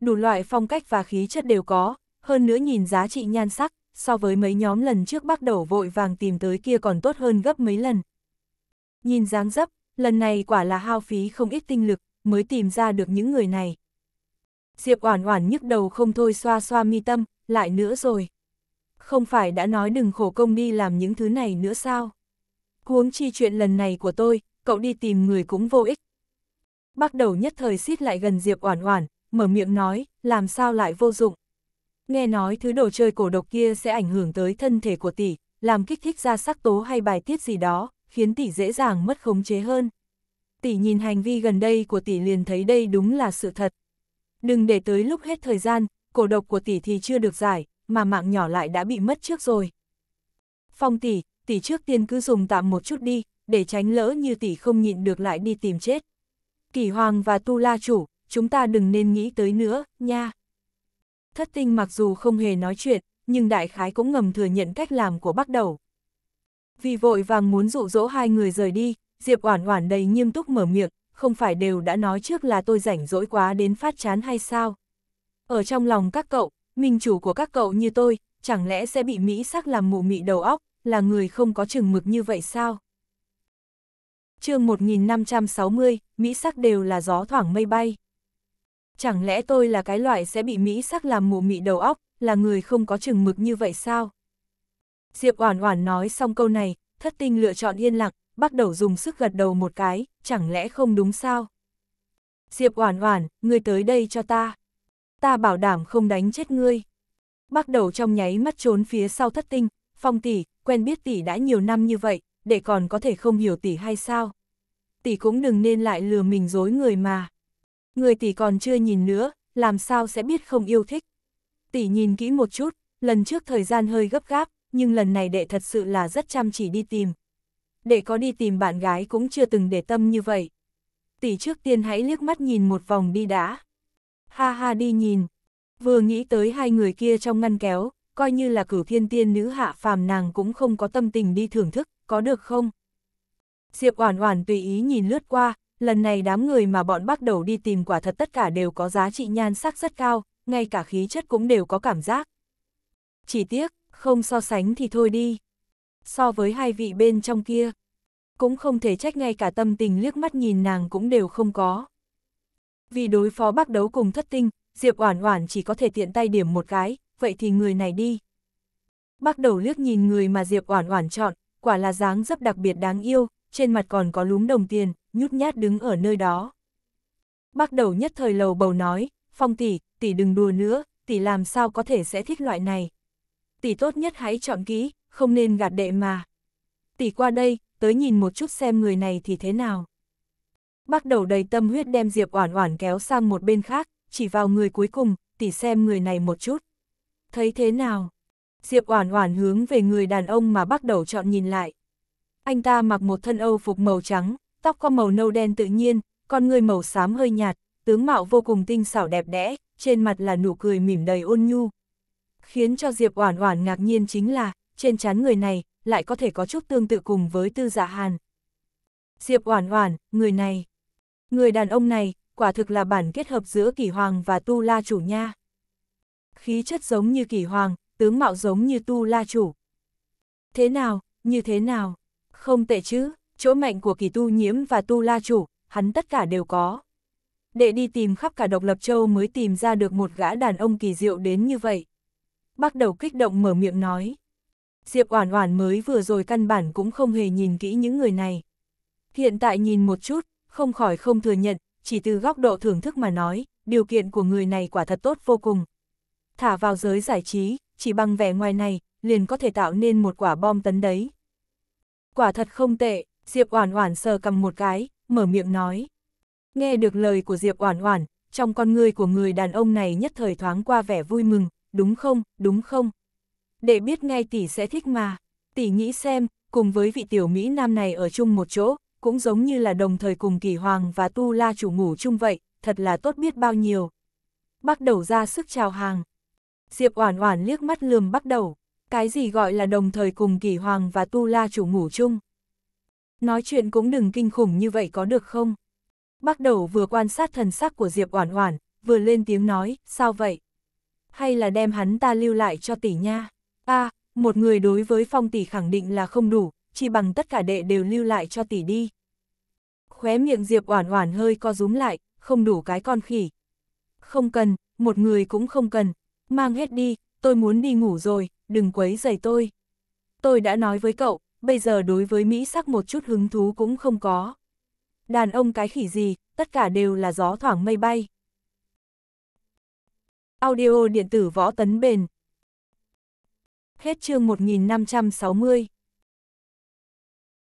Đủ loại phong cách và khí chất đều có, hơn nữa nhìn giá trị nhan sắc, so với mấy nhóm lần trước bác đầu vội vàng tìm tới kia còn tốt hơn gấp mấy lần. Nhìn dáng dấp, lần này quả là hao phí không ít tinh lực, mới tìm ra được những người này. Diệp Oản Oản nhức đầu không thôi xoa xoa mi tâm, lại nữa rồi. Không phải đã nói đừng khổ công đi làm những thứ này nữa sao? cuống chi chuyện lần này của tôi, cậu đi tìm người cũng vô ích. bắt đầu nhất thời xít lại gần Diệp Oản Oản, mở miệng nói, làm sao lại vô dụng nghe nói thứ đồ chơi cổ độc kia sẽ ảnh hưởng tới thân thể của tỷ, làm kích thích ra sắc tố hay bài tiết gì đó, khiến tỷ dễ dàng mất khống chế hơn. Tỷ nhìn hành vi gần đây của tỷ liền thấy đây đúng là sự thật. Đừng để tới lúc hết thời gian, cổ độc của tỷ thì chưa được giải, mà mạng nhỏ lại đã bị mất trước rồi. Phong tỷ, tỷ trước tiên cứ dùng tạm một chút đi, để tránh lỡ như tỷ không nhịn được lại đi tìm chết. Kỳ Hoàng và Tu La Chủ, chúng ta đừng nên nghĩ tới nữa, nha thất tinh mặc dù không hề nói chuyện, nhưng đại khái cũng ngầm thừa nhận cách làm của bác đầu. Vì vội vàng muốn dụ dỗ hai người rời đi, Diệp Oản Oản đầy nghiêm túc mở miệng, không phải đều đã nói trước là tôi rảnh rỗi quá đến phát chán hay sao? Ở trong lòng các cậu, minh chủ của các cậu như tôi, chẳng lẽ sẽ bị Mỹ sắc làm mù mị đầu óc, là người không có chừng mực như vậy sao? chương 1560, Mỹ sắc đều là gió thoảng mây bay chẳng lẽ tôi là cái loại sẽ bị Mỹ sắc làm mù mị đầu óc, là người không có chừng mực như vậy sao? Diệp Oản Oản nói xong câu này, thất tinh lựa chọn yên lặng, bắt đầu dùng sức gật đầu một cái, chẳng lẽ không đúng sao? Diệp Oản Oản, ngươi tới đây cho ta. Ta bảo đảm không đánh chết ngươi. Bắt đầu trong nháy mắt trốn phía sau thất tinh, phong tỷ, quen biết tỷ đã nhiều năm như vậy, để còn có thể không hiểu tỷ hay sao? Tỷ cũng đừng nên lại lừa mình dối người mà người tỷ còn chưa nhìn nữa, làm sao sẽ biết không yêu thích. Tỷ nhìn kỹ một chút, lần trước thời gian hơi gấp gáp, nhưng lần này đệ thật sự là rất chăm chỉ đi tìm. Đệ có đi tìm bạn gái cũng chưa từng để tâm như vậy. Tỷ trước tiên hãy liếc mắt nhìn một vòng đi đã. Ha ha đi nhìn. Vừa nghĩ tới hai người kia trong ngăn kéo, coi như là cửu thiên tiên nữ hạ phàm nàng cũng không có tâm tình đi thưởng thức, có được không? Diệp Oản Oản tùy ý nhìn lướt qua, lần này đám người mà bọn bắt đầu đi tìm quả thật tất cả đều có giá trị nhan sắc rất cao, ngay cả khí chất cũng đều có cảm giác. Chỉ tiếc, không so sánh thì thôi đi. So với hai vị bên trong kia, cũng không thể trách ngay cả tâm tình liếc mắt nhìn nàng cũng đều không có. Vì đối phó bác đấu cùng thất tinh, Diệp Oản Oản chỉ có thể tiện tay điểm một cái, vậy thì người này đi. Bác đầu liếc nhìn người mà Diệp Oản Oản chọn, quả là dáng dấp đặc biệt đáng yêu, trên mặt còn có lúm đồng tiền, nhút nhát đứng ở nơi đó. bắt đầu nhất thời lầu bầu nói, phong tỷ, tỷ đừng đùa nữa, tỷ làm sao có thể sẽ thích loại này. Tỷ tốt nhất hãy chọn kỹ, không nên gạt đệ mà. Tỷ qua đây, tới nhìn một chút xem người này thì thế nào. bắt đầu đầy tâm huyết đem Diệp Oản Oản kéo sang một bên khác, chỉ vào người cuối cùng, tỷ xem người này một chút. Thấy thế nào? Diệp Oản Oản hướng về người đàn ông mà bắt đầu chọn nhìn lại. Anh ta mặc một thân Âu phục màu trắng, tóc có màu nâu đen tự nhiên, con người màu xám hơi nhạt, tướng mạo vô cùng tinh xảo đẹp đẽ, trên mặt là nụ cười mỉm đầy ôn nhu. Khiến cho Diệp Oản Oản ngạc nhiên chính là, trên trán người này lại có thể có chút tương tự cùng với Tư Dạ Hàn. Diệp Oản Oản, người này, người đàn ông này, quả thực là bản kết hợp giữa Kỷ Hoàng và Tu La chủ nha. Khí chất giống như Kỷ Hoàng, tướng mạo giống như Tu La chủ. Thế nào, như thế nào? Không tệ chứ? chỗ mạnh của kỳ tu nhiễm và tu la chủ, hắn tất cả đều có. Để đi tìm khắp cả độc lập châu mới tìm ra được một gã đàn ông kỳ diệu đến như vậy. Bắt đầu kích động mở miệng nói. Diệp Oản Oản mới vừa rồi căn bản cũng không hề nhìn kỹ những người này. Hiện tại nhìn một chút, không khỏi không thừa nhận, chỉ từ góc độ thưởng thức mà nói, điều kiện của người này quả thật tốt vô cùng. Thả vào giới giải trí, chỉ bằng vẻ ngoài này, liền có thể tạo nên một quả bom tấn đấy. Quả thật không tệ. Diệp Oản Oản sờ cầm một cái, mở miệng nói. Nghe được lời của Diệp Oản Oản, trong con ngươi của người đàn ông này nhất thời thoáng qua vẻ vui mừng, đúng không, đúng không? Để biết ngay tỷ sẽ thích mà, tỷ nghĩ xem, cùng với vị tiểu Mỹ Nam này ở chung một chỗ, cũng giống như là đồng thời cùng kỳ hoàng và tu la chủ ngủ chung vậy, thật là tốt biết bao nhiêu. Bắt đầu ra sức chào hàng. Diệp Oản Oản liếc mắt lườm bắt đầu, cái gì gọi là đồng thời cùng kỳ hoàng và tu la chủ ngủ chung? nói chuyện cũng đừng kinh khủng như vậy có được không? bắt đầu vừa quan sát thần sắc của Diệp Oản Oản, vừa lên tiếng nói, sao vậy? Hay là đem hắn ta lưu lại cho tỷ nha? A, một người đối với phong tỷ khẳng định là không đủ, chỉ bằng tất cả đệ đều lưu lại cho tỷ đi. Khóe miệng Diệp Oản Oản hơi co rúm lại, không đủ cái con khỉ. Không cần, một người cũng không cần, mang hết đi, tôi muốn đi ngủ rồi, đừng quấy rầy tôi. Tôi đã nói với cậu, bây giờ đối với Mỹ sắc một chút hứng thú cũng không có. Đàn ông cái khỉ gì, tất cả đều là gió thoảng mây bay. Audio điện tử võ tấn bền. Hết chương 1560.